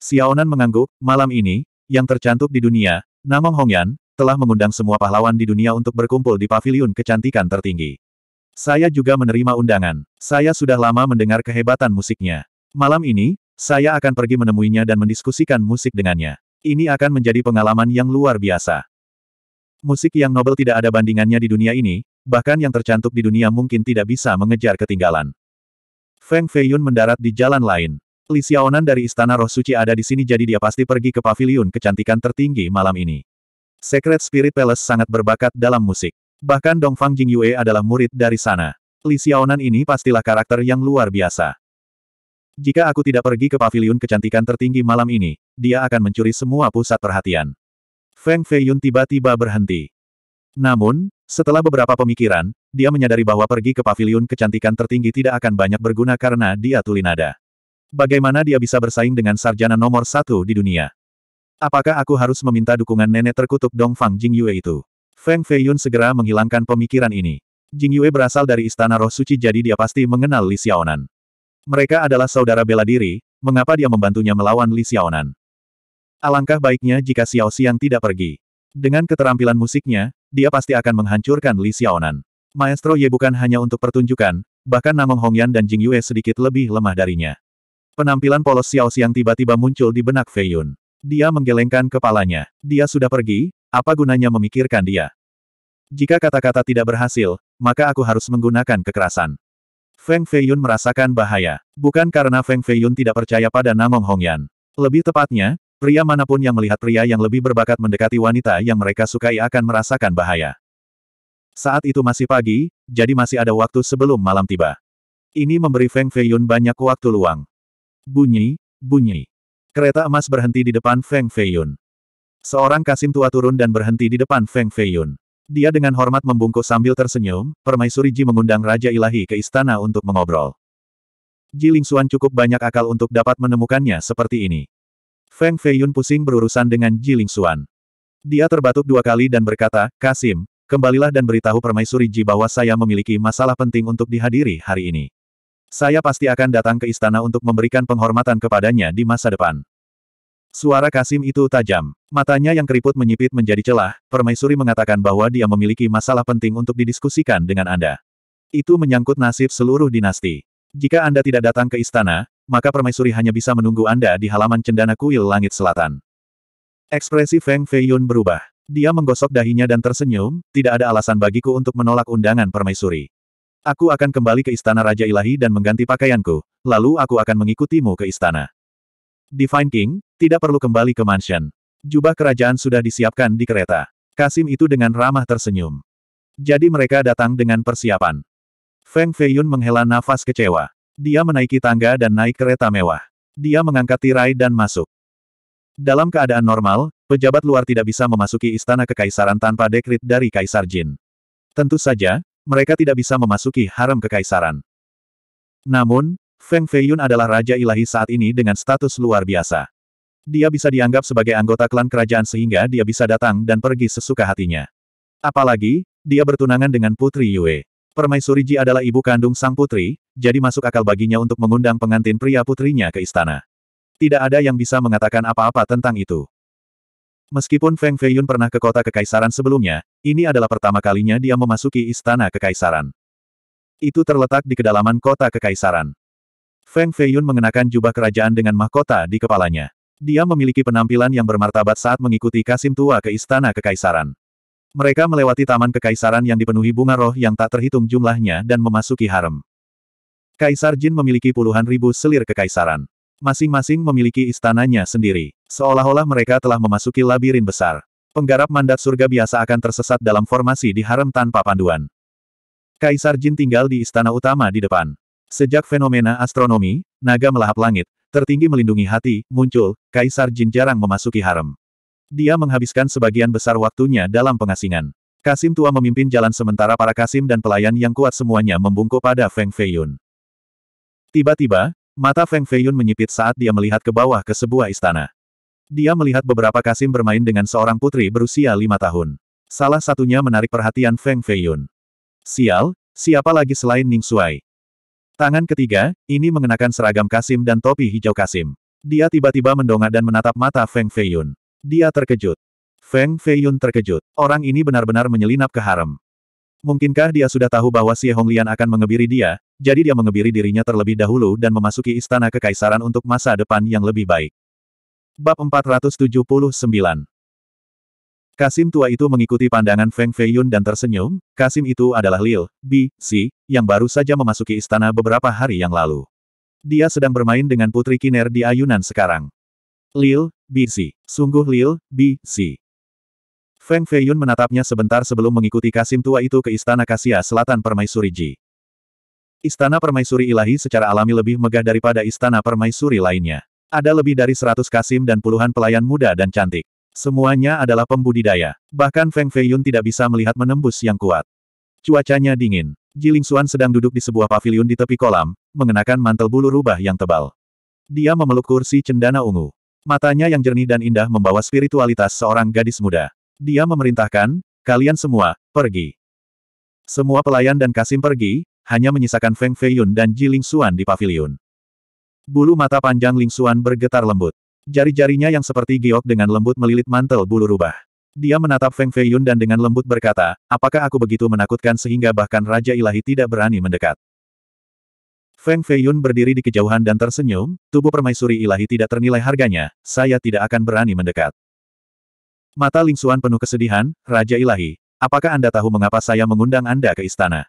Xiaonan mengangguk, malam ini, yang tercantik di dunia, Namong Hongyan, telah mengundang semua pahlawan di dunia untuk berkumpul di paviliun kecantikan tertinggi. Saya juga menerima undangan. Saya sudah lama mendengar kehebatan musiknya. Malam ini, saya akan pergi menemuinya dan mendiskusikan musik dengannya. Ini akan menjadi pengalaman yang luar biasa. Musik yang nobel tidak ada bandingannya di dunia ini, bahkan yang tercantik di dunia mungkin tidak bisa mengejar ketinggalan. Feng Feiyun mendarat di jalan lain. Li Xiaonan dari Istana Roh Suci ada di sini jadi dia pasti pergi ke paviliun kecantikan tertinggi malam ini. Secret Spirit Palace sangat berbakat dalam musik. Bahkan Dongfang Yue adalah murid dari sana. Li Xiaonan ini pastilah karakter yang luar biasa. Jika aku tidak pergi ke paviliun kecantikan tertinggi malam ini, dia akan mencuri semua pusat perhatian. Feng Feiyun tiba-tiba berhenti. Namun, setelah beberapa pemikiran, dia menyadari bahwa pergi ke paviliun kecantikan tertinggi tidak akan banyak berguna karena dia tulinada. Bagaimana dia bisa bersaing dengan sarjana nomor satu di dunia? Apakah aku harus meminta dukungan nenek terkutuk Dong Fang Jing Yue itu? Feng Feiyun segera menghilangkan pemikiran ini. Jing Yue berasal dari Istana Roh Suci jadi dia pasti mengenal Li Xiaonan. Mereka adalah saudara bela diri, mengapa dia membantunya melawan Li Xiaonan? Alangkah baiknya jika Xiao Xiang tidak pergi. Dengan keterampilan musiknya, dia pasti akan menghancurkan Li Xiaonan. Maestro Ye bukan hanya untuk pertunjukan, bahkan Namong Hongyan dan Jing Yue sedikit lebih lemah darinya. Penampilan polos Xiao Xiang tiba-tiba muncul di benak Fei Yun. Dia menggelengkan kepalanya. Dia sudah pergi, apa gunanya memikirkan dia? Jika kata-kata tidak berhasil, maka aku harus menggunakan kekerasan. Feng Fei Yun merasakan bahaya. Bukan karena Feng Fei Yun tidak percaya pada Namong Hongyan. Lebih tepatnya, Pria manapun yang melihat pria yang lebih berbakat mendekati wanita yang mereka sukai akan merasakan bahaya. Saat itu masih pagi, jadi masih ada waktu sebelum malam tiba. Ini memberi Feng Feiyun banyak waktu luang. Bunyi, bunyi. Kereta emas berhenti di depan Feng Feiyun. Seorang kasim tua turun dan berhenti di depan Feng Feiyun. Dia dengan hormat membungkuk sambil tersenyum, Permaisuri Ji mengundang Raja Ilahi ke istana untuk mengobrol. Ji Lingsuan cukup banyak akal untuk dapat menemukannya seperti ini. Feng Feiyun pusing berurusan dengan Ji Lingxuan. Dia terbatuk dua kali dan berkata, Kasim, kembalilah dan beritahu Permaisuri Ji bahwa saya memiliki masalah penting untuk dihadiri hari ini. Saya pasti akan datang ke istana untuk memberikan penghormatan kepadanya di masa depan. Suara Kasim itu tajam. Matanya yang keriput menyipit menjadi celah, Permaisuri mengatakan bahwa dia memiliki masalah penting untuk didiskusikan dengan Anda. Itu menyangkut nasib seluruh dinasti. Jika Anda tidak datang ke istana, maka permaisuri hanya bisa menunggu Anda di halaman cendana kuil langit selatan. Ekspresi Feng Feiyun berubah. Dia menggosok dahinya dan tersenyum, tidak ada alasan bagiku untuk menolak undangan permaisuri. Aku akan kembali ke istana Raja Ilahi dan mengganti pakaianku, lalu aku akan mengikutimu ke istana. Divine King, tidak perlu kembali ke mansion. Jubah kerajaan sudah disiapkan di kereta. Kasim itu dengan ramah tersenyum. Jadi mereka datang dengan persiapan. Feng Feiyun menghela nafas kecewa. Dia menaiki tangga dan naik kereta mewah. Dia mengangkat tirai dan masuk. Dalam keadaan normal, pejabat luar tidak bisa memasuki istana kekaisaran tanpa dekrit dari Kaisar Jin. Tentu saja, mereka tidak bisa memasuki harem kekaisaran. Namun, Feng Feiyun adalah raja ilahi saat ini dengan status luar biasa. Dia bisa dianggap sebagai anggota klan kerajaan sehingga dia bisa datang dan pergi sesuka hatinya. Apalagi, dia bertunangan dengan Putri Yue. Permaisuri Ji adalah ibu kandung sang putri, jadi masuk akal baginya untuk mengundang pengantin pria putrinya ke istana. Tidak ada yang bisa mengatakan apa-apa tentang itu. Meskipun Feng Feiyun pernah ke kota kekaisaran sebelumnya, ini adalah pertama kalinya dia memasuki istana kekaisaran. Itu terletak di kedalaman kota kekaisaran. Feng Feiyun mengenakan jubah kerajaan dengan mahkota di kepalanya. Dia memiliki penampilan yang bermartabat saat mengikuti Kasim Tua ke istana kekaisaran. Mereka melewati taman kekaisaran yang dipenuhi bunga roh yang tak terhitung jumlahnya dan memasuki harem. Kaisar Jin memiliki puluhan ribu selir kekaisaran. Masing-masing memiliki istananya sendiri. Seolah-olah mereka telah memasuki labirin besar. Penggarap mandat surga biasa akan tersesat dalam formasi di harem tanpa panduan. Kaisar Jin tinggal di istana utama di depan. Sejak fenomena astronomi, naga melahap langit, tertinggi melindungi hati, muncul, Kaisar Jin jarang memasuki harem. Dia menghabiskan sebagian besar waktunya dalam pengasingan. Kasim tua memimpin jalan sementara para Kasim dan pelayan yang kuat semuanya membungkuk pada Feng Feiyun. Tiba-tiba, mata Feng Feiyun menyipit saat dia melihat ke bawah ke sebuah istana. Dia melihat beberapa Kasim bermain dengan seorang putri berusia lima tahun. Salah satunya menarik perhatian Feng Feiyun. Sial, siapa lagi selain Ning Suai? Tangan ketiga, ini mengenakan seragam Kasim dan topi hijau Kasim. Dia tiba-tiba mendongak dan menatap mata Feng Feiyun. Dia terkejut. Feng Feiyun terkejut. Orang ini benar-benar menyelinap ke harem. Mungkinkah dia sudah tahu bahwa Xie Honglian akan mengebiri dia, jadi dia mengebiri dirinya terlebih dahulu dan memasuki istana kekaisaran untuk masa depan yang lebih baik. Bab 479 Kasim tua itu mengikuti pandangan Feng Feiyun dan tersenyum, Kasim itu adalah Lil, Bi, Si, yang baru saja memasuki istana beberapa hari yang lalu. Dia sedang bermain dengan Putri Kiner di ayunan sekarang. Lil, Bizi. Sungguh Lil, Bizi. Feng Feiyun menatapnya sebentar sebelum mengikuti Kasim tua itu ke Istana Kasia Selatan Permaisuri Ji. Istana Permaisuri Ilahi secara alami lebih megah daripada istana permaisuri lainnya. Ada lebih dari seratus Kasim dan puluhan pelayan muda dan cantik. Semuanya adalah pembudidaya. Bahkan Feng Feiyun tidak bisa melihat menembus yang kuat. Cuacanya dingin. Jiling Xuan sedang duduk di sebuah pavilion di tepi kolam, mengenakan mantel bulu rubah yang tebal. Dia memeluk kursi cendana ungu. Matanya yang jernih dan indah membawa spiritualitas seorang gadis muda. Dia memerintahkan, kalian semua, pergi. Semua pelayan dan Kasim pergi, hanya menyisakan Feng Feiyun dan Ji Lingxuan di pavilion. Bulu mata panjang Ling Lingxuan bergetar lembut. Jari-jarinya yang seperti giok dengan lembut melilit mantel bulu rubah. Dia menatap Feng Feiyun dan dengan lembut berkata, apakah aku begitu menakutkan sehingga bahkan Raja Ilahi tidak berani mendekat. Feng Feiyun berdiri di kejauhan dan tersenyum, tubuh permaisuri ilahi tidak ternilai harganya, saya tidak akan berani mendekat. Mata Ling Xuan penuh kesedihan, Raja Ilahi, apakah Anda tahu mengapa saya mengundang Anda ke istana?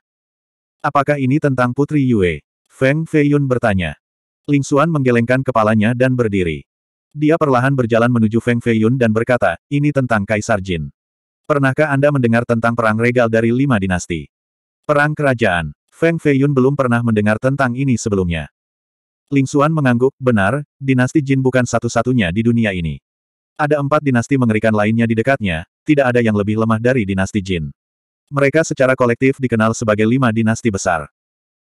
Apakah ini tentang Putri Yue? Feng Feiyun bertanya. Ling Xuan menggelengkan kepalanya dan berdiri. Dia perlahan berjalan menuju Feng Feiyun dan berkata, ini tentang Kaisar Jin. Pernahkah Anda mendengar tentang perang regal dari lima dinasti? Perang kerajaan. Feng Feiyun belum pernah mendengar tentang ini sebelumnya. Ling Xuan mengangguk, benar, dinasti Jin bukan satu-satunya di dunia ini. Ada empat dinasti mengerikan lainnya di dekatnya, tidak ada yang lebih lemah dari dinasti Jin. Mereka secara kolektif dikenal sebagai lima dinasti besar.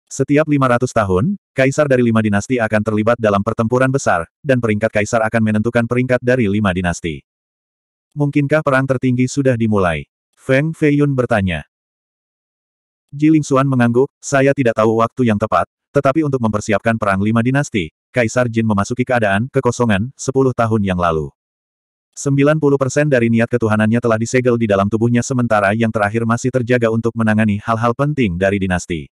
Setiap 500 tahun, kaisar dari lima dinasti akan terlibat dalam pertempuran besar, dan peringkat kaisar akan menentukan peringkat dari lima dinasti. Mungkinkah perang tertinggi sudah dimulai? Feng Feiyun bertanya. Jiling Xuan mengangguk, saya tidak tahu waktu yang tepat, tetapi untuk mempersiapkan perang lima dinasti, Kaisar Jin memasuki keadaan kekosongan sepuluh tahun yang lalu. 90% dari niat ketuhanannya telah disegel di dalam tubuhnya sementara yang terakhir masih terjaga untuk menangani hal-hal penting dari dinasti.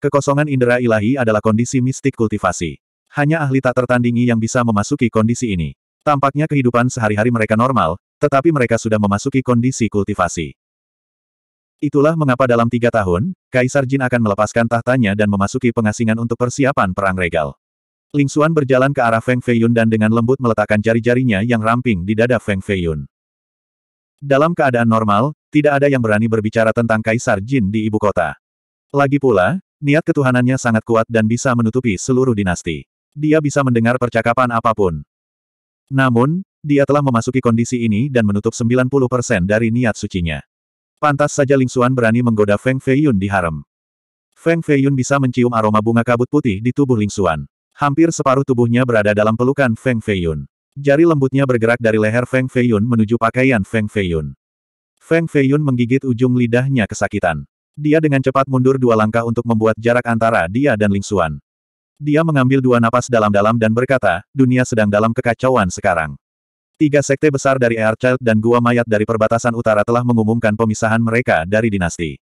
Kekosongan indera ilahi adalah kondisi mistik kultivasi. Hanya ahli tak tertandingi yang bisa memasuki kondisi ini. Tampaknya kehidupan sehari-hari mereka normal, tetapi mereka sudah memasuki kondisi kultivasi. Itulah mengapa dalam tiga tahun, Kaisar Jin akan melepaskan tahtanya dan memasuki pengasingan untuk persiapan perang regal. Ling Xuan berjalan ke arah Feng Feiyun dan dengan lembut meletakkan jari-jarinya yang ramping di dada Feng Feiyun. Dalam keadaan normal, tidak ada yang berani berbicara tentang Kaisar Jin di ibu kota. Lagi pula, niat ketuhanannya sangat kuat dan bisa menutupi seluruh dinasti. Dia bisa mendengar percakapan apapun. Namun, dia telah memasuki kondisi ini dan menutup 90% dari niat sucinya. Pantas saja Ling Xuan berani menggoda Feng Feiyun di harem. Feng Feiyun bisa mencium aroma bunga kabut putih di tubuh Ling Xuan. Hampir separuh tubuhnya berada dalam pelukan Feng Feiyun. Jari lembutnya bergerak dari leher Feng Feiyun menuju pakaian Feng Feiyun. Feng Feiyun menggigit ujung lidahnya kesakitan. Dia dengan cepat mundur dua langkah untuk membuat jarak antara dia dan Ling Xuan. Dia mengambil dua napas dalam-dalam dan berkata, dunia sedang dalam kekacauan sekarang. Tiga sekte besar dari Airchild dan Gua Mayat dari perbatasan utara telah mengumumkan pemisahan mereka dari dinasti.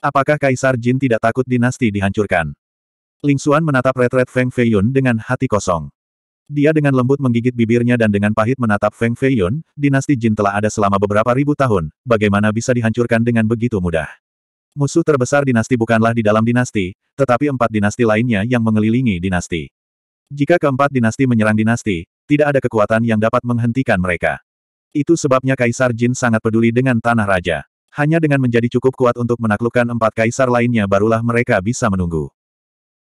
Apakah Kaisar Jin tidak takut dinasti dihancurkan? Ling Xuan menatap red-red Feng Feiyun dengan hati kosong. Dia dengan lembut menggigit bibirnya dan dengan pahit menatap Feng Feiyun, dinasti Jin telah ada selama beberapa ribu tahun, bagaimana bisa dihancurkan dengan begitu mudah? Musuh terbesar dinasti bukanlah di dalam dinasti, tetapi empat dinasti lainnya yang mengelilingi dinasti. Jika keempat dinasti menyerang dinasti, tidak ada kekuatan yang dapat menghentikan mereka. Itu sebabnya Kaisar Jin sangat peduli dengan Tanah Raja. Hanya dengan menjadi cukup kuat untuk menaklukkan empat kaisar lainnya barulah mereka bisa menunggu.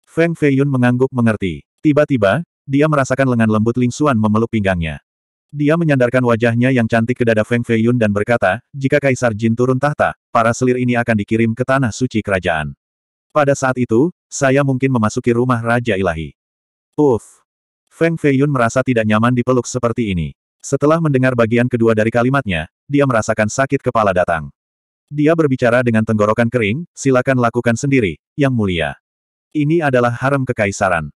Feng Feiyun mengangguk mengerti. Tiba-tiba, dia merasakan lengan lembut Ling Xuan memeluk pinggangnya. Dia menyandarkan wajahnya yang cantik ke dada Feng Feiyun dan berkata, jika Kaisar Jin turun tahta, para selir ini akan dikirim ke tanah suci kerajaan. Pada saat itu, saya mungkin memasuki rumah Raja Ilahi. Uff, Feng Feiyun merasa tidak nyaman dipeluk seperti ini. Setelah mendengar bagian kedua dari kalimatnya, dia merasakan sakit kepala datang. Dia berbicara dengan tenggorokan kering, silakan lakukan sendiri, yang mulia. Ini adalah harem kekaisaran.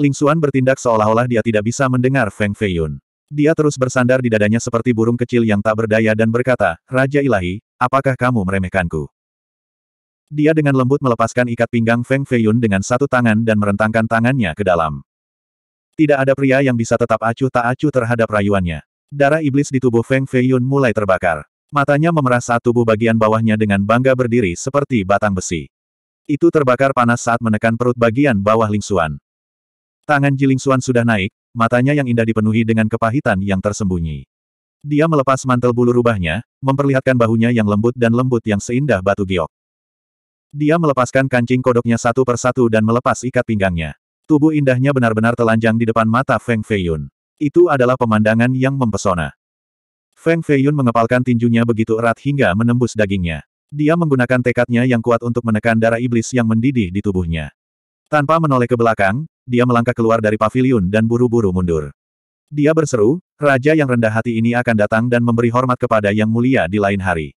Ling Xuan bertindak seolah-olah dia tidak bisa mendengar Feng Feiyun. Dia terus bersandar di dadanya seperti burung kecil yang tak berdaya dan berkata, Raja Ilahi, apakah kamu meremehkanku? Dia dengan lembut melepaskan ikat pinggang Feng Feiyun dengan satu tangan dan merentangkan tangannya ke dalam. Tidak ada pria yang bisa tetap acuh tak acuh terhadap rayuannya. Darah iblis di tubuh Feng Feiyun mulai terbakar. Matanya memerah saat tubuh bagian bawahnya dengan bangga berdiri seperti batang besi. Itu terbakar panas saat menekan perut bagian bawah Lingsuan. Tangan Xuan sudah naik, matanya yang indah dipenuhi dengan kepahitan yang tersembunyi. Dia melepas mantel bulu rubahnya, memperlihatkan bahunya yang lembut dan lembut yang seindah batu giok. Dia melepaskan kancing kodoknya satu persatu dan melepas ikat pinggangnya. Tubuh indahnya benar-benar telanjang di depan mata Feng Feiyun. Itu adalah pemandangan yang mempesona. Feng Feiyun mengepalkan tinjunya begitu erat hingga menembus dagingnya. Dia menggunakan tekadnya yang kuat untuk menekan darah iblis yang mendidih di tubuhnya. Tanpa menoleh ke belakang, dia melangkah keluar dari pavilion dan buru-buru mundur. Dia berseru, raja yang rendah hati ini akan datang dan memberi hormat kepada yang mulia di lain hari.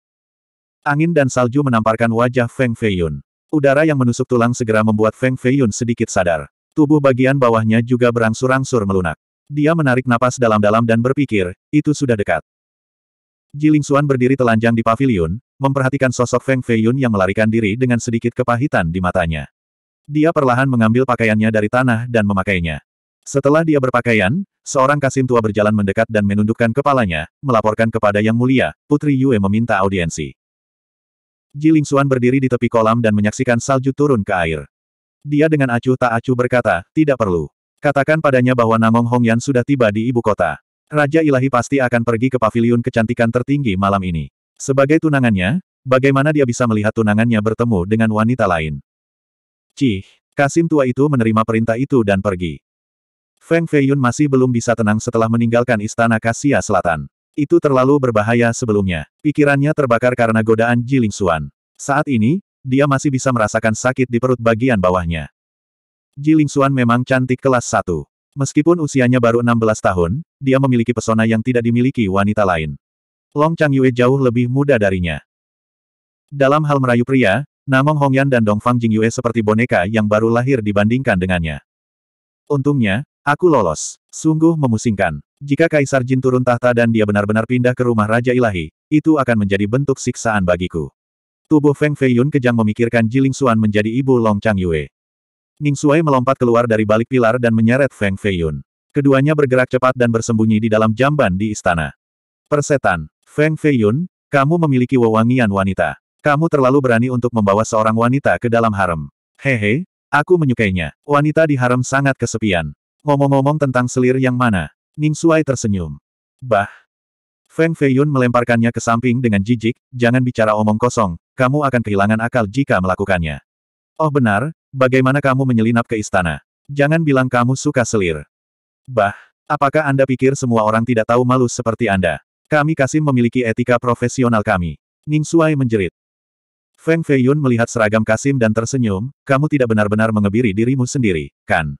Angin dan salju menamparkan wajah Feng Feiyun. Udara yang menusuk tulang segera membuat Feng Feiyun sedikit sadar. Tubuh bagian bawahnya juga berangsur-angsur melunak. Dia menarik napas dalam-dalam dan berpikir, itu sudah dekat. Jiling Xuan berdiri telanjang di pavilion, memperhatikan sosok Feng Feiyun yang melarikan diri dengan sedikit kepahitan di matanya. Dia perlahan mengambil pakaiannya dari tanah dan memakainya. Setelah dia berpakaian, seorang kasim tua berjalan mendekat dan menundukkan kepalanya, melaporkan kepada Yang Mulia, Putri Yue meminta audiensi. Jiling Xuan berdiri di tepi kolam dan menyaksikan salju turun ke air. Dia dengan acuh tak acuh berkata, tidak perlu. Katakan padanya bahwa Namong Hongyan sudah tiba di ibu kota. Raja Ilahi pasti akan pergi ke paviliun kecantikan tertinggi malam ini. Sebagai tunangannya, bagaimana dia bisa melihat tunangannya bertemu dengan wanita lain? Cih, Kasim tua itu menerima perintah itu dan pergi. Feng Feiyun masih belum bisa tenang setelah meninggalkan istana Kasia Selatan. Itu terlalu berbahaya sebelumnya. Pikirannya terbakar karena godaan Jiling Suan. Saat ini, dia masih bisa merasakan sakit di perut bagian bawahnya. Ji Lingxuan memang cantik kelas 1. Meskipun usianya baru 16 tahun, dia memiliki pesona yang tidak dimiliki wanita lain. Long Chang Yue jauh lebih muda darinya. Dalam hal merayu pria, Namong Hongyan dan Dongfang Yue seperti boneka yang baru lahir dibandingkan dengannya. Untungnya, aku lolos. Sungguh memusingkan. Jika Kaisar Jin turun tahta dan dia benar-benar pindah ke rumah Raja Ilahi, itu akan menjadi bentuk siksaan bagiku. Tubuh Feng Feiyun kejang memikirkan Jiling Xuan menjadi ibu Long Chang Yue. Ning Suai melompat keluar dari balik pilar dan menyeret Feng Feiyun. Keduanya bergerak cepat dan bersembunyi di dalam jamban di istana. Persetan, Feng Feiyun, kamu memiliki wewangian wanita. Kamu terlalu berani untuk membawa seorang wanita ke dalam harem. Hehe, aku menyukainya. Wanita di harem sangat kesepian. Ngomong-ngomong tentang selir yang mana? Ning Suai tersenyum. Bah. Feng Feiyun melemparkannya ke samping dengan jijik, jangan bicara omong kosong, kamu akan kehilangan akal jika melakukannya. Oh benar, bagaimana kamu menyelinap ke istana? Jangan bilang kamu suka selir. Bah, apakah Anda pikir semua orang tidak tahu malu seperti Anda? Kami kasih memiliki etika profesional kami. Ning Suai menjerit. Feng Feiyun melihat seragam Kasim dan tersenyum, kamu tidak benar-benar mengebiri dirimu sendiri, kan?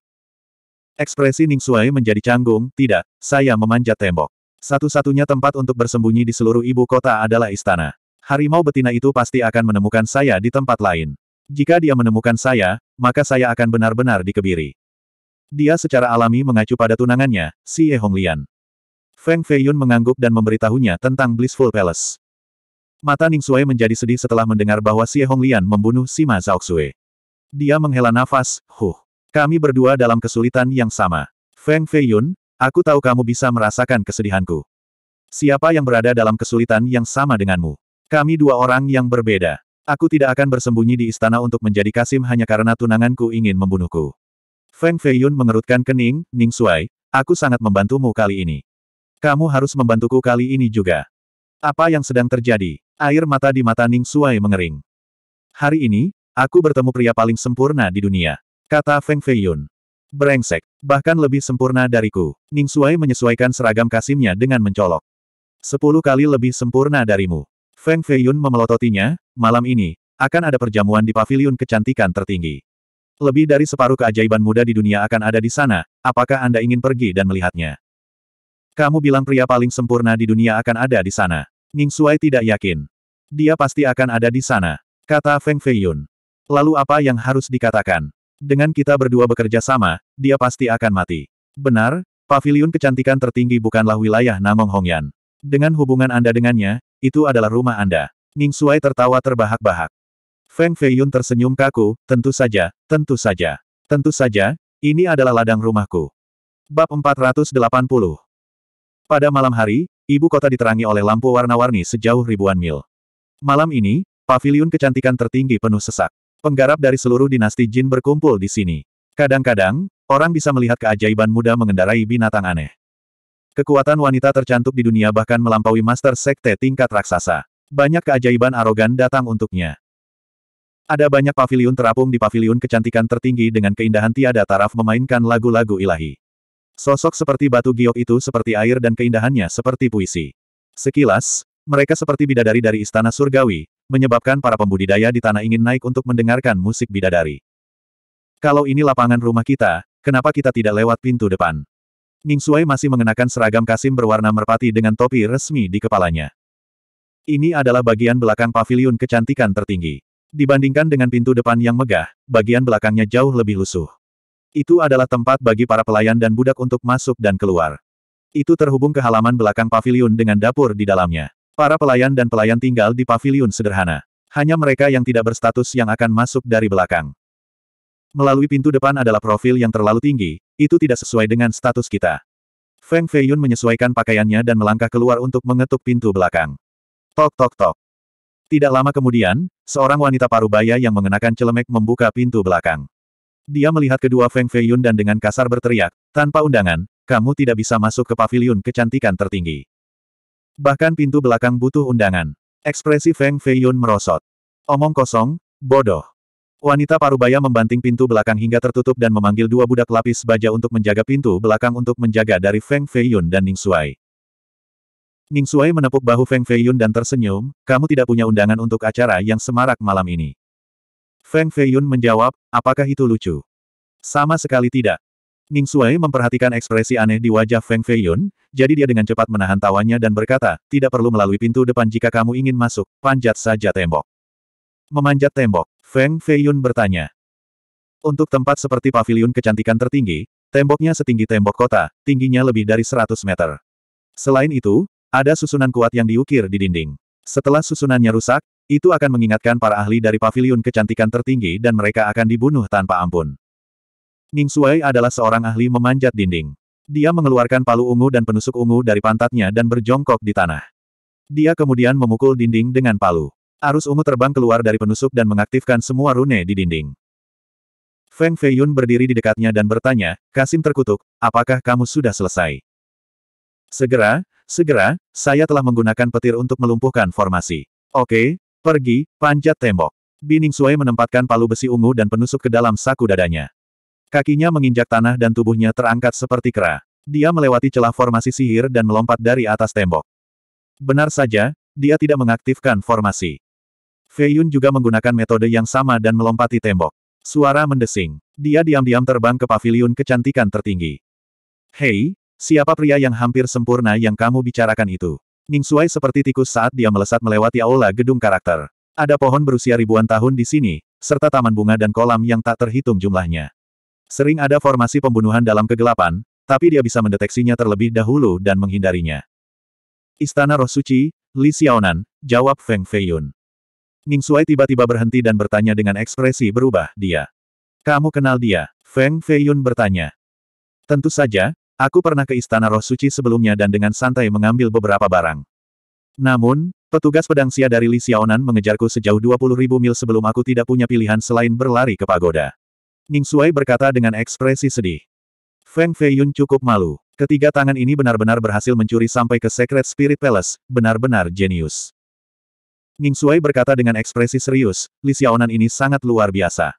Ekspresi Ning Suai menjadi canggung, tidak, saya memanjat tembok. Satu-satunya tempat untuk bersembunyi di seluruh ibu kota adalah istana harimau betina itu pasti akan menemukan saya di tempat lain. Jika dia menemukan saya, maka saya akan benar-benar dikebiri. Dia secara alami mengacu pada tunangannya, si Ye Honglian. Feng Feiyun mengangguk dan memberitahunya tentang Blissful Palace. Mata Ning Sue menjadi sedih setelah mendengar bahwa si Ye Honglian membunuh Sima Zhaoxue. Dia menghela nafas, huh. Kami berdua dalam kesulitan yang sama. Feng Feiyun, aku tahu kamu bisa merasakan kesedihanku. Siapa yang berada dalam kesulitan yang sama denganmu? Kami dua orang yang berbeda. Aku tidak akan bersembunyi di istana untuk menjadi kasim hanya karena tunanganku ingin membunuhku. Feng Feiyun mengerutkan kening, Ning Suai, aku sangat membantumu kali ini. Kamu harus membantuku kali ini juga. Apa yang sedang terjadi? Air mata di mata Ning Suai mengering. Hari ini, aku bertemu pria paling sempurna di dunia. Kata Feng Feiyun. Brengsek, bahkan lebih sempurna dariku. Ning Suai menyesuaikan seragam kasimnya dengan mencolok. Sepuluh kali lebih sempurna darimu. Feng Feiyun memelototinya, malam ini, akan ada perjamuan di pavilion kecantikan tertinggi. Lebih dari separuh keajaiban muda di dunia akan ada di sana, apakah Anda ingin pergi dan melihatnya? Kamu bilang pria paling sempurna di dunia akan ada di sana. Ning Suai tidak yakin. Dia pasti akan ada di sana, kata Feng Feiyun. Lalu apa yang harus dikatakan? Dengan kita berdua bekerja sama, dia pasti akan mati. Benar, pavilion kecantikan tertinggi bukanlah wilayah Namong Hongyan. Dengan hubungan Anda dengannya, itu adalah rumah Anda. Ning Suai tertawa terbahak-bahak. Feng Feiyun tersenyum kaku, tentu saja, tentu saja. Tentu saja, ini adalah ladang rumahku. Bab 480 Pada malam hari, ibu kota diterangi oleh lampu warna-warni sejauh ribuan mil. Malam ini, paviliun kecantikan tertinggi penuh sesak. Penggarap dari seluruh dinasti Jin berkumpul di sini. Kadang-kadang, orang bisa melihat keajaiban muda mengendarai binatang aneh. Kekuatan wanita tercantik di dunia bahkan melampaui master sekte tingkat raksasa. Banyak keajaiban arogan datang untuknya. Ada banyak paviliun terapung di paviliun kecantikan tertinggi dengan keindahan tiada taraf memainkan lagu-lagu ilahi. Sosok seperti batu giok itu seperti air dan keindahannya seperti puisi. Sekilas, mereka seperti bidadari dari istana surgawi, menyebabkan para pembudidaya di tanah ingin naik untuk mendengarkan musik bidadari. Kalau ini lapangan rumah kita, kenapa kita tidak lewat pintu depan? Ning Suai masih mengenakan seragam kasim berwarna merpati dengan topi resmi di kepalanya. Ini adalah bagian belakang pavilion kecantikan tertinggi. Dibandingkan dengan pintu depan yang megah, bagian belakangnya jauh lebih lusuh. Itu adalah tempat bagi para pelayan dan budak untuk masuk dan keluar. Itu terhubung ke halaman belakang pavilion dengan dapur di dalamnya. Para pelayan dan pelayan tinggal di pavilion sederhana. Hanya mereka yang tidak berstatus yang akan masuk dari belakang melalui pintu depan adalah profil yang terlalu tinggi, itu tidak sesuai dengan status kita. Feng Feiyun menyesuaikan pakaiannya dan melangkah keluar untuk mengetuk pintu belakang. Tok tok tok. Tidak lama kemudian, seorang wanita parubaya yang mengenakan celemek membuka pintu belakang. Dia melihat kedua Feng Feiyun dan dengan kasar berteriak, tanpa undangan, kamu tidak bisa masuk ke pavilion kecantikan tertinggi. Bahkan pintu belakang butuh undangan. Ekspresi Feng Feiyun merosot. Omong kosong, bodoh. Wanita parubaya membanting pintu belakang hingga tertutup dan memanggil dua budak lapis baja untuk menjaga pintu belakang untuk menjaga dari Feng Feiyun dan Ning Shuai. Ning Shuai menepuk bahu Feng Feiyun dan tersenyum, kamu tidak punya undangan untuk acara yang semarak malam ini. Feng Feiyun menjawab, apakah itu lucu? Sama sekali tidak. Ning Shuai memperhatikan ekspresi aneh di wajah Feng Feiyun, jadi dia dengan cepat menahan tawanya dan berkata, tidak perlu melalui pintu depan jika kamu ingin masuk, panjat saja tembok. Memanjat tembok. Feng Feiyun bertanya. Untuk tempat seperti paviliun kecantikan tertinggi, temboknya setinggi tembok kota, tingginya lebih dari 100 meter. Selain itu, ada susunan kuat yang diukir di dinding. Setelah susunannya rusak, itu akan mengingatkan para ahli dari paviliun kecantikan tertinggi dan mereka akan dibunuh tanpa ampun. Ning Suai adalah seorang ahli memanjat dinding. Dia mengeluarkan palu ungu dan penusuk ungu dari pantatnya dan berjongkok di tanah. Dia kemudian memukul dinding dengan palu. Arus ungu terbang keluar dari penusuk dan mengaktifkan semua rune di dinding. Feng Feiyun berdiri di dekatnya dan bertanya, Kasim terkutuk, apakah kamu sudah selesai? Segera, segera, saya telah menggunakan petir untuk melumpuhkan formasi. Oke, pergi, panjat tembok. Bining Sui menempatkan palu besi ungu dan penusuk ke dalam saku dadanya. Kakinya menginjak tanah dan tubuhnya terangkat seperti kera. Dia melewati celah formasi sihir dan melompat dari atas tembok. Benar saja, dia tidak mengaktifkan formasi. Fei Yun juga menggunakan metode yang sama dan melompati tembok. Suara mendesing. Dia diam-diam terbang ke paviliun kecantikan tertinggi. Hei, siapa pria yang hampir sempurna yang kamu bicarakan itu? Ning Suai seperti tikus saat dia melesat melewati aula gedung karakter. Ada pohon berusia ribuan tahun di sini, serta taman bunga dan kolam yang tak terhitung jumlahnya. Sering ada formasi pembunuhan dalam kegelapan, tapi dia bisa mendeteksinya terlebih dahulu dan menghindarinya. Istana Roh Suci, Li Xiaonan, jawab Feng Feiyun. Ning Suai tiba-tiba berhenti dan bertanya dengan ekspresi berubah, dia. Kamu kenal dia? Feng Feiyun bertanya. Tentu saja, aku pernah ke Istana Roh Suci sebelumnya dan dengan santai mengambil beberapa barang. Namun, petugas pedang sia dari Li Xiaonan mengejarku sejauh 20.000 mil sebelum aku tidak punya pilihan selain berlari ke pagoda. Ning Suai berkata dengan ekspresi sedih. Feng Feiyun cukup malu. Ketiga tangan ini benar-benar berhasil mencuri sampai ke Secret Spirit Palace, benar-benar jenius. Ning Suai berkata dengan ekspresi serius, Li Xiaonan ini sangat luar biasa.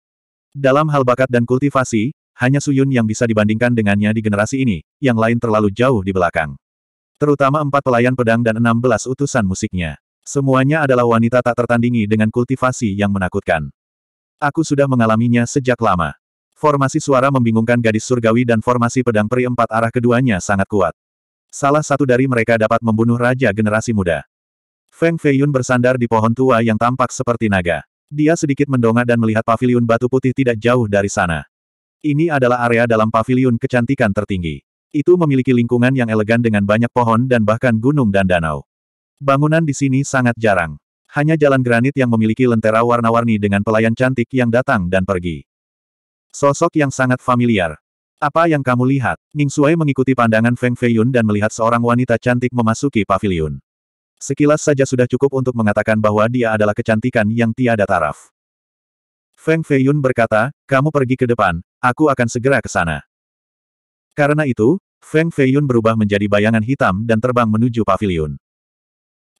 Dalam hal bakat dan kultivasi, hanya Su Yun yang bisa dibandingkan dengannya di generasi ini, yang lain terlalu jauh di belakang. Terutama empat pelayan pedang dan enam belas utusan musiknya. Semuanya adalah wanita tak tertandingi dengan kultivasi yang menakutkan. Aku sudah mengalaminya sejak lama. Formasi suara membingungkan gadis surgawi dan formasi pedang peri empat arah keduanya sangat kuat. Salah satu dari mereka dapat membunuh raja generasi muda. Feng Feiyun bersandar di pohon tua yang tampak seperti naga. Dia sedikit mendongak dan melihat paviliun batu putih tidak jauh dari sana. Ini adalah area dalam paviliun kecantikan tertinggi. Itu memiliki lingkungan yang elegan dengan banyak pohon dan bahkan gunung dan danau. Bangunan di sini sangat jarang. Hanya jalan granit yang memiliki lentera warna-warni dengan pelayan cantik yang datang dan pergi. Sosok yang sangat familiar. Apa yang kamu lihat? Ning Suai mengikuti pandangan Feng Feiyun dan melihat seorang wanita cantik memasuki paviliun. Sekilas saja sudah cukup untuk mengatakan bahwa dia adalah kecantikan yang tiada taraf. Feng Feiyun berkata, kamu pergi ke depan, aku akan segera ke sana. Karena itu, Feng Feiyun berubah menjadi bayangan hitam dan terbang menuju pavilion.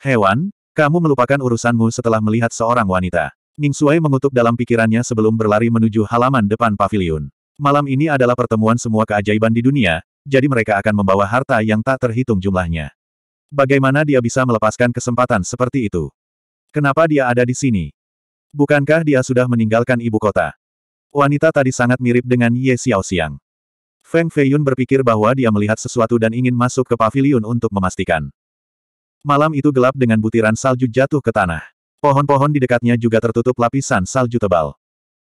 Hewan, kamu melupakan urusanmu setelah melihat seorang wanita. Ning Suai mengutuk dalam pikirannya sebelum berlari menuju halaman depan pavilion. Malam ini adalah pertemuan semua keajaiban di dunia, jadi mereka akan membawa harta yang tak terhitung jumlahnya. Bagaimana dia bisa melepaskan kesempatan seperti itu? Kenapa dia ada di sini? Bukankah dia sudah meninggalkan ibu kota? Wanita tadi sangat mirip dengan Ye Xiao Xiang. Feng Feiyun berpikir bahwa dia melihat sesuatu dan ingin masuk ke pavilion untuk memastikan. Malam itu gelap dengan butiran salju jatuh ke tanah. Pohon-pohon di dekatnya juga tertutup lapisan salju tebal.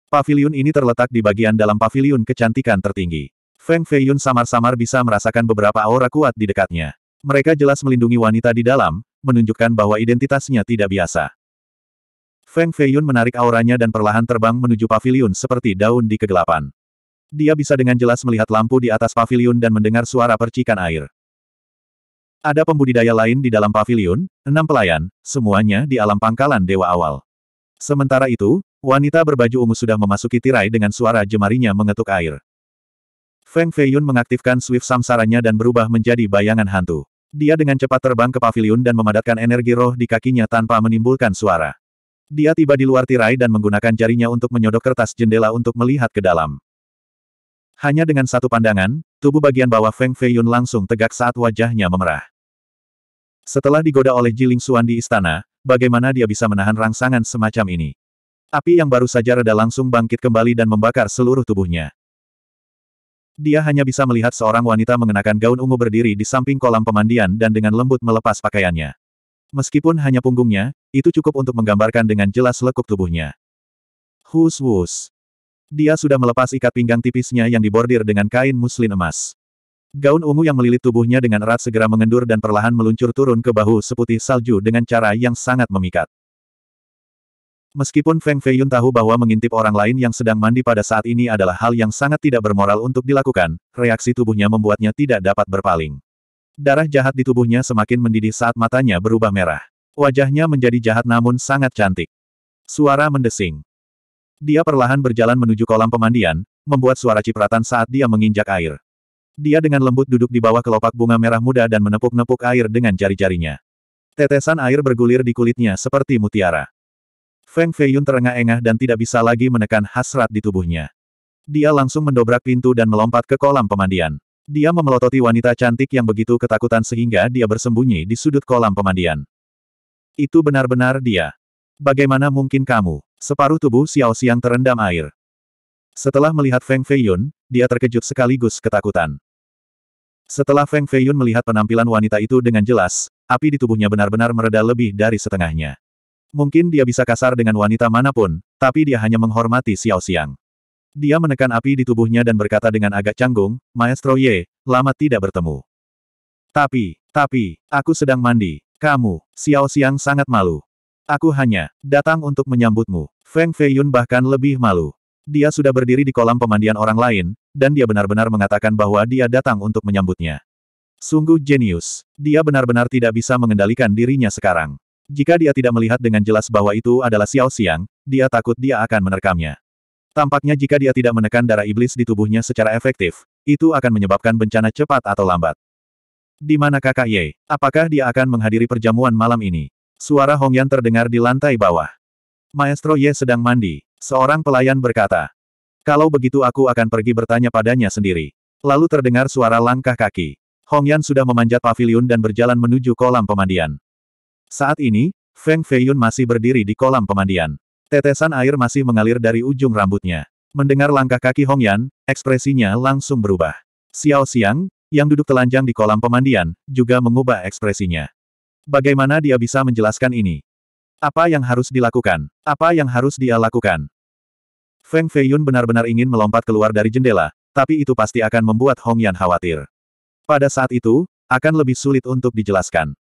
Pavilion ini terletak di bagian dalam pavilion kecantikan tertinggi. Feng Feiyun samar-samar bisa merasakan beberapa aura kuat di dekatnya. Mereka jelas melindungi wanita di dalam, menunjukkan bahwa identitasnya tidak biasa. Feng Feiyun menarik auranya dan perlahan terbang menuju pavilion seperti daun di kegelapan. Dia bisa dengan jelas melihat lampu di atas pavilion dan mendengar suara percikan air. Ada pembudidaya lain di dalam pavilion, enam pelayan, semuanya di alam pangkalan dewa awal. Sementara itu, wanita berbaju ungu sudah memasuki tirai dengan suara jemarinya mengetuk air. Feng Feiyun mengaktifkan swift samsaranya dan berubah menjadi bayangan hantu. Dia dengan cepat terbang ke pavilion dan memadatkan energi roh di kakinya tanpa menimbulkan suara. Dia tiba di luar tirai dan menggunakan jarinya untuk menyodok kertas jendela untuk melihat ke dalam. Hanya dengan satu pandangan, tubuh bagian bawah Feng Feiyun langsung tegak saat wajahnya memerah. Setelah digoda oleh Jiling Suan di istana, bagaimana dia bisa menahan rangsangan semacam ini? Api yang baru saja reda langsung bangkit kembali dan membakar seluruh tubuhnya. Dia hanya bisa melihat seorang wanita mengenakan gaun ungu berdiri di samping kolam pemandian dan dengan lembut melepas pakaiannya. Meskipun hanya punggungnya, itu cukup untuk menggambarkan dengan jelas lekuk tubuhnya. Hus wus. Dia sudah melepas ikat pinggang tipisnya yang dibordir dengan kain muslin emas. Gaun ungu yang melilit tubuhnya dengan erat segera mengendur dan perlahan meluncur turun ke bahu seputih salju dengan cara yang sangat memikat. Meskipun Feng Feiyun tahu bahwa mengintip orang lain yang sedang mandi pada saat ini adalah hal yang sangat tidak bermoral untuk dilakukan, reaksi tubuhnya membuatnya tidak dapat berpaling. Darah jahat di tubuhnya semakin mendidih saat matanya berubah merah. Wajahnya menjadi jahat namun sangat cantik. Suara mendesing. Dia perlahan berjalan menuju kolam pemandian, membuat suara cipratan saat dia menginjak air. Dia dengan lembut duduk di bawah kelopak bunga merah muda dan menepuk-nepuk air dengan jari-jarinya. Tetesan air bergulir di kulitnya seperti mutiara. Feng Feiyun terengah-engah dan tidak bisa lagi menekan hasrat di tubuhnya. Dia langsung mendobrak pintu dan melompat ke kolam pemandian. Dia memelototi wanita cantik yang begitu ketakutan sehingga dia bersembunyi di sudut kolam pemandian. Itu benar-benar dia. Bagaimana mungkin kamu? Separuh tubuh Xiao Xiang terendam air. Setelah melihat Feng Feiyun, dia terkejut sekaligus ketakutan. Setelah Feng Feiyun melihat penampilan wanita itu dengan jelas, api di tubuhnya benar-benar mereda lebih dari setengahnya. Mungkin dia bisa kasar dengan wanita manapun, tapi dia hanya menghormati Xiao Xiang. Dia menekan api di tubuhnya dan berkata dengan agak canggung, Maestro Ye, lama tidak bertemu. Tapi, tapi, aku sedang mandi. Kamu, Xiao Xiang sangat malu. Aku hanya datang untuk menyambutmu. Feng Feiyun bahkan lebih malu. Dia sudah berdiri di kolam pemandian orang lain, dan dia benar-benar mengatakan bahwa dia datang untuk menyambutnya. Sungguh jenius. Dia benar-benar tidak bisa mengendalikan dirinya sekarang. Jika dia tidak melihat dengan jelas bahwa itu adalah Xiao Xiang, dia takut dia akan menerkamnya. Tampaknya jika dia tidak menekan darah iblis di tubuhnya secara efektif, itu akan menyebabkan bencana cepat atau lambat. Di mana kakak Ye? Apakah dia akan menghadiri perjamuan malam ini? Suara Hongyan terdengar di lantai bawah. Maestro Ye sedang mandi. Seorang pelayan berkata. Kalau begitu aku akan pergi bertanya padanya sendiri. Lalu terdengar suara langkah kaki. Hongyan sudah memanjat pavilion dan berjalan menuju kolam pemandian. Saat ini, Feng Feiyun masih berdiri di kolam pemandian. Tetesan air masih mengalir dari ujung rambutnya. Mendengar langkah kaki Hong Yan, ekspresinya langsung berubah. Xiao Xiang, yang duduk telanjang di kolam pemandian, juga mengubah ekspresinya. Bagaimana dia bisa menjelaskan ini? Apa yang harus dilakukan? Apa yang harus dia lakukan? Feng Feiyun benar-benar ingin melompat keluar dari jendela, tapi itu pasti akan membuat Hong Yan khawatir. Pada saat itu, akan lebih sulit untuk dijelaskan.